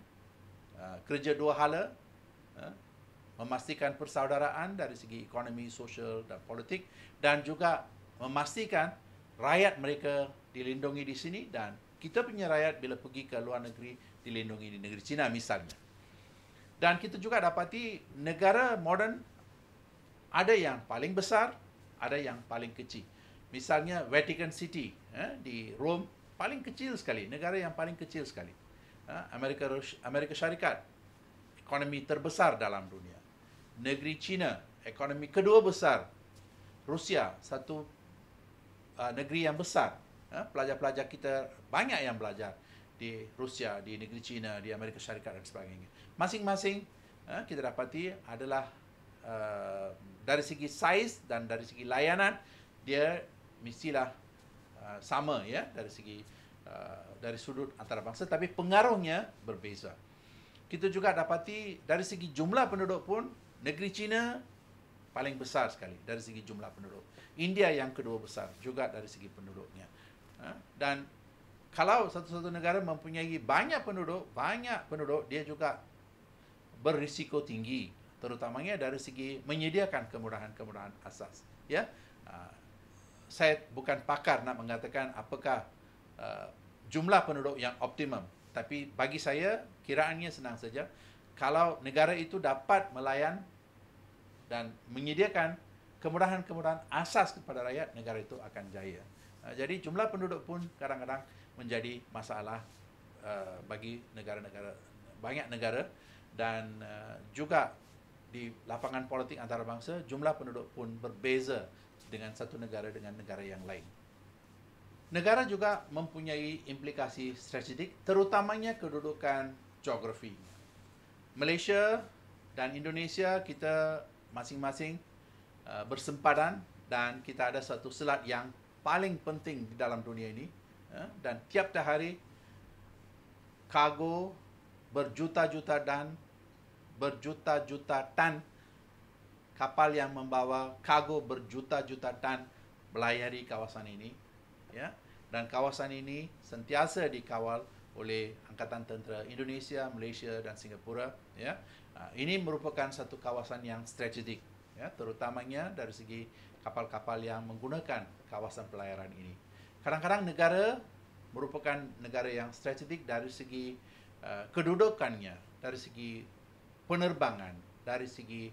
uh, kerja dua hala, uh, memastikan persaudaraan dari segi ekonomi, sosial dan politik dan juga memastikan rakyat mereka dilindungi di sini dan kita punya rakyat bila pergi ke luar negeri dilindungi di negeri China misalnya. Dan kita juga dapati negara moden ada yang paling besar, ada yang paling kecil. Misalnya Vatican City eh, di Rome paling kecil sekali, negara yang paling kecil sekali. Eh, Amerika Amerika Syarikat ekonomi terbesar dalam dunia. Negeri China ekonomi kedua besar. Rusia satu uh, negeri yang besar Ha? pelajar-pelajar kita banyak yang belajar di Rusia, di negeri China, di Amerika Syarikat dan sebagainya. Masing-masing ha, kita dapati adalah ha, dari segi saiz dan dari segi layanan dia mestilah sama ya dari segi dari sudut antarabangsa tapi pengaruhnya berbeza. Kita juga dapati dari segi jumlah penduduk pun negeri China paling besar sekali dari segi jumlah penduduk. India yang kedua besar juga dari segi penduduknya. Ha? dan kalau satu-satu negara mempunyai banyak penduduk, banyak penduduk dia juga berisiko tinggi terutamanya dari segi menyediakan kemudahan-kemudahan asas ya ha, saya bukan pakar nak mengatakan apakah ha, jumlah penduduk yang optimum tapi bagi saya kiraannya senang saja kalau negara itu dapat melayan dan menyediakan kemudahan-kemudahan asas kepada rakyat negara itu akan jaya Ha, jadi jumlah penduduk pun kadang-kadang menjadi masalah ha, bagi negara-negara banyak negara dan ha, juga di lapangan politik antarabangsa jumlah penduduk pun berbeza dengan satu negara dengan negara yang lain. Negara juga mempunyai implikasi strategik terutamanya kedudukan geografi. Malaysia dan Indonesia kita masing-masing bersempadan dan kita ada satu selat yang paling penting di dalam dunia ini ya, dan tiap hari kargo berjuta-juta dan berjuta-juta tan kapal yang membawa kargo berjuta-juta tan melayari kawasan ini ya dan kawasan ini sentiasa dikawal oleh angkatan tentera Indonesia, Malaysia dan Singapura ya ah, ini merupakan satu kawasan yang strategik ya terutamanya dari segi kapal-kapal yang menggunakan kawasan pelayaran ini. Kadang-kadang negara merupakan negara yang strategik dari segi uh, kedudukannya, dari segi penerbangan, dari segi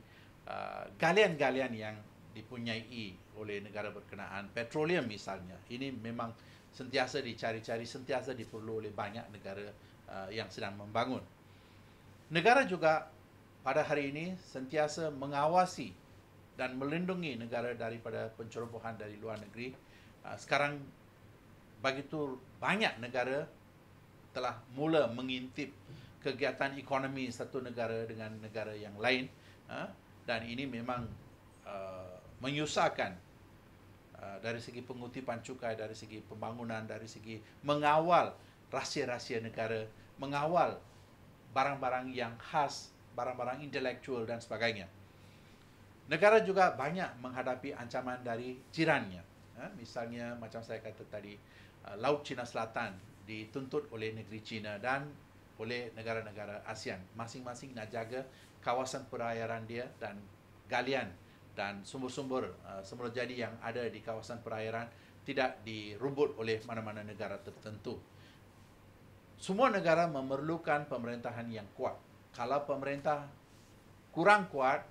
uh, galian-galian uh, yang dipunyai oleh negara berkenaan petroleum misalnya. Ini memang sentiasa dicari-cari, sentiasa diperlu oleh banyak negara uh, yang sedang membangun. Negara juga pada hari ini sentiasa mengawasi dan melindungi negara daripada pencerobohan dari luar negeri. Ah, sekarang begitu banyak negara telah mula mengintip kegiatan ekonomi satu negara dengan negara yang lain ah, dan ini memang ah, menyusahkan dari segi pengutipan cukai, dari segi pembangunan, dari segi mengawal rahsia-rahsia negara, mengawal barang-barang yang khas, barang-barang intelektual dan sebagainya. Negara juga banyak menghadapi ancaman dari jirannya. Ha, misalnya macam saya kata tadi, uh, Laut Cina Selatan dituntut oleh negeri China dan oleh negara-negara ASEAN. Masing-masing nak jaga kawasan perairan dia dan galian dan sumber-sumber uh, semula jadi yang ada di kawasan perairan tidak dirumput oleh mana-mana negara tertentu. Semua negara memerlukan pemerintahan yang kuat. Kalau pemerintah kurang kuat,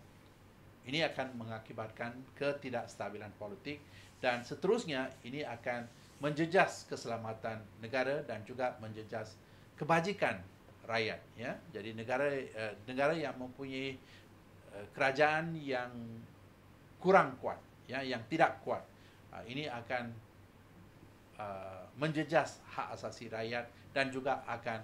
ini akan mengakibatkan ketidakstabilan politik dan seterusnya ini akan menjejas keselamatan negara dan juga menjejas kebajikan rakyat ya jadi negara eh, negara yang mempunyai eh, kerajaan yang kurang kuat ya yang tidak kuat ah, ini akan ah, menjejas hak asasi rakyat dan juga akan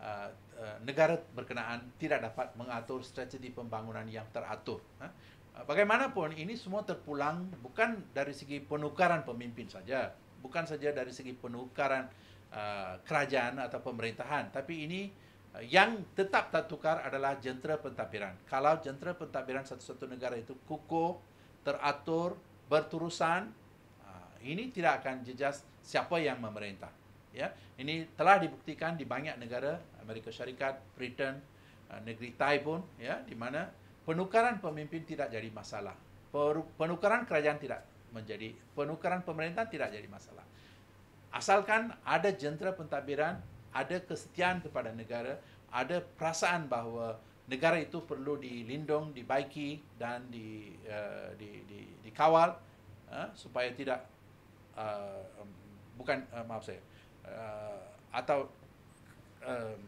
ah, eh, negara berkenaan tidak dapat mengatur strategi pembangunan yang teratur ha. Ah, bagaimanapun ini semua terpulang bukan dari segi penukaran pemimpin saja, bukan saja dari segi penukaran uh, kerajaan atau pemerintahan, tapi ini uh, yang tetap tak tukar adalah jentera pentadbiran. Kalau jentera pentadbiran satu-satu negara itu kukuh, teratur, berturusan, uh, ini tidak akan jejas siapa yang memerintah. Ya, ini telah dibuktikan di banyak negara Amerika Syarikat, Britain, uh, negeri Thai pun, ya, di mana penukaran pemimpin tidak jadi masalah. Penukaran kerajaan tidak menjadi, penukaran pemerintahan tidak jadi masalah. Asalkan ada jentera pentadbiran, ada kesetiaan kepada negara, ada perasaan bahawa negara itu perlu dilindung, dibaiki dan di, uh, di, di, dikawal uh, supaya tidak uh, bukan uh, maaf saya uh, atau um,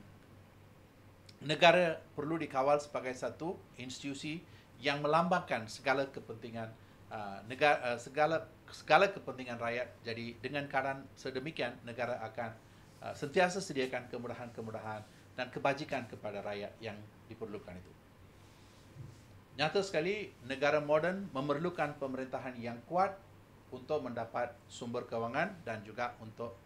negara perlu dikawal sebagai satu institusi yang melambangkan segala kepentingan uh, negara uh, segala segala kepentingan rakyat. Jadi dengan keadaan sedemikian negara akan uh, sentiasa sediakan kemudahan-kemudahan dan kebajikan kepada rakyat yang diperlukan itu. Nyata sekali negara moden memerlukan pemerintahan yang kuat untuk mendapat sumber kewangan dan juga untuk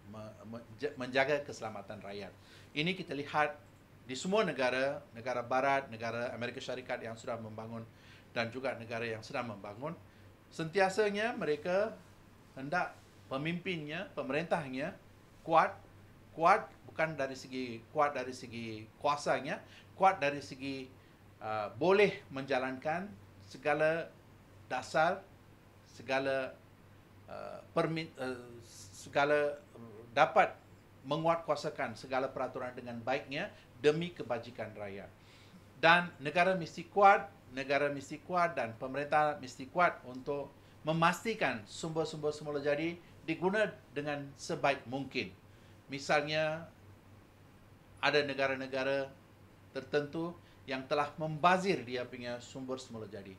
menjaga keselamatan rakyat. Ini kita lihat di semua negara, negara barat, negara Amerika Syarikat yang sudah membangun dan juga negara yang sedang membangun, sentiasanya mereka hendak pemimpinnya, pemerintahnya kuat, kuat bukan dari segi kuat dari segi kuasanya, kuat dari segi uh, boleh menjalankan segala dasar, segala uh, permit, uh, segala dapat menguatkuasakan segala peraturan dengan baiknya demi kebajikan rakyat. Dan negara mesti kuat, negara mesti kuat dan pemerintah mesti kuat untuk memastikan sumber-sumber semula jadi diguna dengan sebaik mungkin. Misalnya, ada negara-negara tertentu yang telah membazir dia punya sumber semula jadi.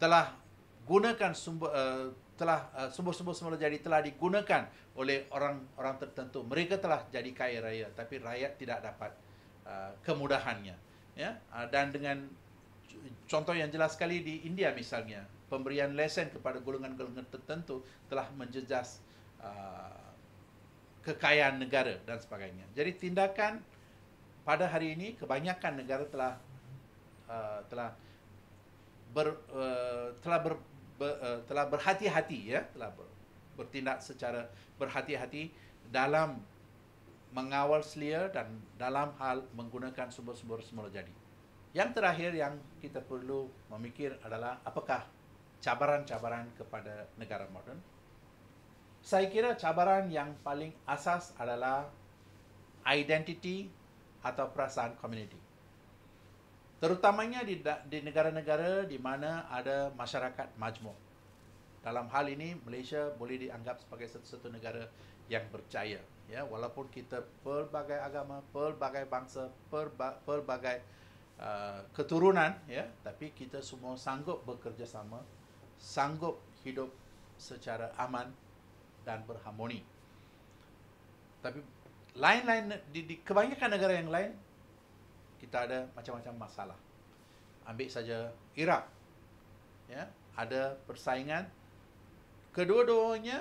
Telah gunakan sumber, uh, telah uh, sumber-sumber semula jadi telah digunakan oleh orang-orang tertentu. Mereka telah jadi kaya raya tapi rakyat tidak dapat. Uh, kemudahannya ya uh, dan dengan contoh yang jelas sekali di India misalnya pemberian lesen kepada golongan-golongan tertentu telah menjejas uh, kekayaan negara dan sebagainya jadi tindakan pada hari ini kebanyakan negara telah uh, telah ber, uh, telah ber, ber, uh, telah berhati-hati ya telah ber, bertindak secara berhati-hati dalam mengawal selia dan dalam hal menggunakan sumber-sumber semula jadi. Yang terakhir yang kita perlu memikir adalah apakah cabaran-cabaran kepada negara moden. Saya kira cabaran yang paling asas adalah identity atau perasaan community. Terutamanya di, di negara-negara di mana ada masyarakat majmuk. Dalam hal ini, Malaysia boleh dianggap sebagai satu-satu negara yang berjaya ya walaupun kita pelbagai agama, pelbagai bangsa, pelba, pelbagai uh, keturunan ya, tapi kita semua sanggup bekerjasama, sanggup hidup secara aman dan berharmoni. Tapi lain-lain di, di kebanyakan negara yang lain kita ada macam-macam masalah. Ambil saja Iraq. Ya, ada persaingan kedua-duanya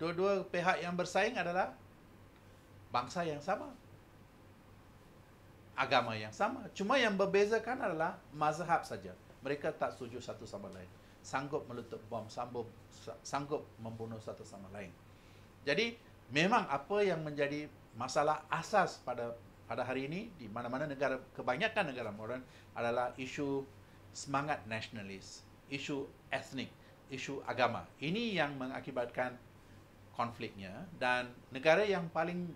Dua-dua pihak yang bersaing adalah bangsa yang sama. Agama yang sama. Cuma yang berbezakan adalah mazhab saja. Mereka tak setuju satu sama lain. Sanggup meletup bom, sambung, sanggup membunuh satu sama lain. Jadi memang apa yang menjadi masalah asas pada pada hari ini di mana-mana negara kebanyakan negara modern adalah isu semangat nasionalis, isu etnik, isu agama. Ini yang mengakibatkan konfliknya dan negara yang paling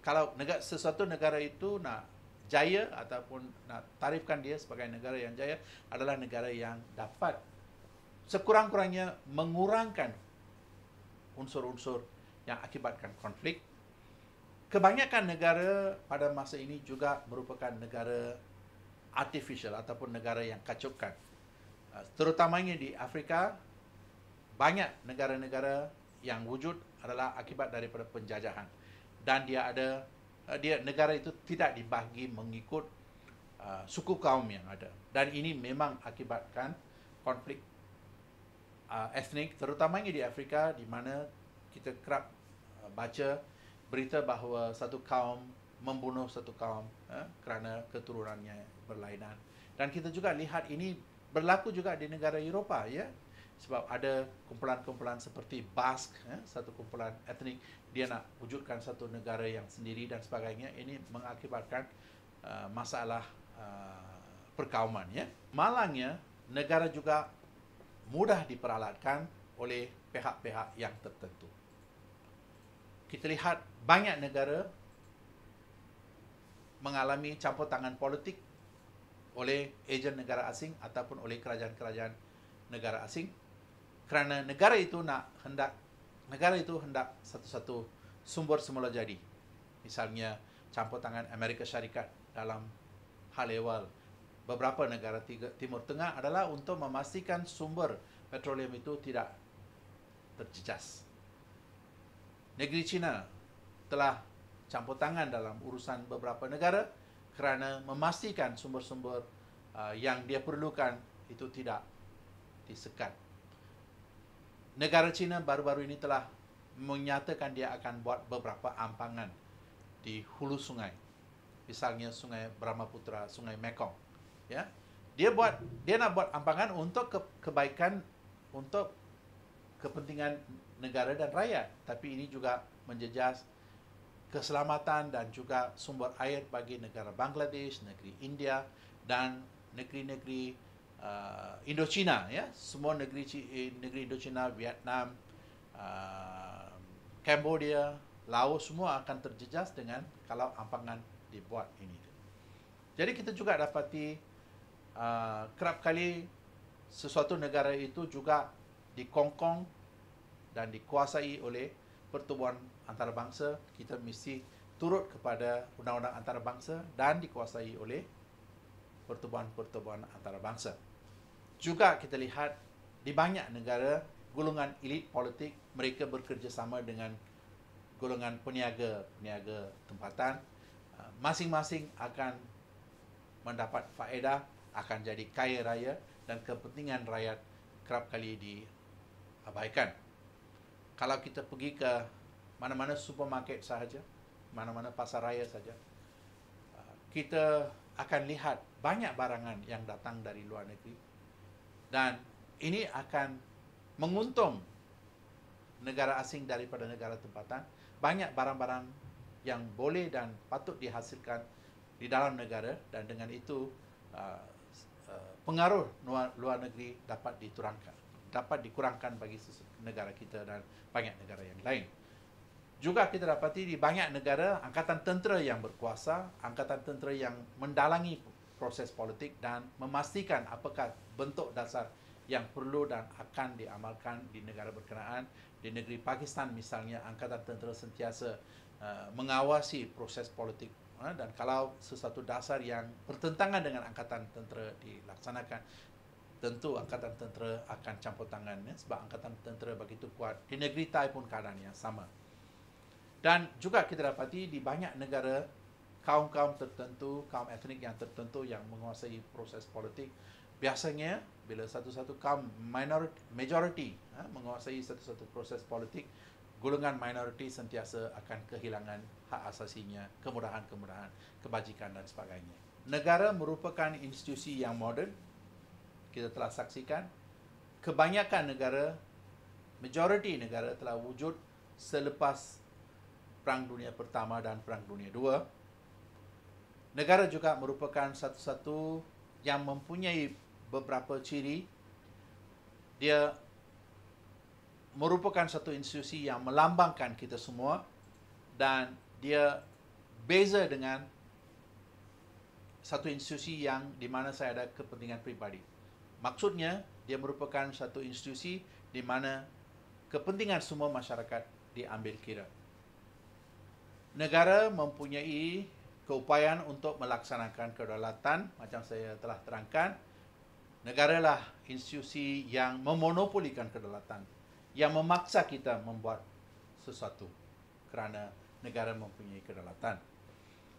kalau negara sesuatu negara itu nak jaya ataupun nak tarifkan dia sebagai negara yang jaya adalah negara yang dapat sekurang-kurangnya mengurangkan unsur-unsur yang akibatkan konflik. Kebanyakan negara pada masa ini juga merupakan negara artificial ataupun negara yang kacukan. Ah, terutamanya di Afrika, banyak negara-negara yang wujud adalah akibat daripada penjajahan dan dia ada eh, dia negara itu tidak dibagi mengikut uh, suku kaum yang ada dan ini memang akibatkan konflik uh, etnik terutamanya di Afrika di mana kita kerap uh, baca berita bahawa satu kaum membunuh satu kaum uh, kerana keturunannya berlainan dan kita juga lihat ini berlaku juga di negara Eropah ya sebab ada kumpulan-kumpulan seperti Basque, eh, satu kumpulan etnik, dia nak wujudkan satu negara yang sendiri dan sebagainya. Ini mengakibatkan uh, masalah uh, perkauman. Ya. Malangnya, negara juga mudah diperalatkan oleh pihak-pihak yang tertentu. Kita lihat banyak negara mengalami campur tangan politik oleh ejen negara asing ataupun oleh kerajaan-kerajaan negara asing kerana negara itu nak hendak negara itu hendak satu-satu sumber semula jadi. Misalnya campur tangan Amerika Syarikat dalam hal ehwal beberapa negara Timur Tengah adalah untuk memastikan sumber petroleum itu tidak terjejas. Negeri China telah campur tangan dalam urusan beberapa negara kerana memastikan sumber-sumber uh, yang dia perlukan itu tidak disekat negara China baru-baru ini telah menyatakan dia akan buat beberapa ampangan di hulu sungai. Misalnya Sungai Brahmaputra, Sungai Mekong. Ya. Dia buat dia nak buat ampangan untuk ke, kebaikan untuk kepentingan negara dan rakyat, tapi ini juga menjejas keselamatan dan juga sumber air bagi negara Bangladesh, negeri India dan negeri-negeri uh, Indochina ya semua negeri eh, negeri Indochina Vietnam uh, Cambodia Laos semua akan terjejas dengan kalau ampangan dibuat ini jadi kita juga dapati uh, kerap kali sesuatu negara itu juga dikongkong dan dikuasai oleh pertubuhan antarabangsa kita mesti turut kepada undang-undang antarabangsa dan dikuasai oleh pertubuhan-pertubuhan antarabangsa juga kita lihat di banyak negara golongan elit politik mereka bekerjasama dengan golongan peniaga-peniaga tempatan ah, masing-masing akan mendapat faedah akan jadi kaya raya dan kepentingan rakyat kerap kali diabaikan kalau kita pergi ke mana-mana supermarket sahaja mana-mana pasar raya sahaja, ah, kita akan lihat banyak barangan yang datang dari luar negeri dan ini akan menguntung negara asing daripada negara tempatan banyak barang-barang yang boleh dan patut dihasilkan di dalam negara dan dengan itu uh, uh, pengaruh luar, negeri dapat diturunkan dapat dikurangkan bagi negara kita dan banyak negara yang lain juga kita dapati di banyak negara angkatan tentera yang berkuasa angkatan tentera yang mendalangi proses politik dan memastikan apakah bentuk dasar yang perlu dan akan diamalkan di negara berkenaan di negeri Pakistan misalnya angkatan tentera sentiasa uh, mengawasi proses politik uh, dan kalau sesuatu dasar yang bertentangan dengan angkatan tentera dilaksanakan tentu angkatan tentera akan campur tangan ya, sebab angkatan tentera begitu kuat di negeri Thai pun keadaan yang sama dan juga kita dapati di banyak negara kaum-kaum tertentu, kaum etnik yang tertentu yang menguasai proses politik. Biasanya bila satu-satu kaum minority majority ha, menguasai satu-satu proses politik, golongan minority sentiasa akan kehilangan hak asasinya, kemudahan-kemudahan, kebajikan dan sebagainya. Negara merupakan institusi yang moden. Kita telah saksikan kebanyakan negara majority negara telah wujud selepas Perang Dunia Pertama dan Perang Dunia Dua negara juga merupakan satu-satu yang mempunyai beberapa ciri dia merupakan satu institusi yang melambangkan kita semua dan dia beza dengan satu institusi yang di mana saya ada kepentingan peribadi. Maksudnya, dia merupakan satu institusi di mana kepentingan semua masyarakat diambil kira. Negara mempunyai keupayaan untuk melaksanakan kedaulatan macam saya telah terangkan negaralah institusi yang memonopolikan kedaulatan yang memaksa kita membuat sesuatu kerana negara mempunyai kedaulatan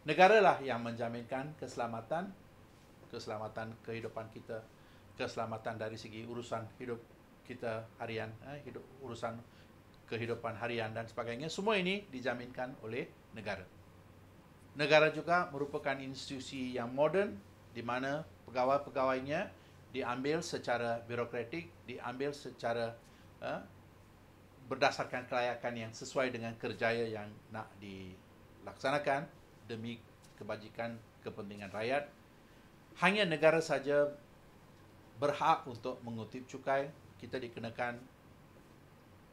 Negara lah yang menjaminkan keselamatan keselamatan kehidupan kita keselamatan dari segi urusan hidup kita harian eh, hidup urusan kehidupan harian dan sebagainya semua ini dijaminkan oleh negara Negara juga merupakan institusi yang moden di mana pegawai-pegawainya diambil secara birokratik, diambil secara uh, berdasarkan kelayakan yang sesuai dengan kerjaya yang nak dilaksanakan demi kebajikan kepentingan rakyat. Hanya negara saja berhak untuk mengutip cukai. Kita dikenakan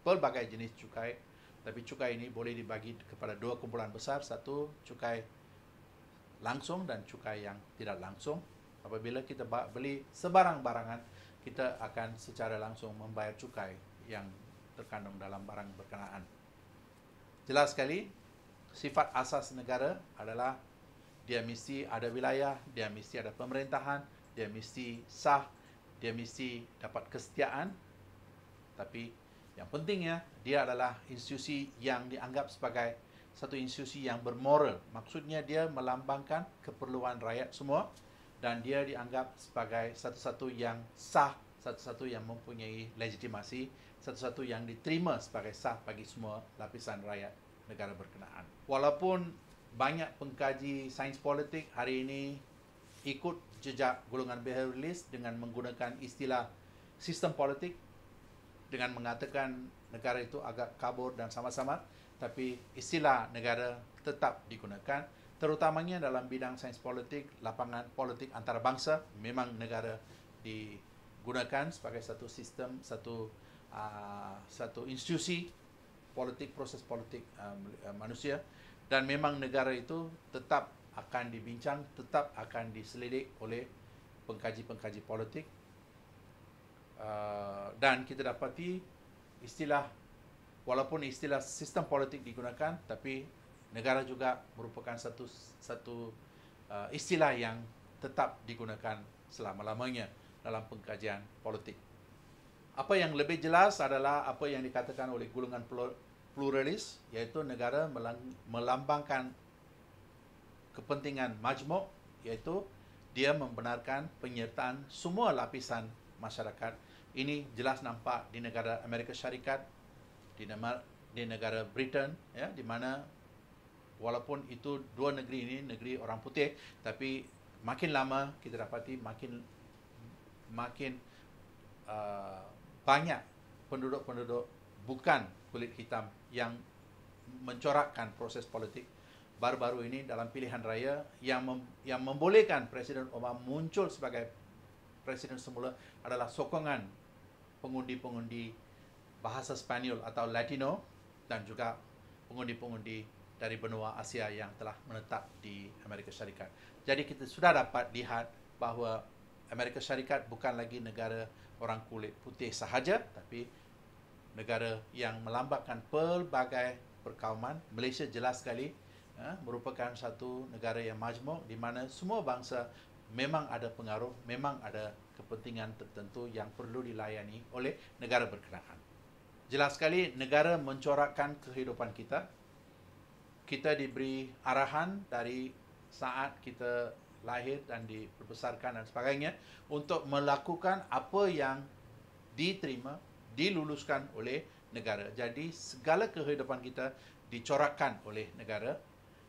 pelbagai jenis cukai tapi cukai ini boleh dibagi kepada dua kumpulan besar. Satu, cukai langsung dan cukai yang tidak langsung. Apabila kita beli sebarang barangan, kita akan secara langsung membayar cukai yang terkandung dalam barang berkenaan. Jelas sekali, sifat asas negara adalah dia mesti ada wilayah, dia mesti ada pemerintahan, dia mesti sah, dia mesti dapat kesetiaan. Tapi yang pentingnya, dia adalah institusi yang dianggap sebagai satu institusi yang bermoral. Maksudnya dia melambangkan keperluan rakyat semua dan dia dianggap sebagai satu-satu yang sah, satu-satu yang mempunyai legitimasi, satu-satu yang diterima sebagai sah bagi semua lapisan rakyat negara berkenaan. Walaupun banyak pengkaji sains politik hari ini ikut jejak golongan behavioralist dengan menggunakan istilah sistem politik dengan mengatakan negara itu agak kabur dan sama-sama tapi istilah negara tetap digunakan terutamanya dalam bidang sains politik lapangan politik antarabangsa memang negara digunakan sebagai satu sistem satu uh, satu institusi politik proses politik uh, manusia dan memang negara itu tetap akan dibincang tetap akan diselidik oleh pengkaji-pengkaji politik Ah, dan kita dapati istilah walaupun istilah sistem politik digunakan tapi negara juga merupakan satu satu uh, istilah yang tetap digunakan selama-lamanya dalam pengkajian politik. Apa yang lebih jelas adalah apa yang dikatakan oleh golongan pluralis iaitu negara melambangkan kepentingan majmuk iaitu dia membenarkan penyertaan semua lapisan masyarakat ini jelas nampak di negara Amerika Syarikat, di di negara Britain, ya, di mana walaupun itu dua negeri ini negeri orang putih, tapi makin lama kita dapati makin makin uh, banyak penduduk-penduduk bukan kulit hitam yang mencorakkan proses politik baru-baru ini dalam pilihan raya yang mem, yang membolehkan Presiden Obama muncul sebagai presiden semula adalah sokongan pengundi-pengundi bahasa Spanyol atau Latino dan juga pengundi-pengundi dari benua Asia yang telah menetap di Amerika Syarikat. Jadi kita sudah dapat lihat bahawa Amerika Syarikat bukan lagi negara orang kulit putih sahaja tapi negara yang melambatkan pelbagai perkauman. Malaysia jelas sekali ya, merupakan satu negara yang majmuk di mana semua bangsa memang ada pengaruh, memang ada kepentingan tertentu yang perlu dilayani oleh negara berkenaan. Jelas sekali negara mencorakkan kehidupan kita. Kita diberi arahan dari saat kita lahir dan diperbesarkan dan sebagainya untuk melakukan apa yang diterima, diluluskan oleh negara. Jadi segala kehidupan kita dicorakkan oleh negara.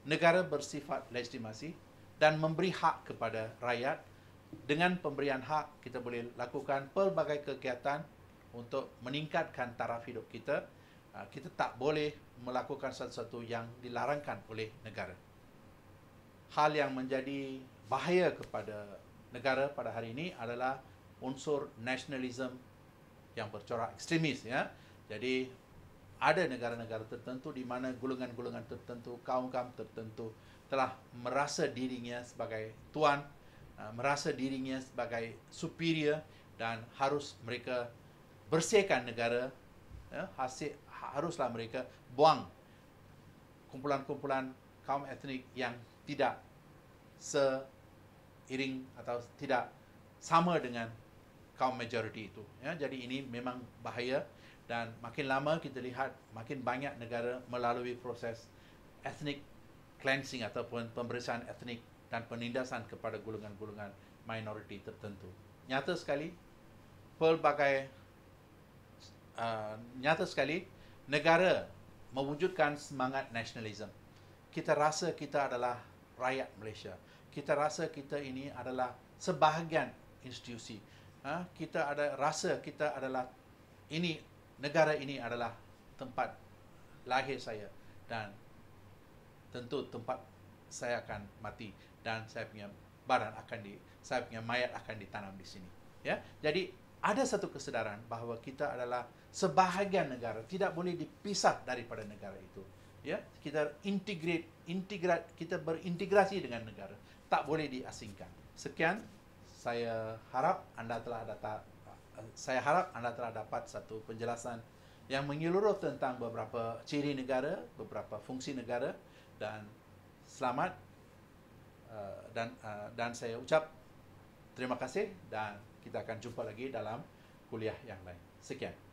Negara bersifat legitimasi, dan memberi hak kepada rakyat dengan pemberian hak kita boleh lakukan pelbagai kegiatan untuk meningkatkan taraf hidup kita ah, kita tak boleh melakukan sesuatu yang dilarangkan oleh negara hal yang menjadi bahaya kepada negara pada hari ini adalah unsur nasionalisme yang bercorak ekstremis ya jadi ada negara-negara tertentu di mana golongan-golongan tertentu kaum-kaum tertentu telah merasa dirinya sebagai tuan, uh, merasa dirinya sebagai superior dan harus mereka bersihkan negara, ya, hasil haruslah mereka buang kumpulan-kumpulan kaum etnik yang tidak seiring atau tidak sama dengan kaum majoriti itu. Ya. Jadi ini memang bahaya dan makin lama kita lihat makin banyak negara melalui proses etnik cleansing ataupun pembersihan etnik dan penindasan kepada golongan-golongan minoriti tertentu. Nyata sekali, pelbagai uh, nyata sekali negara mewujudkan semangat nasionalisme. Kita rasa kita adalah rakyat Malaysia. Kita rasa kita ini adalah sebahagian institusi. Uh, kita ada rasa kita adalah ini negara ini adalah tempat lahir saya dan tentu tempat saya akan mati dan saya punya barang akan di saya punya mayat akan ditanam di sini ya jadi ada satu kesedaran bahawa kita adalah sebahagian negara tidak boleh dipisah daripada negara itu ya kita integrate integrat kita berintegrasi dengan negara tak boleh diasingkan sekian saya harap anda telah data saya harap anda telah dapat satu penjelasan yang menyeluruh tentang beberapa ciri negara, beberapa fungsi negara dan selamat uh, dan uh, dan saya ucap terima kasih dan kita akan jumpa lagi dalam kuliah yang lain. Sekian.